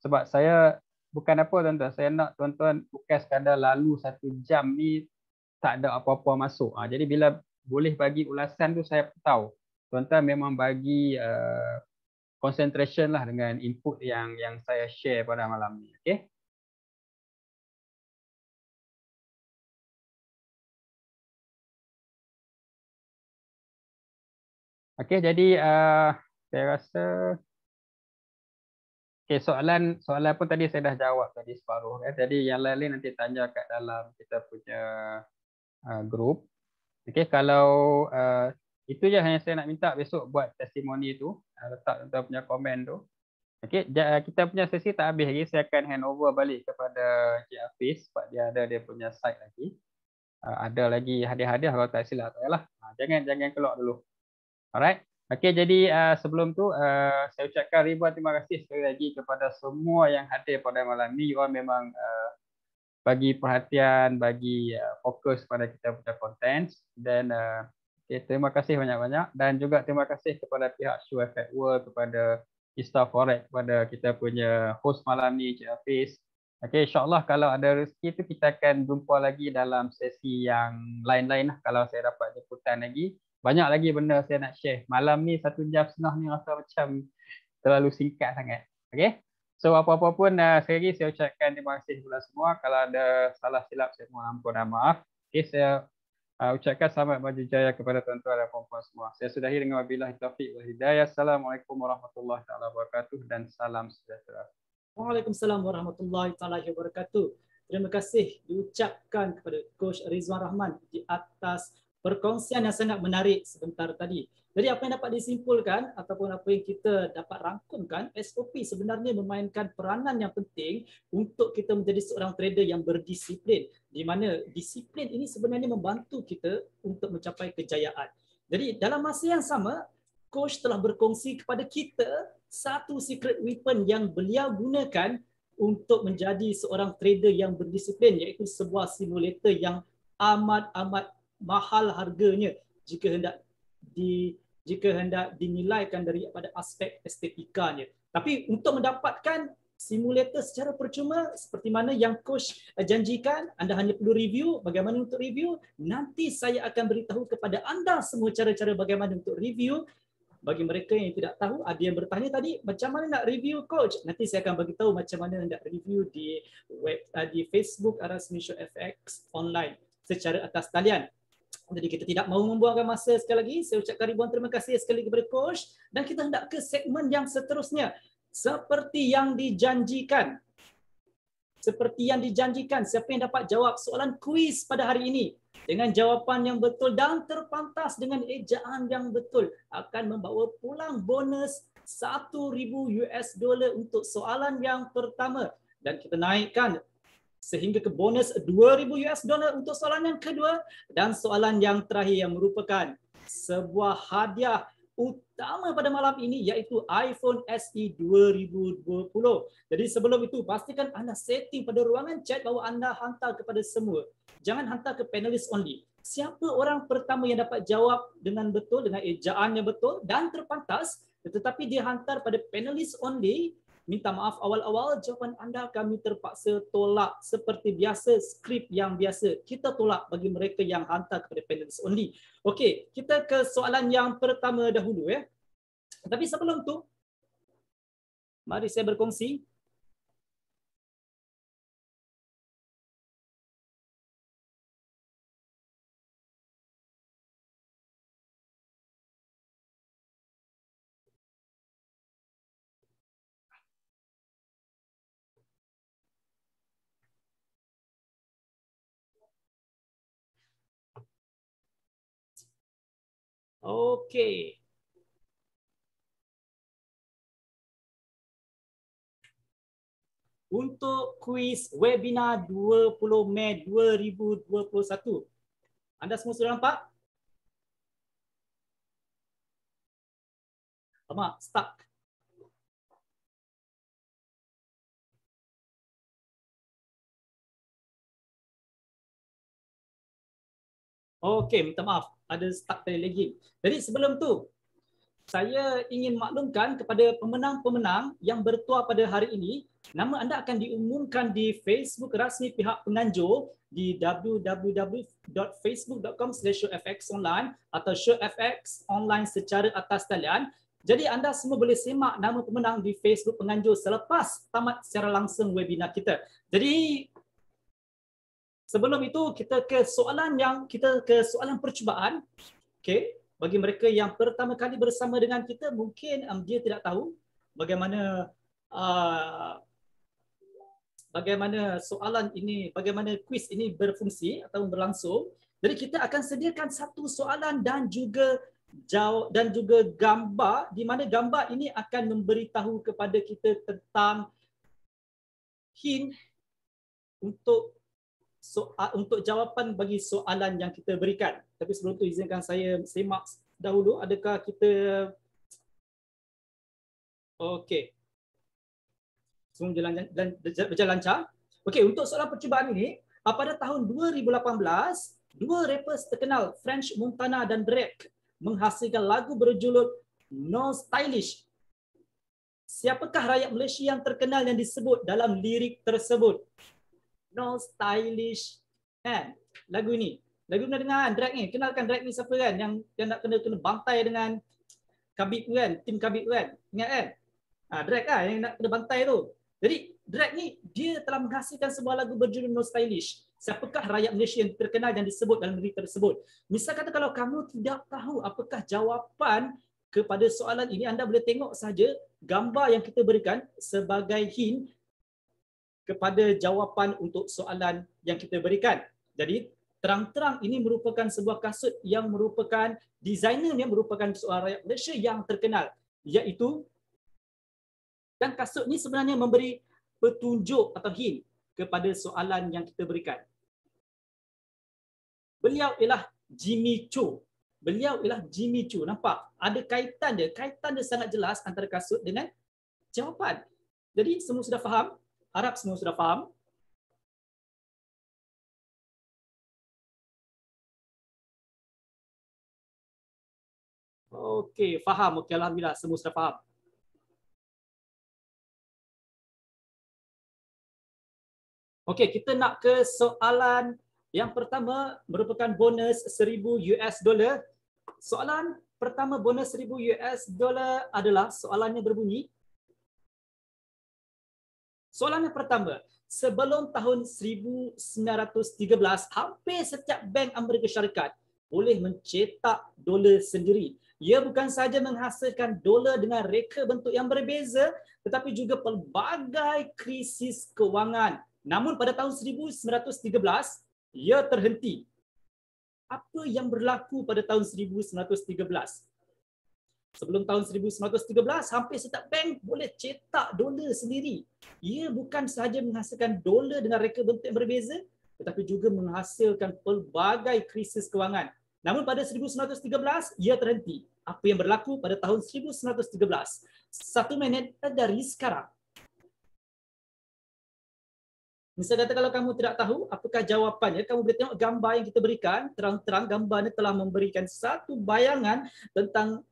sebab saya bukan apa tuan-tuan saya nak tuan-tuan bukan sekadar lalu satu jam ni tak ada apa-apa masuk ha, jadi bila boleh bagi ulasan tu saya tahu tuan-tuan memang bagi uh, concentration lah dengan input yang yang saya share pada malam ni. Okay. Okay, jadi uh, saya rasa okay, soalan soalan pun tadi saya dah jawab tadi separuh. Ya. Jadi yang lain-lain nanti tanya kat dalam kita punya uh, group. Okay, kalau uh, itu je yang saya nak minta besok buat testimoni tu. Ah, letak tuan punya komen tu. Okey, ah, kita punya sesi tak habis lagi. Saya akan hand over balik kepada Encik Hafiz sebab dia ada dia punya site lagi. Ah, ada lagi hadiah-hadiah kalau tak silap tak yalah. jangan jangan keluar dulu. Alright. Okey, jadi sebelum tu saya ucapkan ribuan terima kasih sekali lagi kepada semua yang hadir pada malam ni. You all memang bagi perhatian, bagi fokus pada kita punya content dan uh, Okay, terima kasih banyak-banyak dan juga terima kasih kepada pihak Sure Effect World, kepada Ista Forex, kepada kita punya host malam ni, Cik Hafiz. Okay, InsyaAllah kalau ada rezeki tu kita akan jumpa lagi dalam sesi yang lain-lain lah kalau saya dapat jemputan lagi. Banyak lagi benda saya nak share. Malam ni satu jam senang ni rasa macam terlalu singkat sangat. Okay. So apa-apa pun uh, sekali lagi saya ucapkan terima kasih kepada semua. Kalau ada salah silap saya mohon ampun dan maaf. Okay, saya Uh, ucapkan selamat maju jaya kepada tuan-tuan dan puan-puan semua. Saya sudahi dengan wabillahi taufiq wa hidayah. Assalamualaikum warahmatullahi taala wabarakatuh dan salam sejahtera. Waalaikumsalam warahmatullahi taala wabarakatuh. Terima kasih diucapkan kepada coach Rizwan Rahman di atas perkongsian yang sangat menarik sebentar tadi. Jadi apa yang dapat disimpulkan ataupun apa yang kita dapat rangkumkan, SOP sebenarnya memainkan peranan yang penting untuk kita menjadi seorang trader yang berdisiplin. Di mana disiplin ini sebenarnya membantu kita untuk mencapai kejayaan. Jadi dalam masa yang sama, coach telah berkongsi kepada kita satu secret weapon yang beliau gunakan untuk menjadi seorang trader yang berdisiplin iaitu sebuah simulator yang amat-amat mahal harganya jika hendak di jika hendak dinilaikan pada aspek estetikanya. Tapi untuk mendapatkan simulator secara percuma seperti mana yang coach janjikan anda hanya perlu review bagaimana untuk review nanti saya akan beritahu kepada anda semua cara-cara bagaimana untuk review bagi mereka yang tidak tahu ada yang bertanya tadi macam mana nak review coach nanti saya akan beritahu macam mana hendak review di web eh, di Facebook Arasmisho FX online secara atas talian jadi kita tidak mahu membuangkan masa sekali lagi. Saya ucapkan ribuan terima kasih sekali lagi kepada coach dan kita hendak ke segmen yang seterusnya seperti yang dijanjikan. Seperti yang dijanjikan, siapa yang dapat jawab soalan kuis pada hari ini dengan jawapan yang betul dan terpantas dengan ejaan yang betul akan membawa pulang bonus 1000 US dollar untuk soalan yang pertama dan kita naikkan sehingga ke bonus 2000 US dollar untuk soalan yang kedua dan soalan yang terakhir yang merupakan sebuah hadiah utama pada malam ini iaitu iPhone SE 2020. Jadi sebelum itu pastikan anda setting pada ruangan chat bahawa anda hantar kepada semua. Jangan hantar ke panelis only. Siapa orang pertama yang dapat jawab dengan betul dengan ejaan yang betul dan terpantas tetapi dia hantar pada panelis only minta maaf awal-awal jawapan anda kami terpaksa tolak seperti biasa skrip yang biasa kita tolak bagi mereka yang hantar kepada panelists only. Okey, kita ke soalan yang pertama dahulu ya. Tapi sebelum tu mari saya berkongsi Okay, Untuk kuis webinar 20 Mei 2021. Anda semua sudah nampak? Lama, stuck. Okey, minta maaf ada start penalty lagging. Jadi sebelum tu saya ingin maklumkan kepada pemenang-pemenang yang bertuah pada hari ini, nama anda akan diumumkan di Facebook rasmi pihak penganjur di www.facebook.com showfxonline atau showfxonline secara atas talian. Jadi anda semua boleh simak nama pemenang di Facebook penganjur selepas tamat secara langsung webinar kita. Jadi Sebelum itu kita ke soalan yang kita ke soalan percubaan. Okey, bagi mereka yang pertama kali bersama dengan kita mungkin um, dia tidak tahu bagaimana uh, bagaimana soalan ini, bagaimana kuis ini berfungsi atau berlangsung. Jadi kita akan sediakan satu soalan dan juga jawab dan juga gambar di mana gambar ini akan memberitahu kepada kita tentang hint untuk so, uh, untuk jawapan bagi soalan yang kita berikan. Tapi sebelum tu izinkan saya semak dahulu adakah kita Okey. Semua berjalan, berjalan lancar. Okey, untuk soalan percubaan ini, pada tahun 2018, dua rapper terkenal French Montana dan Drake menghasilkan lagu berjudul No Stylish. Siapakah rakyat Malaysia yang terkenal yang disebut dalam lirik tersebut? No Stylish kan? Lagu ni. Lagu pernah dengar kan? Drag ni. Kenalkan drag ni siapa kan? Yang, yang nak kena kena bantai dengan Kabib kan? Tim Kabib kan? Ingat kan? Ha, drag ah yang nak kena bantai tu. Jadi drag ni dia telah menghasilkan sebuah lagu berjudul No Stylish. Siapakah rakyat Malaysia yang terkenal dan disebut dalam negeri tersebut? Misal kata kalau kamu tidak tahu apakah jawapan kepada soalan ini, anda boleh tengok saja gambar yang kita berikan sebagai hint kepada jawapan untuk soalan yang kita berikan. Jadi terang-terang ini merupakan sebuah kasut yang merupakan designer yang merupakan seorang rakyat Malaysia yang terkenal iaitu dan kasut ini sebenarnya memberi petunjuk atau hint kepada soalan yang kita berikan. Beliau ialah Jimmy Cho. Beliau ialah Jimmy Cho. Nampak? Ada kaitan dia. Kaitan dia sangat jelas antara kasut dengan jawapan. Jadi semua sudah faham harap semua sudah faham. Okey, faham. Okey, Alhamdulillah. Semua sudah faham. Okey, kita nak ke soalan yang pertama merupakan bonus seribu US dollar. Soalan pertama bonus seribu US dollar adalah soalannya berbunyi, Soalan yang pertama, sebelum tahun 1913, hampir setiap bank Amerika Syarikat boleh mencetak dolar sendiri. Ia bukan sahaja menghasilkan dolar dengan reka bentuk yang berbeza, tetapi juga pelbagai krisis kewangan. Namun pada tahun 1913, ia terhenti. Apa yang berlaku pada tahun 1913? sebelum tahun 1913 hampir setiap bank boleh cetak dolar sendiri. Ia bukan sahaja menghasilkan dolar dengan reka bentuk yang berbeza tetapi juga menghasilkan pelbagai krisis kewangan. Namun pada 1913 ia terhenti. Apa yang berlaku pada tahun 1913? Satu minit dari sekarang. Misal kata kalau kamu tidak tahu apakah jawapannya, kamu boleh tengok gambar yang kita berikan. Terang-terang Gambar ini telah memberikan satu bayangan tentang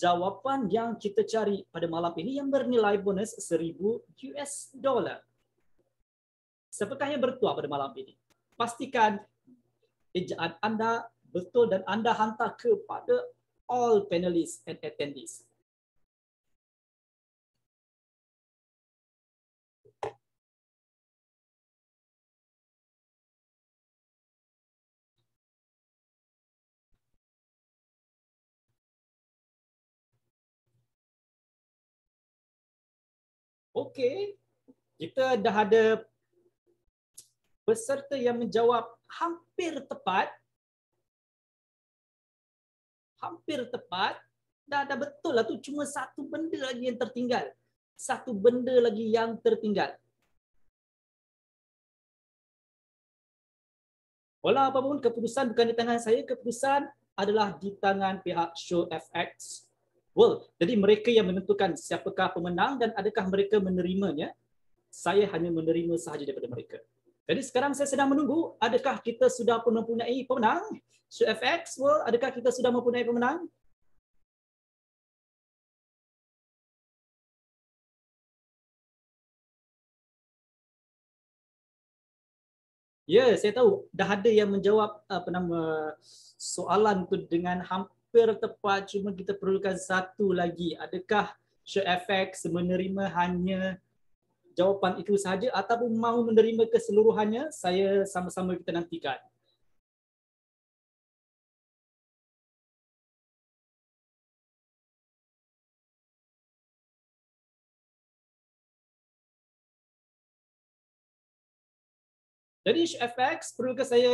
jawapan yang kita cari pada malam ini yang bernilai bonus 1000 US dollar. Siapakah yang bertuah pada malam ini? Pastikan ejaan anda betul dan anda hantar kepada all panelists and attendees. okey. Kita dah ada peserta yang menjawab hampir tepat. Hampir tepat. Dah, dah betul lah tu. Cuma satu benda lagi yang tertinggal. Satu benda lagi yang tertinggal. Walau apapun, keputusan bukan di tangan saya. Keputusan adalah di tangan pihak Show FX Well, Jadi mereka yang menentukan siapakah pemenang dan adakah mereka menerimanya. Saya hanya menerima sahaja daripada mereka. Jadi sekarang saya sedang menunggu adakah kita sudah mempunyai pemenang? So FX well, adakah kita sudah mempunyai pemenang? Ya, saya tahu dah ada yang menjawab apa nama soalan tu dengan hampir tepat cuma kita perlukan satu lagi adakah show effect menerima hanya jawapan itu sahaja ataupun mahu menerima keseluruhannya saya sama-sama kita nantikan Jadi FX perlu ke saya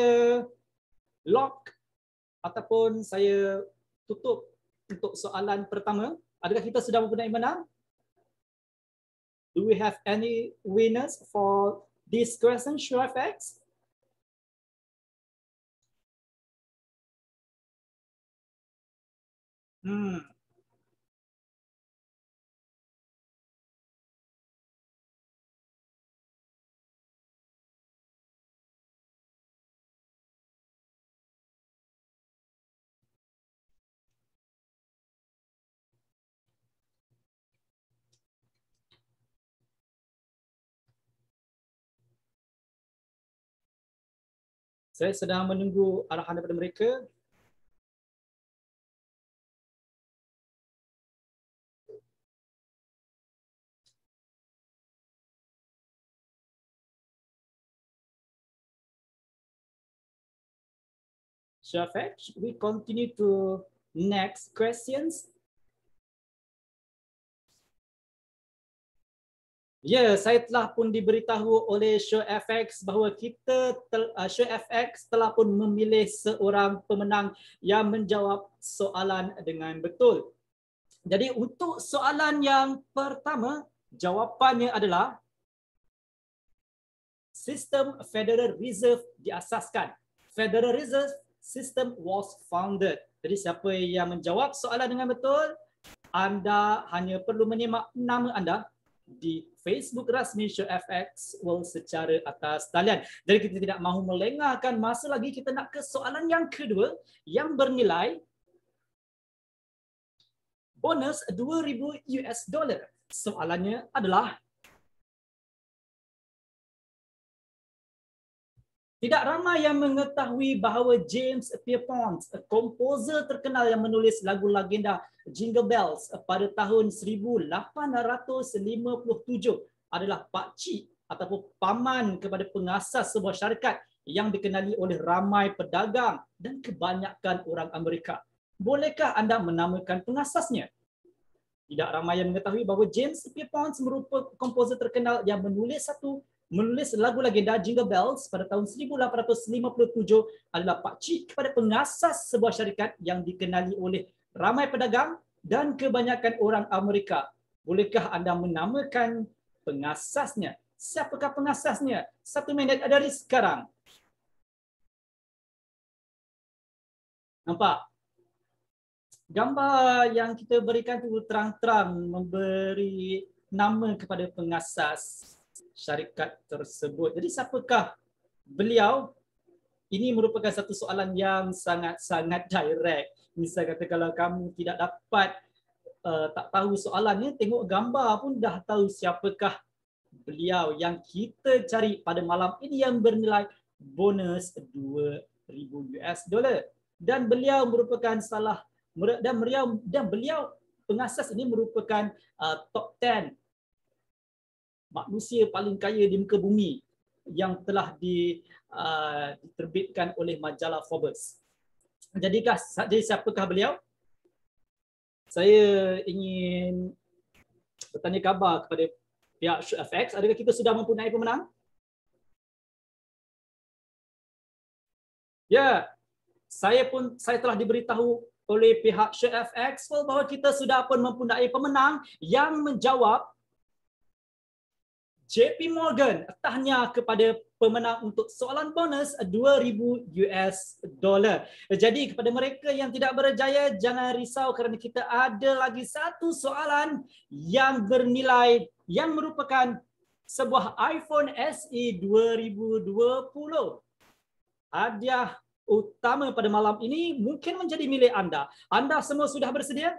lock ataupun saya tutup untuk soalan pertama. Adakah kita sudah mempunyai menang? Do we have any winners for this question, SureFX? Hmm, Saya sedang menunggu arahan daripada mereka. Syafiq, we continue to next questions. Ya, saya telah pun diberitahu oleh Show FX bahawa kita tel, uh, Show FX telah pun memilih seorang pemenang yang menjawab soalan dengan betul. Jadi untuk soalan yang pertama, jawapannya adalah Sistem Federal Reserve diasaskan. Federal Reserve System was founded. Jadi siapa yang menjawab soalan dengan betul, anda hanya perlu menyimak nama anda di Facebook rasmi Show FX World secara atas talian. Jadi kita tidak mahu melengahkan masa lagi. Kita nak ke soalan yang kedua yang bernilai bonus 2,000 US dollar. Soalannya adalah Tidak ramai yang mengetahui bahawa James Pierpont, komposer terkenal yang menulis lagu legenda Jingle Bells pada tahun 1857 adalah Pak pakcik ataupun paman kepada pengasas sebuah syarikat yang dikenali oleh ramai pedagang dan kebanyakan orang Amerika. Bolehkah anda menamakan pengasasnya? Tidak ramai yang mengetahui bahawa James Pierpont merupakan komposer terkenal yang menulis satu menulis lagu legenda Jingle Bells pada tahun 1857 adalah pakcik kepada pengasas sebuah syarikat yang dikenali oleh ramai pedagang dan kebanyakan orang Amerika. Bolehkah anda menamakan pengasasnya? Siapakah pengasasnya? Satu minit dari sekarang. Nampak? Gambar yang kita berikan itu terang-terang memberi nama kepada pengasas syarikat tersebut. Jadi siapakah beliau? Ini merupakan satu soalan yang sangat-sangat direct. Misal kata kalau kamu tidak dapat uh, tak tahu soalannya, tengok gambar pun dah tahu siapakah beliau yang kita cari pada malam ini yang bernilai bonus 2000 US dollar. Dan beliau merupakan salah dan beliau dan beliau pengasas ini merupakan uh, top 10 manusia paling kaya di muka bumi yang telah uh, diterbitkan oleh majalah Forbes. Jadikah jadi siapakah beliau? Saya ingin bertanya khabar kepada pihak FX, adakah kita sudah mempunyai pemenang? Ya, saya pun saya telah diberitahu oleh pihak Chef FX bahawa kita sudah pun mempunyai pemenang yang menjawab JP Morgan tahniah kepada pemenang untuk soalan bonus 2000 US dollar. Jadi kepada mereka yang tidak berjaya jangan risau kerana kita ada lagi satu soalan yang bernilai yang merupakan sebuah iPhone SE 2020. Hadiah utama pada malam ini mungkin menjadi milik anda. Anda semua sudah bersedia?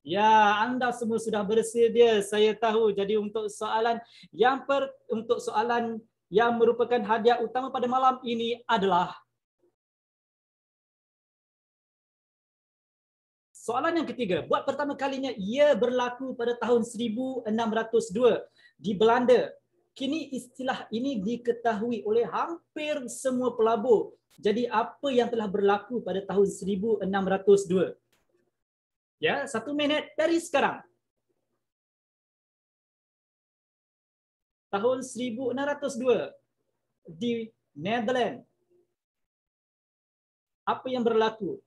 Ya, anda semua sudah bersedia, saya tahu. Jadi untuk soalan yang per, untuk soalan yang merupakan hadiah utama pada malam ini adalah Soalan yang ketiga, buat pertama kalinya ia berlaku pada tahun 1602 di Belanda. Kini istilah ini diketahui oleh hampir semua pelabur. Jadi apa yang telah berlaku pada tahun 1602? ya satu minit dari sekarang. Tahun 1602 di Netherlands. Apa yang berlaku?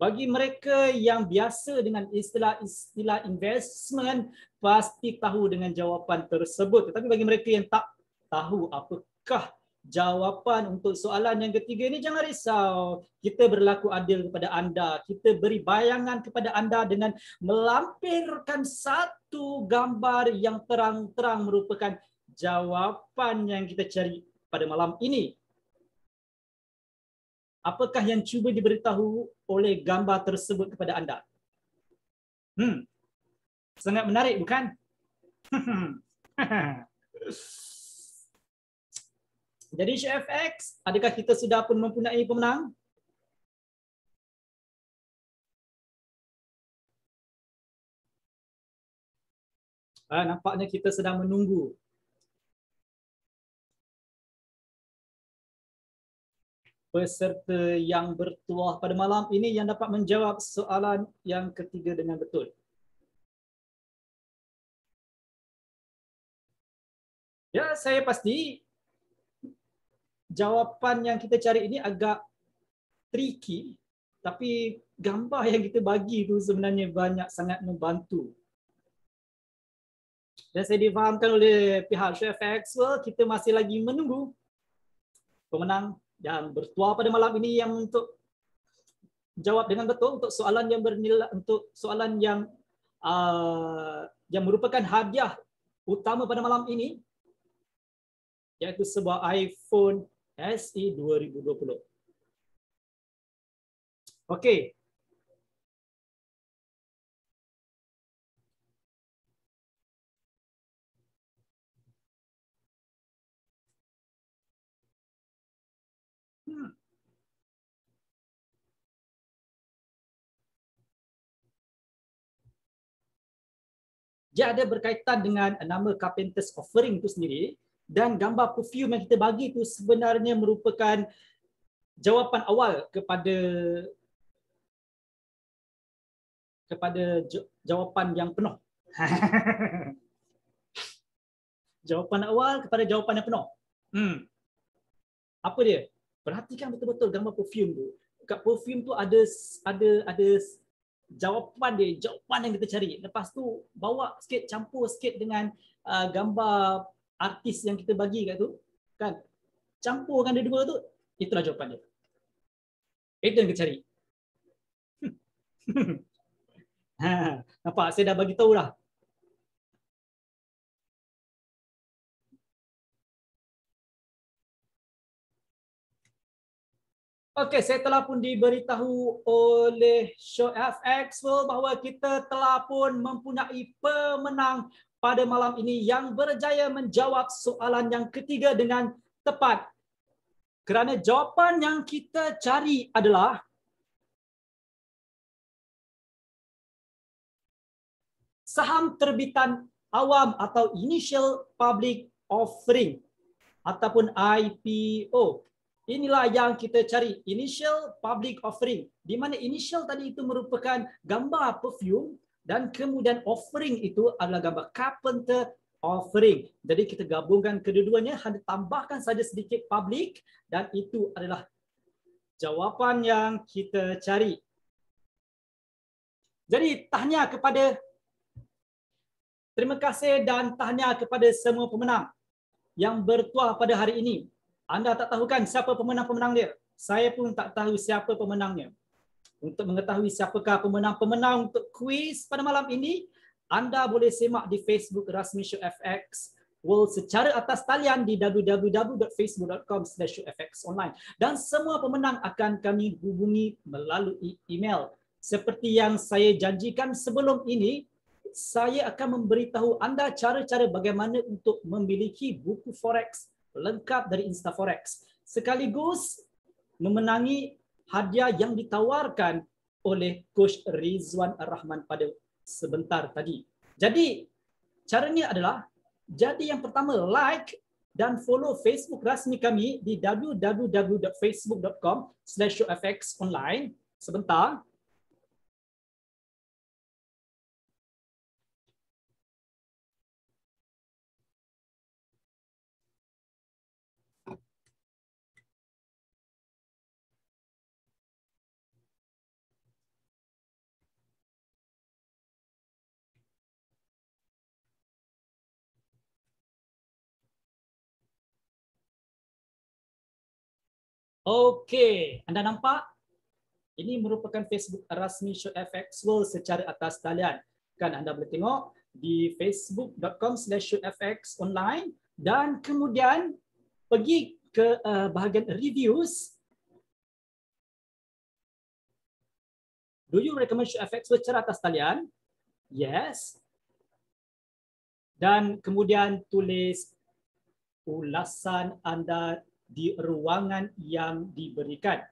Bagi mereka yang biasa dengan istilah-istilah investment, pasti tahu dengan jawapan tersebut. Tetapi bagi mereka yang tak tahu apakah jawapan untuk soalan yang ketiga ini jangan risau. Kita berlaku adil kepada anda. Kita beri bayangan kepada anda dengan melampirkan satu gambar yang terang-terang merupakan jawapan yang kita cari pada malam ini. Apakah yang cuba diberitahu oleh gambar tersebut kepada anda? Hmm. Sangat menarik bukan? Jadi CFX, adakah kita sudah pun mempunyai pemenang? Ah, nampaknya kita sedang menunggu. Peserta yang bertuah pada malam ini yang dapat menjawab soalan yang ketiga dengan betul. Ya, saya pasti jawapan yang kita cari ini agak tricky tapi gambar yang kita bagi tu sebenarnya banyak sangat membantu. Dan saya difahamkan oleh pihak Chef Axel, kita masih lagi menunggu pemenang yang bertuah pada malam ini yang untuk jawab dengan betul untuk soalan yang bernilai untuk soalan yang uh, yang merupakan hadiah utama pada malam ini iaitu sebuah iPhone SE 2020. Okey. Hmm. Dia ada berkaitan dengan nama Carpenters Offering itu sendiri dan gambar perfume yang kita bagi itu sebenarnya merupakan jawapan awal kepada kepada jawapan yang penuh. jawapan awal kepada jawapan yang penuh. Hmm. Apa dia? Perhatikan betul-betul gambar perfume tu. Kat perfume tu ada ada ada jawapan dia, jawapan yang kita cari. Lepas tu bawa sikit campur sikit dengan uh, gambar artis yang kita bagi kat tu kan campurkan dia dua tu itulah jawapan dia itu yang kita cari ha, nampak saya dah bagi tahu dah Okey, saya telah pun diberitahu oleh Show FX bahawa kita telah pun mempunyai pemenang pada malam ini yang berjaya menjawab soalan yang ketiga dengan tepat. Kerana jawapan yang kita cari adalah saham terbitan awam atau initial public offering ataupun IPO. Inilah yang kita cari, initial public offering. Di mana initial tadi itu merupakan gambar perfume dan kemudian offering itu adalah gambar carpenter offering. Jadi kita gabungkan kedua-duanya hanya tambahkan saja sedikit public dan itu adalah jawapan yang kita cari. Jadi tahniah kepada terima kasih dan tahniah kepada semua pemenang yang bertuah pada hari ini. Anda tak tahu kan siapa pemenang-pemenang dia? Saya pun tak tahu siapa pemenangnya. Untuk mengetahui siapakah pemenang-pemenang untuk kuis pada malam ini, anda boleh semak di Facebook Rasmi Show FX World secara atas talian di www.facebook.com slash showfxonline. Dan semua pemenang akan kami hubungi melalui email. Seperti yang saya janjikan sebelum ini, saya akan memberitahu anda cara-cara bagaimana untuk memiliki buku forex lengkap dari InstaForex sekaligus memenangi hadiah yang ditawarkan oleh Coach Rizwan Rahman pada sebentar tadi. Jadi, caranya adalah, jadi yang pertama, like dan follow Facebook rasmi kami di www.facebook.com showfxonline sebentar. Okey, anda nampak? Ini merupakan Facebook rasmi Show FX World secara atas talian. Kan anda boleh tengok di facebook.com slash showfx online dan kemudian pergi ke uh, bahagian reviews. Do you recommend Show FX World secara atas talian? Yes. Dan kemudian tulis ulasan anda di ruangan yang diberikan.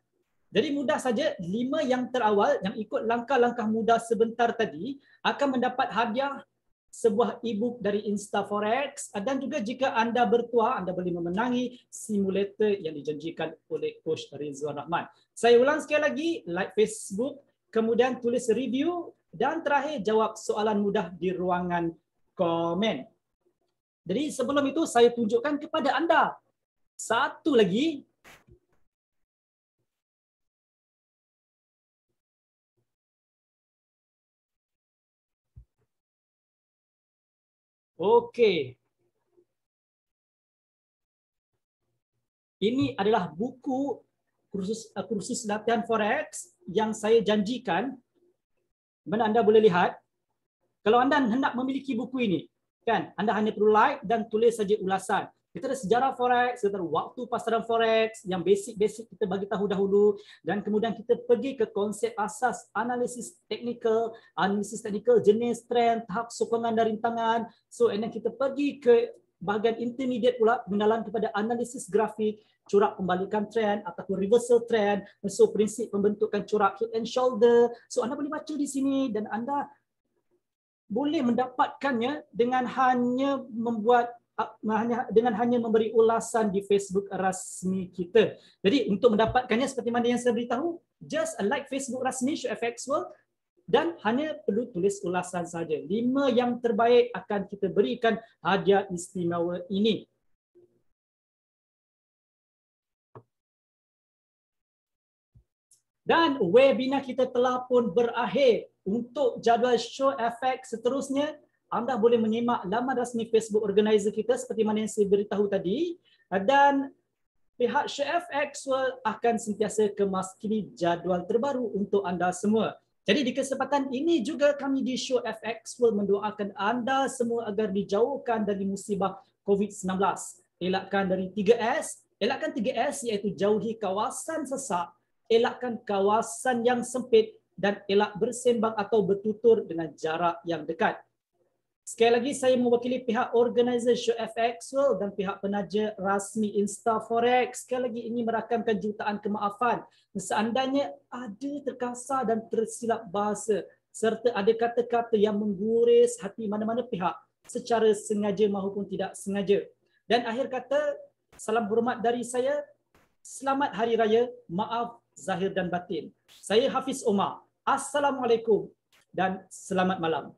Jadi mudah saja lima yang terawal yang ikut langkah-langkah mudah sebentar tadi akan mendapat hadiah sebuah e-book dari InstaForex dan juga jika anda bertuah anda boleh memenangi simulator yang dijanjikan oleh Coach Rizwan Rahman. Saya ulang sekali lagi like Facebook kemudian tulis review dan terakhir jawab soalan mudah di ruangan komen. Jadi sebelum itu saya tunjukkan kepada anda satu lagi. Okey. Ini adalah buku kursus eh, kursus latihan forex yang saya janjikan. Mana anda boleh lihat? Kalau anda hendak memiliki buku ini, kan? Anda hanya perlu like dan tulis saja ulasan kita ada sejarah forex, kita ada waktu pasaran forex yang basic-basic kita bagi tahu dahulu dan kemudian kita pergi ke konsep asas analisis teknikal, analisis teknikal jenis trend, tahap sokongan dan rintangan. So and then kita pergi ke bahagian intermediate pula mendalam kepada analisis grafik curak pembalikan trend ataupun reversal trend so prinsip pembentukan curak head and shoulder so anda boleh baca di sini dan anda boleh mendapatkannya dengan hanya membuat hanya dengan hanya memberi ulasan di Facebook rasmi kita. Jadi untuk mendapatkannya seperti mana yang saya beritahu, just a like Facebook rasmi Show FX World dan hanya perlu tulis ulasan saja. Lima yang terbaik akan kita berikan hadiah istimewa ini. Dan webinar kita telah pun berakhir. Untuk jadual show FX seterusnya, anda boleh menyimak laman rasmi Facebook organizer kita seperti mana yang saya beritahu tadi dan pihak Chef akan sentiasa kemas kini jadual terbaru untuk anda semua. Jadi di kesempatan ini juga kami di Show FX mendoakan anda semua agar dijauhkan dari musibah COVID-19. Elakkan dari 3S, elakkan 3S iaitu jauhi kawasan sesak, elakkan kawasan yang sempit dan elak bersembang atau bertutur dengan jarak yang dekat. Sekali lagi saya mewakili pihak organizer show FX World dan pihak penaja rasmi Insta Forex. Sekali lagi ingin merakamkan jutaan kemaafan. Seandainya ada terkasar dan tersilap bahasa serta ada kata-kata yang mengguris hati mana-mana pihak secara sengaja maupun tidak sengaja. Dan akhir kata, salam hormat dari saya. Selamat Hari Raya. Maaf zahir dan batin. Saya Hafiz Omar. Assalamualaikum dan selamat malam.